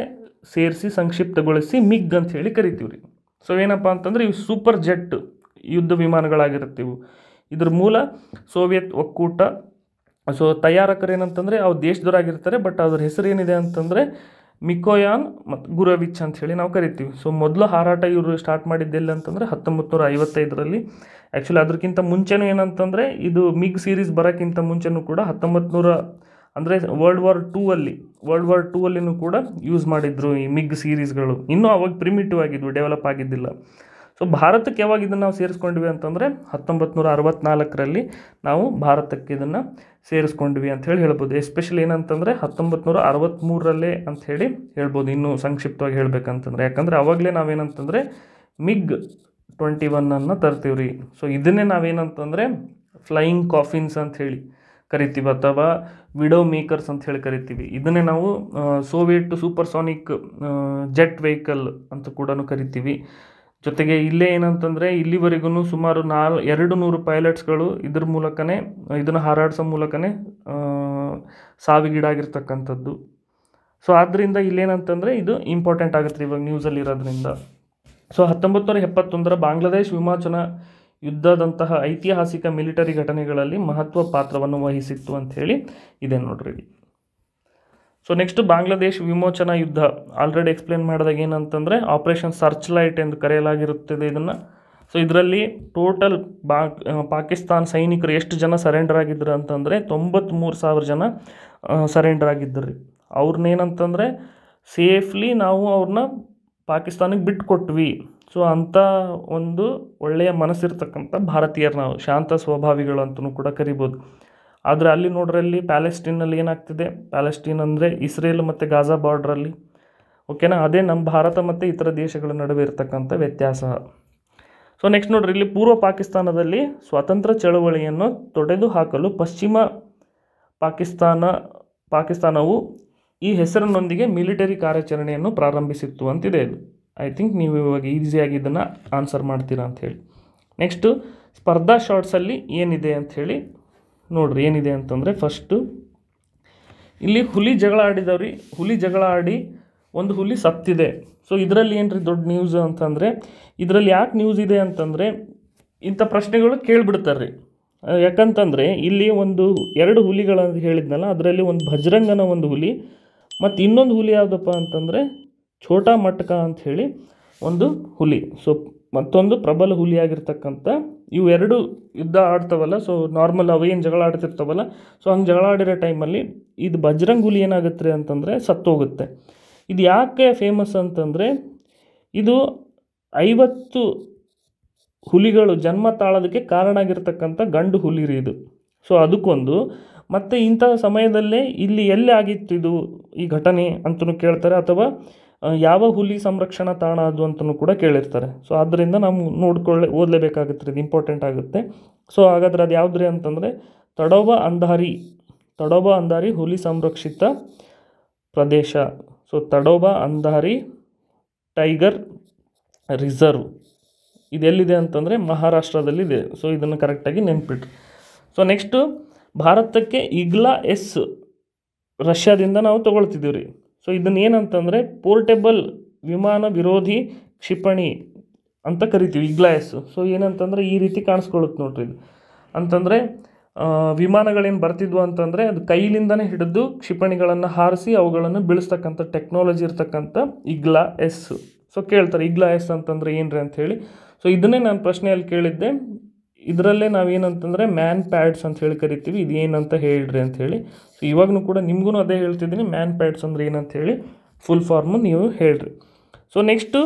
ಸೇರಿಸಿ ಸಂಕ್ಷಿಪ್ತಗೊಳಿಸಿ ಮಿಗ್ ಅಂತ ಹೇಳಿ ಕರಿತೀವಿ ರೀ ಸೊ ಏನಪ್ಪ ಅಂತಂದರೆ ಇವು ಸೂಪರ್ ಜೆಟ್ ಯುದ್ಧ ವಿಮಾನಗಳಾಗಿರುತ್ತಿವು ಇದ್ರ ಮೂಲ ಸೋವಿಯತ್ ಒಕ್ಕೂಟ ಸೊ ತಯಾರಕರು ಏನಂತಂದ್ರೆ ಅವ್ರು ದೇಶದವರಾಗಿರ್ತಾರೆ ಬಟ್ ಅದ್ರ ಹೆಸರು ಏನಿದೆ ಅಂತಂದರೆ ಮಿಕೋಯಾನ್ ಮತ್ತು ಗುರವಿಚ್ ಅಂತ ಹೇಳಿ ನಾವು ಕರಿತೀವಿ ಸೊ ಮೊದಲು ಹಾರಾಟ ಇವರು ಸ್ಟಾರ್ಟ್ ಮಾಡಿದ್ದೆಲ್ಲ ಅಂತಂದರೆ ಹತ್ತೊಂಬತ್ತು ನೂರ ಐವತ್ತೈದರಲ್ಲಿ ಆ್ಯಕ್ಚುಲಿ ಅದಕ್ಕಿಂತ ಮುಂಚೆನೂ ಏನಂತಂದರೆ ಇದು ಮಿಗ್ ಸೀರೀಸ್ ಬರೋಕ್ಕಿಂತ ಮುಂಚೆನೂ ಕೂಡ ಹತ್ತೊಂಬತ್ತು ನೂರ ಅಂದರೆ ವರ್ಲ್ಡ್ ವಾರ್ ಟೂ ಅಲ್ಲಿ ವರ್ಲ್ಡ್ ವಾರ್ ಟೂ ಅಲ್ಲಿನೂ ಕೂಡ ಯೂಸ್ ಮಾಡಿದ್ರು ಈ ಮಿಗ್ ಸೀರೀಸ್ಗಳು ಇನ್ನೂ ಅವಾಗ ಪ್ರಿಮಿಟಿವ್ ಆಗಿದ್ವು ಡೆವಲಪ್ ಆಗಿದ್ದಿಲ್ಲ ಸೊ ಭಾರತಕ್ಕೆ ಯಾವಾಗ ಇದನ್ನು ನಾವು ಸೇರಿಸ್ಕೊಂಡ್ವಿ ಅಂತಂದರೆ ಹತ್ತೊಂಬತ್ತು ನೂರ ಅರವತ್ನಾಲ್ಕರಲ್ಲಿ ನಾವು ಭಾರತಕ್ಕೆ ಇದನ್ನು ಸೇರಿಸ್ಕೊಂಡ್ವಿ ಅಂತ ಹೇಳಿ ಹೇಳ್ಬೋದು ಎಸ್ಪೆಷಲಿ ಏನಂತಂದರೆ ಹತ್ತೊಂಬತ್ತು ನೂರ ಅರವತ್ತ್ಮೂರರಲ್ಲೇ ಅಂತ ಹೇಳಿ ಹೇಳ್ಬೋದು ಇನ್ನೂ ಸಂಕ್ಷಿಪ್ತವಾಗಿ ಹೇಳಬೇಕಂತಂದರೆ ಯಾಕಂದರೆ ಅವಾಗಲೇ ನಾವೇನಂತಂದರೆ ಮಿಗ್ ಟ್ವೆಂಟಿ ಒನ್ನನ್ನು ತರ್ತೀವ್ರಿ ಸೊ ಇದನ್ನೇ ನಾವೇನಂತಂದರೆ ಫ್ಲೈಯಿಂಗ್ ಕಾಫಿನ್ಸ್ ಅಂತ ಹೇಳಿ ಕರಿತೀವಿ ಅಥವಾ ವಿಡೋ ಮೇಕರ್ಸ್ ಅಂತ ಹೇಳಿ ಕರಿತೀವಿ ಇದನ್ನೇ ನಾವು ಸೋವಿಯಟ್ ಸೂಪರ್ಸಾನಿಕ್ ಜೆಟ್ ವೆಹಿಕಲ್ ಅಂತ ಕೂಡ ಕರಿತೀವಿ ಜೊತೆಗೆ ಇಲ್ಲೇ ಏನಂತಂದರೆ ಇಲ್ಲಿವರೆಗೂ ಸುಮಾರು ನಾಲ್ ಎರಡು ನೂರು ಪೈಲಟ್ಸ್ಗಳು ಇದ್ರ ಮೂಲಕನೇ ಇದನ್ನು ಹಾರಾಡಿಸೋ ಮೂಲಕನೇ ಸಾವಿಗೀಡಾಗಿರ್ತಕ್ಕಂಥದ್ದು ಸೊ ಆದ್ದರಿಂದ ಇಲ್ಲೇನಂತಂದರೆ ಇದು ಇಂಪಾರ್ಟೆಂಟ್ ಆಗುತ್ತೆ ಇವಾಗ ನ್ಯೂಸಲ್ಲಿರೋದ್ರಿಂದ ಸೊ ಹತ್ತೊಂಬತ್ತು ನೂರ ಎಪ್ಪತ್ತೊಂದರ ಬಾಂಗ್ಲಾದೇಶ್ ವಿಮೋಚನಾ ಯುದ್ಧದಂತಹ ಐತಿಹಾಸಿಕ ಮಿಲಿಟರಿ ಘಟನೆಗಳಲ್ಲಿ ಮಹತ್ವ ಪಾತ್ರವನ್ನು ವಹಿಸಿತ್ತು ಅಂಥೇಳಿ ಇದೆ ನೋಡ್ರಿ ಸೊ ನೆಕ್ಸ್ಟ್ ಬಾಂಗ್ಲಾದೇಶ್ ವಿಮೋಚನಾ ಯುದ್ಧ ಆಲ್ರೆಡಿ ಎಕ್ಸ್ಪ್ಲೇನ್ ಮಾಡಿದಾಗ ಏನಂತಂದರೆ ಆಪ್ರೇಷನ್ ಸರ್ಚ್ ಲೈಟ್ ಎಂದು ಕರೆಯಲಾಗಿರುತ್ತದೆ ಇದನ್ನು ಸೊ ಇದರಲ್ಲಿ ಟೋಟಲ್ ಬಾ ಪಾಕಿಸ್ತಾನ್ ಸೈನಿಕರು ಎಷ್ಟು ಜನ ಸರೆಂಡರ್ ಆಗಿದ್ದರು ಅಂತಂದರೆ ತೊಂಬತ್ತ್ಮೂರು ಸಾವಿರ ಜನ ಸರೆಂಡರ್ ಆಗಿದ್ದರು ರೀ ಅವ್ರನ್ನೇನಂತಂದರೆ ಸೇಫ್ಲಿ ನಾವು ಅವ್ರನ್ನ ಪಾಕಿಸ್ತಾನಕ್ಕೆ ಬಿಟ್ಕೊಟ್ವಿ ಸೊ ಅಂಥ ಒಂದು ಒಳ್ಳೆಯ ಮನಸ್ಸಿರ್ತಕ್ಕಂಥ ಭಾರತೀಯರು ನಾವು ಶಾಂತ ಸ್ವಭಾವಿಗಳು ಅಂತಲೂ ಕೂಡ ಕರಿಬೋದು ಆದರೆ ಅಲ್ಲಿ ನೋಡ್ರಲ್ಲಿ ಪ್ಯಾಲೆಸ್ಟೀನಲ್ಲಿ ಏನಾಗ್ತಿದೆ ಪ್ಯಾಲೆಸ್ಟೀನ್ ಅಂದರೆ ಇಸ್ರೇಲ್ ಮತ್ತು ಗಾಜಾ ಬಾರ್ಡ್ರಲ್ಲಿ ಓಕೆನಾ ಅದೇ ನಮ್ಮ ಭಾರತ ಮತ್ತು ಇತರ ದೇಶಗಳ ನಡುವೆ ಇರತಕ್ಕಂಥ ವ್ಯತ್ಯಾಸ ಸೊ ನೆಕ್ಸ್ಟ್ ನೋಡ್ರಿ ಇಲ್ಲಿ ಪೂರ್ವ ಪಾಕಿಸ್ತಾನದಲ್ಲಿ ಸ್ವಾತಂತ್ರ್ಯ ಚಳವಳಿಯನ್ನು ತೊಡೆದು ಹಾಕಲು ಪಶ್ಚಿಮ ಪಾಕಿಸ್ತಾನ ಪಾಕಿಸ್ತಾನವು ಈ ಹೆಸರಿನೊಂದಿಗೆ ಮಿಲಿಟರಿ ಕಾರ್ಯಾಚರಣೆಯನ್ನು ಪ್ರಾರಂಭಿಸಿತ್ತು ಅಂತಿದೆ ಇದು ಐ ಥಿಂಕ್ ನೀವು ಇವಾಗ ಈಸಿಯಾಗಿ ಇದನ್ನು ಆನ್ಸರ್ ಮಾಡ್ತೀರಾ ಹೇಳಿ ನೆಕ್ಸ್ಟು ಸ್ಪರ್ಧಾ ಶಾರ್ಟ್ಸಲ್ಲಿ ಏನಿದೆ ಅಂಥೇಳಿ ನೋಡ್ರಿ ಏನಿದೆ ಅಂತಂದರೆ ಫಸ್ಟು ಇಲ್ಲಿ ಹುಲಿ ಜಗಳ ಆಡಿದವ್ರಿ ಹುಲಿ ಜಗಳ ಆಡಿ ಒಂದು ಹುಲಿ ಸತ್ತಿದೆ ಸೊ ಇದರಲ್ಲಿ ಏನು ರೀ ದೊಡ್ಡ ನ್ಯೂಸ್ ಅಂತಂದರೆ ಇದರಲ್ಲಿ ಯಾಕೆ ನ್ಯೂಸ್ ಇದೆ ಅಂತಂದರೆ ಇಂಥ ಪ್ರಶ್ನೆಗಳು ಕೇಳಿಬಿಡ್ತಾರ್ರಿ ಯಾಕಂತಂದರೆ ಇಲ್ಲಿ ಒಂದು ಎರಡು ಹುಲಿಗಳಂತ ಹೇಳಿದ್ನಲ್ಲ ಅದರಲ್ಲಿ ಒಂದು ಭಜರಂಗನ ಒಂದು ಹುಲಿ ಮತ್ತು ಇನ್ನೊಂದು ಹುಲಿ ಯಾವುದಪ್ಪ ಅಂತಂದರೆ ಛೋಟ ಮಟ್ಕ ಅಂಥೇಳಿ ಒಂದು ಹುಲಿ ಸೊ ಮತ್ತೊಂದು ಪ್ರಬಲ ಹುಲಿಯಾಗಿರ್ತಕ್ಕಂಥ ಎರಡು ಯುದ್ಧ ಆಡ್ತವಲ್ಲ ಸೊ ನಾರ್ಮಲ್ ಏನು ಜಗಳ ಆಡ್ತಿರ್ತಾವಲ್ಲ ಸೊ ಹಂಗೆ ಜಗಳ ಆಡಿರೋ ಟೈಮಲ್ಲಿ ಇದು ಬಜರಂಗ್ ಹುಲಿ ಏನಾಗುತ್ತೆ ರೀ ಅಂತಂದರೆ ಸತ್ತೋಗುತ್ತೆ ಇದು ಯಾಕೆ ಫೇಮಸ್ ಅಂತಂದರೆ ಇದು ಐವತ್ತು ಹುಲಿಗಳು ಜನ್ಮ ತಾಳೋದಕ್ಕೆ ಕಾರಣ ಆಗಿರ್ತಕ್ಕಂಥ ಗಂಡು ಹುಲಿ ರೀ ಇದು ಸೊ ಅದಕ್ಕೊಂದು ಮತ್ತು ಇಂಥ ಸಮಯದಲ್ಲೇ ಇಲ್ಲಿ ಎಲ್ಲಿ ಆಗಿತ್ತು ಇದು ಈ ಘಟನೆ ಅಂತಲೂ ಕೇಳ್ತಾರೆ ಅಥವಾ ಯಾವ ಹುಲಿ ಸಂರಕ್ಷಣಾ ತಾಣ ಅದು ಅಂತಲೂ ಕೂಡ ಕೇಳಿರ್ತಾರೆ ಸೊ ಆದ್ದರಿಂದ ನಾವು ನೋಡ್ಕೊಳ್ಳೆ ಓದಲೇಬೇಕಾಗುತ್ತೆ ಇದು ಇಂಪಾರ್ಟೆಂಟ್ ಆಗುತ್ತೆ ಸೊ ಹಾಗಾದ್ರೆ ಅದು ಯಾವುದ್ರಿ ಅಂತಂದರೆ ತಡೋಬ ಅಂಧಾರಿ ತಡೋಬ ಅಂಧಾರಿ ಹುಲಿ ಸಂರಕ್ಷಿತ ಪ್ರದೇಶ so Tadoba Andhari tiger reserve ಇದೆಲ್ಲಿದೆ ಅಂತಂದರೆ ಮಹಾರಾಷ್ಟ್ರದಲ್ಲಿದೆ ಸೊ ಇದನ್ನು ಕರೆಕ್ಟಾಗಿ ನೆನ್ಪಿಟ್ರಿ ಸೊ ನೆಕ್ಸ್ಟು ಭಾರತಕ್ಕೆ ಇಗ್ಲಾ ಎಸ್ ರಷ್ಯಾದಿಂದ ನಾವು ತಗೊಳ್ತಿದ್ದೀವಿ ರೀ ಸೊ ಇದನ್ನ ಏನಂತಂದರೆ ಪೋರ್ಟೇಬಲ್ ವಿಮಾನ ವಿರೋಧಿ ಕ್ಷಿಪಣಿ ಅಂತ ಕರಿತೀವಿ ಇಗ್ಲಾಯಸ್ಸು ಸೊ ಏನಂತಂದರೆ ಈ ರೀತಿ ಕಾಣಿಸ್ಕೊಳ್ಳುತ್ತೆ ನೋಡ್ರಿ ಇದು ಅಂತಂದರೆ ವಿಮಾನಗಳೇನು ಬರ್ತಿದ್ವು ಅಂತಂದರೆ ಅದು ಕೈಲಿಂದನೇ ಹಿಡಿದು ಕ್ಷಿಪಣಿಗಳನ್ನು ಹಾರಿಸಿ ಅವುಗಳನ್ನು ಬೀಳಿಸ್ತಕ್ಕಂಥ ಟೆಕ್ನಾಲಜಿ ಇರ್ತಕ್ಕಂಥ ಇಗ್ಲಾ ಎಸ್ ಸೊ ಕೇಳ್ತಾರೆ ಇಗ್ಲಾ ಎಸ್ ಅಂತಂದರೆ ಏನ್ರಿ ಅಂತ ಹೇಳಿ ಸೊ ಇದನ್ನೇ ನಾನು ಪ್ರಶ್ನೆಯಲ್ಲಿ ಕೇಳಿದ್ದೆ ಇದರಲ್ಲೇ ನಾವೇನಂತಂದರೆ ಮ್ಯಾನ್ ಪ್ಯಾಡ್ಸ್ ಅಂತ ಹೇಳಿ ಕರಿತೀವಿ ಇದು ಏನಂತ ಹೇಳ್ರಿ ಅಂಥೇಳಿ ಸೊ ಇವಾಗೂ ಕೂಡ ನಿಮಗೂ ಅದೇ ಹೇಳ್ತಿದ್ದೀನಿ ಮ್ಯಾನ್ ಪ್ಯಾಡ್ಸ್ ಅಂದರೆ ಏನಂತ ಹೇಳಿ ಫುಲ್ ಫಾರ್ಮು ನೀವು ಹೇಳ್ರಿ ಸೊ ನೆಕ್ಸ್ಟು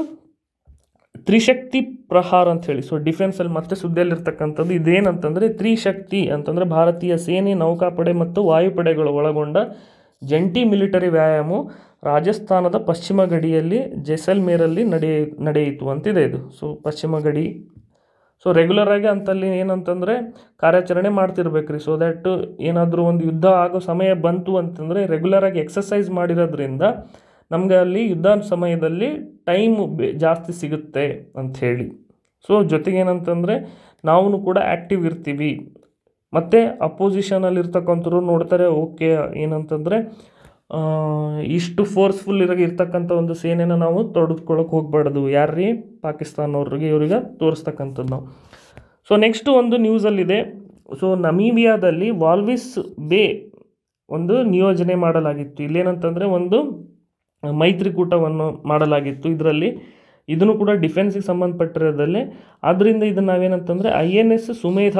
ತ್ರಿಶಕ್ತಿ ಪ್ರಹಾರ ಅಂಥೇಳಿ ಸೊ ಡಿಫೆನ್ಸಲ್ಲಿ ಮತ್ತೆ ಸುದ್ದಿಯಲ್ಲಿರ್ತಕ್ಕಂಥದ್ದು ಇದೇನಂತಂದರೆ ತ್ರಿಶಕ್ತಿ ಅಂತಂದರೆ ಭಾರತೀಯ ಸೇನೆ ನೌಕಾಪಡೆ ಮತ್ತು ವಾಯುಪಡೆಗಳು ಒಳಗೊಂಡ ಜಂಟಿ ಮಿಲಿಟರಿ ವ್ಯಾಯಾಮ ರಾಜಸ್ಥಾನದ ಪಶ್ಚಿಮ ಗಡಿಯಲ್ಲಿ ಜೈಸಲ್ಮೇರಲ್ಲಿ ನಡೆಯ ನಡೆಯಿತು ಅಂತಿದೆ ಇದು ಸೊ ಪಶ್ಚಿಮ ಗಡಿ ಸೊ ರೆಗ್ಯುಲರಾಗಿ ಅಂತಲ್ಲಿ ಏನಂತಂದರೆ ಕಾರ್ಯಾಚರಣೆ ಮಾಡ್ತಿರ್ಬೇಕ್ರಿ ಸೊ ದ್ಯಾಟ್ ಏನಾದರೂ ಒಂದು ಯುದ್ಧ ಆಗೋ ಸಮಯ ಬಂತು ಅಂತಂದರೆ ರೆಗ್ಯುಲರಾಗಿ ಎಕ್ಸಸೈಸ್ ಮಾಡಿರೋದ್ರಿಂದ ನಮಗೆ ಅಲ್ಲಿ ಯುದ್ಧ ಸಮಯದಲ್ಲಿ ಟೈಮ್ ಜಾಸ್ತಿ ಸಿಗುತ್ತೆ ಅಂಥೇಳಿ ಸೊ ಜೊತೆಗೇನಂತಂದರೆ ನಾವು ಕೂಡ ಆ್ಯಕ್ಟಿವ್ ಇರ್ತೀವಿ ಮತ್ತು ಅಪೋಸಿಷನಲ್ಲಿರ್ತಕ್ಕಂಥವ್ರು ನೋಡ್ತಾರೆ ಓಕೆ ಏನಂತಂದರೆ ಇಷ್ಟು ಫೋರ್ಸ್ಫುಲ್ ಇರೋ ಇರ್ತಕ್ಕಂಥ ಒಂದು ಸೇನೆನ ನಾವು ತೊಡೆದುಕೊಳ್ಳೋಕೆ ಹೋಗಬಾರ್ದು ಯಾರ್ರೀ ಪಾಕಿಸ್ತಾನವ್ರಿಗೆ ಇವ್ರಿಗೆ ತೋರಿಸ್ತಕ್ಕಂಥದ್ದು ನಾವು ಸೊ ನೆಕ್ಸ್ಟು ಒಂದು ನ್ಯೂಸಲ್ಲಿದೆ ಸೊ ನಮೀಬಿಯಾದಲ್ಲಿ ವಾಲ್ವಿಸ್ ಬೇ ಒಂದು ನಿಯೋಜನೆ ಮಾಡಲಾಗಿತ್ತು ಇಲ್ಲೇನಂತಂದರೆ ಒಂದು ಮೈತ್ರಿಕೂಟವನ್ನು ಮಾಡಲಾಗಿತ್ತು ಇದರಲ್ಲಿ ಇದನ್ನು ಕೂಡ ಡಿಫೆನ್ಸಿಗೆ ಸಂಬಂಧಪಟ್ಟಿರೋದಲ್ಲಿ ಆದ್ದರಿಂದ ಇದನ್ನು ನಾವೇನಂತಂದರೆ I N S Sumedha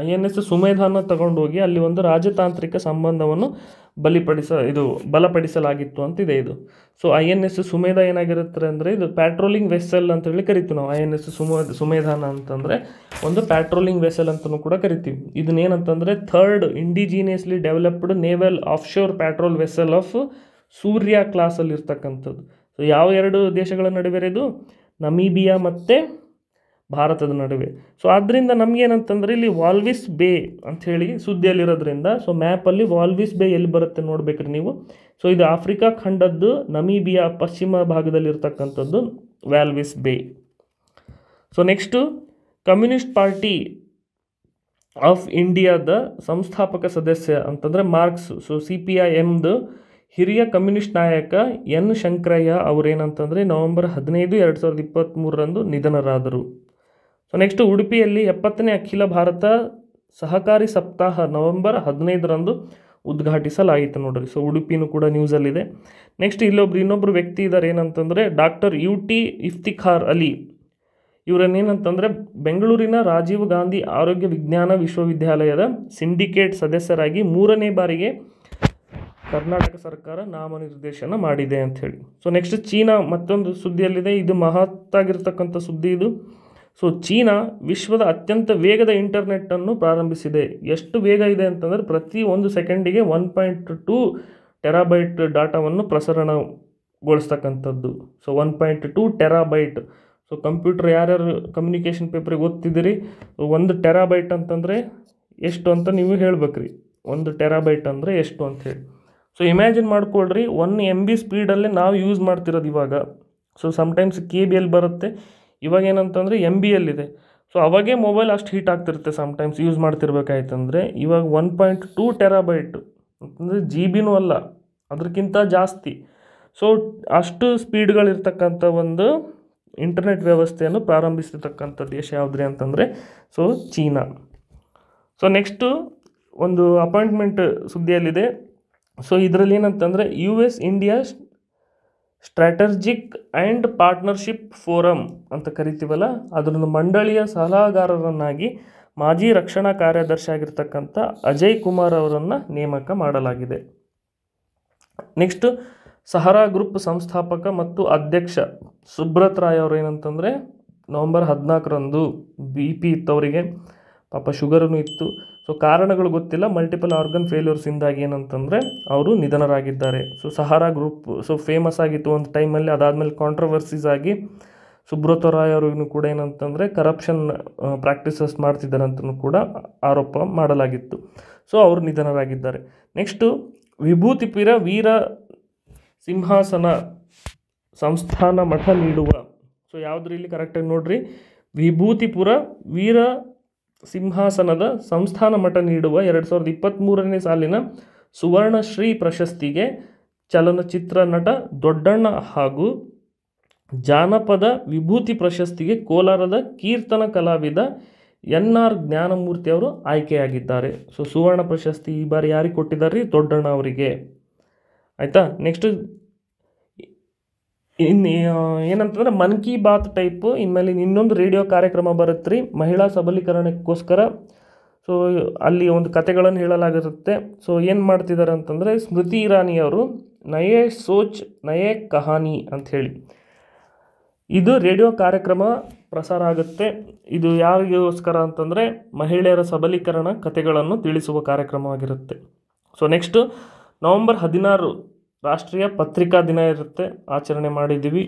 I N S ಸುಮೇಧಾನ ತಗೊಂಡೋಗಿ ಅಲ್ಲಿ ಒಂದು ರಾಜತಾಂತ್ರಿಕ ಸಂಬಂಧವನ್ನು ಬಲಿಪಡಿಸ ಇದು ಬಲಪಡಿಸಲಾಗಿತ್ತು ಅಂತಿದೆ ಇದು so I N S Sumedha ಏನಾಗಿರುತ್ತೆ ಅಂದರೆ ಇದು ಪ್ಯಾಟ್ರೋಲಿಂಗ್ ವೆಸಲ್ ಅಂತ ಹೇಳಿ ಕರಿತೀವಿ ನಾವು ಐ ಎನ್ ಎಸ್ ಸುಮ ಸುಮೇಧಾನ ಅಂತಂದರೆ ಒಂದು ಪ್ಯಾಟ್ರೋಲಿಂಗ್ ವೆಸಲ್ ಅಂತಲೂ ಕೂಡ ಕರಿತೀವಿ ಇದನ್ನೇನಂತಂದರೆ third indigenously developed naval shore patrol vessel of Surya ಕ್ಲಾಸಲ್ಲಿ ಇರ್ತಕ್ಕಂಥದ್ದು ಸೊ ಯಾವ ಎರಡು ದೇಶಗಳ ನಡುವೆ ಇದು ನಮೀಬಿಯಾ ಮತ್ತು ಭಾರತದ ನಡುವೆ ಸೊ ಆದ್ದರಿಂದ ನಮಗೇನಂತಂದರೆ ಇಲ್ಲಿ ವಾಲ್ವಿಸ್ ಬೇ ಅಂಥೇಳಿ ಸುದ್ದಿಯಲ್ಲಿರೋದ್ರಿಂದ ಸೊ ಮ್ಯಾಪಲ್ಲಿ ವಾಲ್ವಿಸ್ ಬೇ ಎಲ್ಲಿ ಬರುತ್ತೆ ನೋಡ್ಬೇಕ್ರಿ ನೀವು ಸೊ ಇದು ಆಫ್ರಿಕಾ ಖಂಡದ್ದು ನಮೀಬಿಯಾ ಪಶ್ಚಿಮ ಭಾಗದಲ್ಲಿರ್ತಕ್ಕಂಥದ್ದು Walvis Bay so next communist party of ಇಂಡಿಯಾದ ಸಂಸ್ಥಾಪಕ ಸದಸ್ಯ ಅಂತಂದರೆ Marx so C P I ಎಮ್ದು ಹಿರಿಯ ಕಮ್ಯುನಿಸ್ಟ್ ನಾಯಕ ಎನ್ ಶಂಕರಯ್ಯ ಅವರೇನಂತಂದರೆ ನವೆಂಬರ್ ಹದಿನೈದು ಎರಡು ಸಾವಿರದ ಇಪ್ಪತ್ತ್ಮೂರರಂದು ನಿಧನರಾದರು ಸೊ ನೆಕ್ಸ್ಟ್ ಉಡುಪಿಯಲ್ಲಿ ಎಪ್ಪತ್ತನೇ ಅಖಿಲ ಭಾರತ ಸಹಕಾರಿ ಸಪ್ತಾಹ ನವೆಂಬರ್ ಹದಿನೈದರಂದು ಉದ್ಘಾಟಿಸಲಾಯಿತು ನೋಡ್ರಿ ಸೊ ಉಡುಪಿನೂ ಕೂಡ ನ್ಯೂಸಲ್ಲಿದೆ ನೆಕ್ಸ್ಟ್ ಇಲ್ಲೊಬ್ರು ಇನ್ನೊಬ್ಬರು ವ್ಯಕ್ತಿ ಇದ್ದಾರೆ ಏನಂತಂದರೆ doctor U T Iftikhar Ali ಇವರನ್ನೇನಂತಂದರೆ ಬೆಂಗಳೂರಿನ ರಾಜೀವ್ ಗಾಂಧಿ ಆರೋಗ್ಯ ವಿಜ್ಞಾನ ವಿಶ್ವವಿದ್ಯಾಲಯದ ಸಿಂಡಿಕೇಟ್ ಸದಸ್ಯರಾಗಿ ಮೂರನೇ ಬಾರಿಗೆ ಕರ್ನಾಟಕ ಸರ್ಕಾರ ನಾಮನಿರ್ದೇಶನ ಮಾಡಿದೆ ಅಂಥೇಳಿ ಸೊ ನೆಕ್ಸ್ಟ್ ಚೀನಾ ಮತ್ತೊಂದು ಸುದ್ದಿಯಲ್ಲಿದೆ ಇದು ಮಹತ್ತಾಗಿರ್ತಕ್ಕಂಥ ಸುದ್ದಿ ಇದು ಸೊ ಚೀನಾ ವಿಶ್ವದ ಅತ್ಯಂತ ವೇಗದ ಇಂಟರ್ನೆಟ್ಟನ್ನು ಪ್ರಾರಂಭಿಸಿದೆ ಎಷ್ಟು ವೇಗ ಇದೆ ಅಂತಂದರೆ ಪ್ರತಿ ಒಂದು ಸೆಕೆಂಡಿಗೆ ಒನ್ ಪಾಯಿಂಟ್ ಟೂ ಟೆರಾಬೈಟ್ ಡಾಟಾವನ್ನು ಪ್ರಸರಣಗೊಳಿಸ್ತಕ್ಕಂಥದ್ದು so one point two terabyte so computer ಯಾರ್ಯಾರು ಕಮ್ಯುನಿಕೇಷನ್ ಪೇಪರಿಗೆ ಓದ್ತಿದ್ದೀರಿ ಒಂದು ಟೆರಾಬೈಟ್ ಅಂತಂದರೆ ಎಷ್ಟು ಅಂತ ನೀವು ಹೇಳ್ಬೇಕ್ರಿ ಒಂದು ಟೆರಾಬೈಟ್ ಅಂದರೆ ಎಷ್ಟು ಅಂತ ಹೇಳಿ ಸೊ ಇಮ್ಯಾಜಿನ್ ಮಾಡ್ಕೊಳ್ರಿ ಒನ್ ಎಮ್ ಬಿ ಸ್ಪೀಡಲ್ಲೇ ನಾವು ಯೂಸ್ ಮಾಡ್ತಿರೋದು ಇವಾಗ ಸೊ ಸಮ್ಟೈಮ್ಸ್ ಕೆ ಬಿ ಎಲ್ಲಿ ಬರುತ್ತೆ ಇವಾಗ ಏನಂತಂದರೆ ಎಮ್ ಬಿ ಎಲ್ಲಿದೆ ಸೊ ಅವಾಗೇ ಮೊಬೈಲ್ ಅಷ್ಟು ಹೀಟ್ ಆಗ್ತಿರುತ್ತೆ ಸಮ್ಟೈಮ್ಸ್ ಯೂಸ್ ಮಾಡ್ತಿರ್ಬೇಕಾಯ್ತಂದರೆ ಇವಾಗ ಒನ್ ಪಾಯಿಂಟ್ ಟೂ ಟೆರಾಬೈಟ್ ಅಂತಂದರೆ ಜಿ ಬಿನೂ ಅಲ್ಲ ಅದಕ್ಕಿಂತ ಜಾಸ್ತಿ ಸೊ ಅಷ್ಟು ಸ್ಪೀಡ್ಗಳಿರ್ತಕ್ಕಂಥ ಒಂದು ಇಂಟರ್ನೆಟ್ ವ್ಯವಸ್ಥೆಯನ್ನು ಪ್ರಾರಂಭಿಸಿರ್ತಕ್ಕಂಥ ದೇಶ ಯಾವುದ್ರಿ ಅಂತಂದರೆ ಸೊ ಚೀನಾ ಸೊ ನೆಕ್ಸ್ಟು ಒಂದು ಅಪಾಯಿಂಟ್ಮೆಂಟ್ ಸುದ್ದಿಯಲ್ಲಿದೆ ಸೊ ಇದರಲ್ಲಿ ಏನಂತಂದರೆ U S India strategic and partnership forum ಅಂತ ಕರಿತೀವಲ್ಲ ಅದರದ್ದು ಮಂಡಳಿಯ ಸಲಹಾಗಾರರನ್ನಾಗಿ ಮಾಜಿ ರಕ್ಷಣಾ ಕಾರ್ಯದರ್ಶಿ ಆಗಿರ್ತಕ್ಕಂಥ ಅಜಯ್ ಕುಮಾರ್ ಅವರನ್ನು ನೇಮಕ ಮಾಡಲಾಗಿದೆ ನೆಕ್ಸ್ಟ್ ಸಹರಾ ಗ್ರೂಪ್ ಸಂಸ್ಥಾಪಕ ಮತ್ತು ಅಧ್ಯಕ್ಷ ಸುಬ್ರತ್ ರಾಯ್ ಅವರು ನವಂಬರ್ ಹದಿನಾಲ್ಕರಂದು ಬಿ ಪಿ ಇತ್ತವರಿಗೆ ಪಾಪ ಶುಗರನ್ನು ಇತ್ತು ಸೊ ಕಾರಣಗಳು ಗೊತ್ತಿಲ್ಲ ಮಲ್ಟಿಪಲ್ ಆರ್ಗನ್ ಫೇಲ್ಯೂರ್ಸಿಂದಾಗಿ ಏನಂತಂದರೆ ಅವರು ನಿಧನರಾಗಿದ್ದಾರೆ so Sahara group so famous ಆಗಿತ್ತು ಒಂದು ಟೈಮಲ್ಲಿ ಅದಾದಮೇಲೆ ಕಾಂಟ್ರವರ್ಸೀಸ್ ಆಗಿ ಸುಬ್ರತ ರಾಯ್ ಅವ್ರಿಗೂ ಕೂಡ ಏನಂತಂದರೆ ಕರಪ್ಷನ್ ಪ್ರಾಕ್ಟೀಸಸ್ ಅಂತಲೂ ಕೂಡ ಆರೋಪ ಮಾಡಲಾಗಿತ್ತು ಸೊ ಅವರು ನಿಧನರಾಗಿದ್ದಾರೆ ನೆಕ್ಸ್ಟು ವಿಭೂತಿಪುರ ವೀರ ಸಿಂಹಾಸನ ಸಂಸ್ಥಾನ ಮಠ ನೀಡುವ ಸೊ ಯಾವುದ್ರಲ್ಲಿ ಕರೆಕ್ಟಾಗಿ ನೋಡ್ರಿ ವಿಭೂತಿಪುರ ವೀರ ಸಿಂಹಾಸನದ ಸಂಸ್ಥಾನ ಮಠ ನೀಡುವ ಎರಡು ಸಾವಿರದ ಇಪ್ಪತ್ತ್ಮೂರನೇ ಸಾಲಿನ ಸುವರ್ಣಶ್ರೀ ಪ್ರಶಸ್ತಿಗೆ ಚಲನಚಿತ್ರ ನಟ ದೊಡ್ಡಣ್ಣ ಹಾಗೂ ಜಾನಪದ ವಿಭೂತಿ ಪ್ರಶಸ್ತಿಗೆ ಕೋಲಾರದ ಕೀರ್ತನ ಕಲಾವಿದ ಎನ್ ಆರ್ ಜ್ಞಾನಮೂರ್ತಿ ಅವರು ಆಯ್ಕೆಯಾಗಿದ್ದಾರೆ ಸೊ ಸುವರ್ಣ ಪ್ರಶಸ್ತಿ ಈ ಬಾರಿ ಯಾರಿಗೆ ಕೊಟ್ಟಿದ್ದಾರೆ ದೊಡ್ಡಣ್ಣ ಅವರಿಗೆ ಆಯಿತಾ ನೆಕ್ಸ್ಟ್ ಇನ್ನು ಏನಂತಂದ್ರೆ ಮನ್ ಕಿ ಬಾತ್ ಟೈಪ್ ಇನ್ಮೇಲೆ ಇನ್ನೊಂದು ರೇಡಿಯೋ ಕಾರ್ಯಕ್ರಮ ಬರುತ್ತೆ ರೀ ಮಹಿಳಾ ಸಬಲೀಕರಣಕ್ಕೋಸ್ಕರ ಸೊ ಅಲ್ಲಿ ಒಂದು ಕತೆಗಳನ್ನು ಹೇಳಲಾಗಿರುತ್ತೆ ಸೊ ಏನು ಮಾಡ್ತಿದ್ದಾರೆ ಅಂತಂದರೆ ಸ್ಮೃತಿ ಇರಾನಿ ಅವರು ನಯೇ ಸೋಚ್ ನಯೇ ಕಹಾನಿ ಅಂಥೇಳಿ ಇದು ರೇಡಿಯೋ ಕಾರ್ಯಕ್ರಮ ಪ್ರಸಾರ ಆಗುತ್ತೆ ಇದು ಯಾರಿಗೋಸ್ಕರ ಅಂತಂದರೆ ಮಹಿಳೆಯರ ಸಬಲೀಕರಣ ಕತೆಗಳನ್ನು ತಿಳಿಸುವ ಕಾರ್ಯಕ್ರಮವಾಗಿರುತ್ತೆ ಸೊ ನೆಕ್ಸ್ಟು ನವಂಬರ್ ಹದಿನಾರು ರಾಷ್ಟ್ರೀಯ ಪತ್ರಿಕಾ ದಿನ ಇರುತ್ತೆ ಆಚರಣೆ ಮಾಡಿದ್ದೀವಿ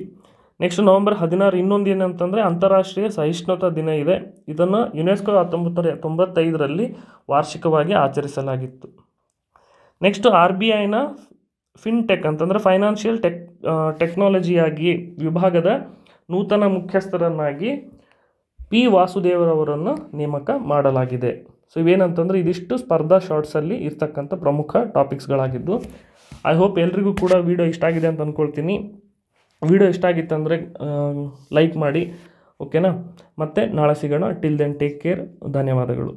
ನೆಕ್ಸ್ಟ್ ನವಂಬರ್ ಹದಿನಾರು ಇನ್ನೊಂದು ಏನಂತಂದರೆ ಅಂತಾರಾಷ್ಟ್ರೀಯ ಸಹಿಷ್ಣುತಾ ದಿನ ಇದೆ ಇದನ್ನು ಯುನೆಸ್ಕೋ ಹತ್ತೊಂಬತ್ತರ ತೊಂಬತ್ತೈದರಲ್ಲಿ ವಾರ್ಷಿಕವಾಗಿ ಆಚರಿಸಲಾಗಿತ್ತು ನೆಕ್ಸ್ಟ್ ಆರ್ ಬಿ ಐನ ಫಿನ್ಟೆಕ್ ಅಂತಂದರೆ ಫೈನಾನ್ಷಿಯಲ್ ಟೆಕ್ ಟೆಕ್ನಾಲಜಿಯಾಗಿ ವಿಭಾಗದ ನೂತನ ಮುಖ್ಯಸ್ಥರನ್ನಾಗಿ ಪಿ ವಾಸುದೇವರವರನ್ನು ನೇಮಕ ಮಾಡಲಾಗಿದೆ ಸೊ ಇವೇನಂತಂದರೆ ಇದಿಷ್ಟು ಸ್ಪರ್ಧಾ ಶಾರ್ಟ್ಸಲ್ಲಿ ಇರ್ತಕ್ಕಂಥ ಪ್ರಮುಖ ಟಾಪಿಕ್ಸ್ಗಳಾಗಿದ್ದು ಐ ಹೋಪ್ ಎಲ್ರಿಗೂ ಕೂಡ ವೀಡಿಯೋ ಇಷ್ಟ ಆಗಿದೆ ಅಂತ ಅಂದ್ಕೊಳ್ತೀನಿ ವೀಡಿಯೋ ಇಷ್ಟ ಆಗಿತ್ತಂದರೆ ಲೈಕ್ ಮಾಡಿ ಓಕೆನಾ ಮತ್ತು ನಾಳೆ ಸಿಗೋಣ ಟಿಲ್ ದೆನ್ ಟೇಕ್ ಕೇರ್ ಧನ್ಯವಾದಗಳು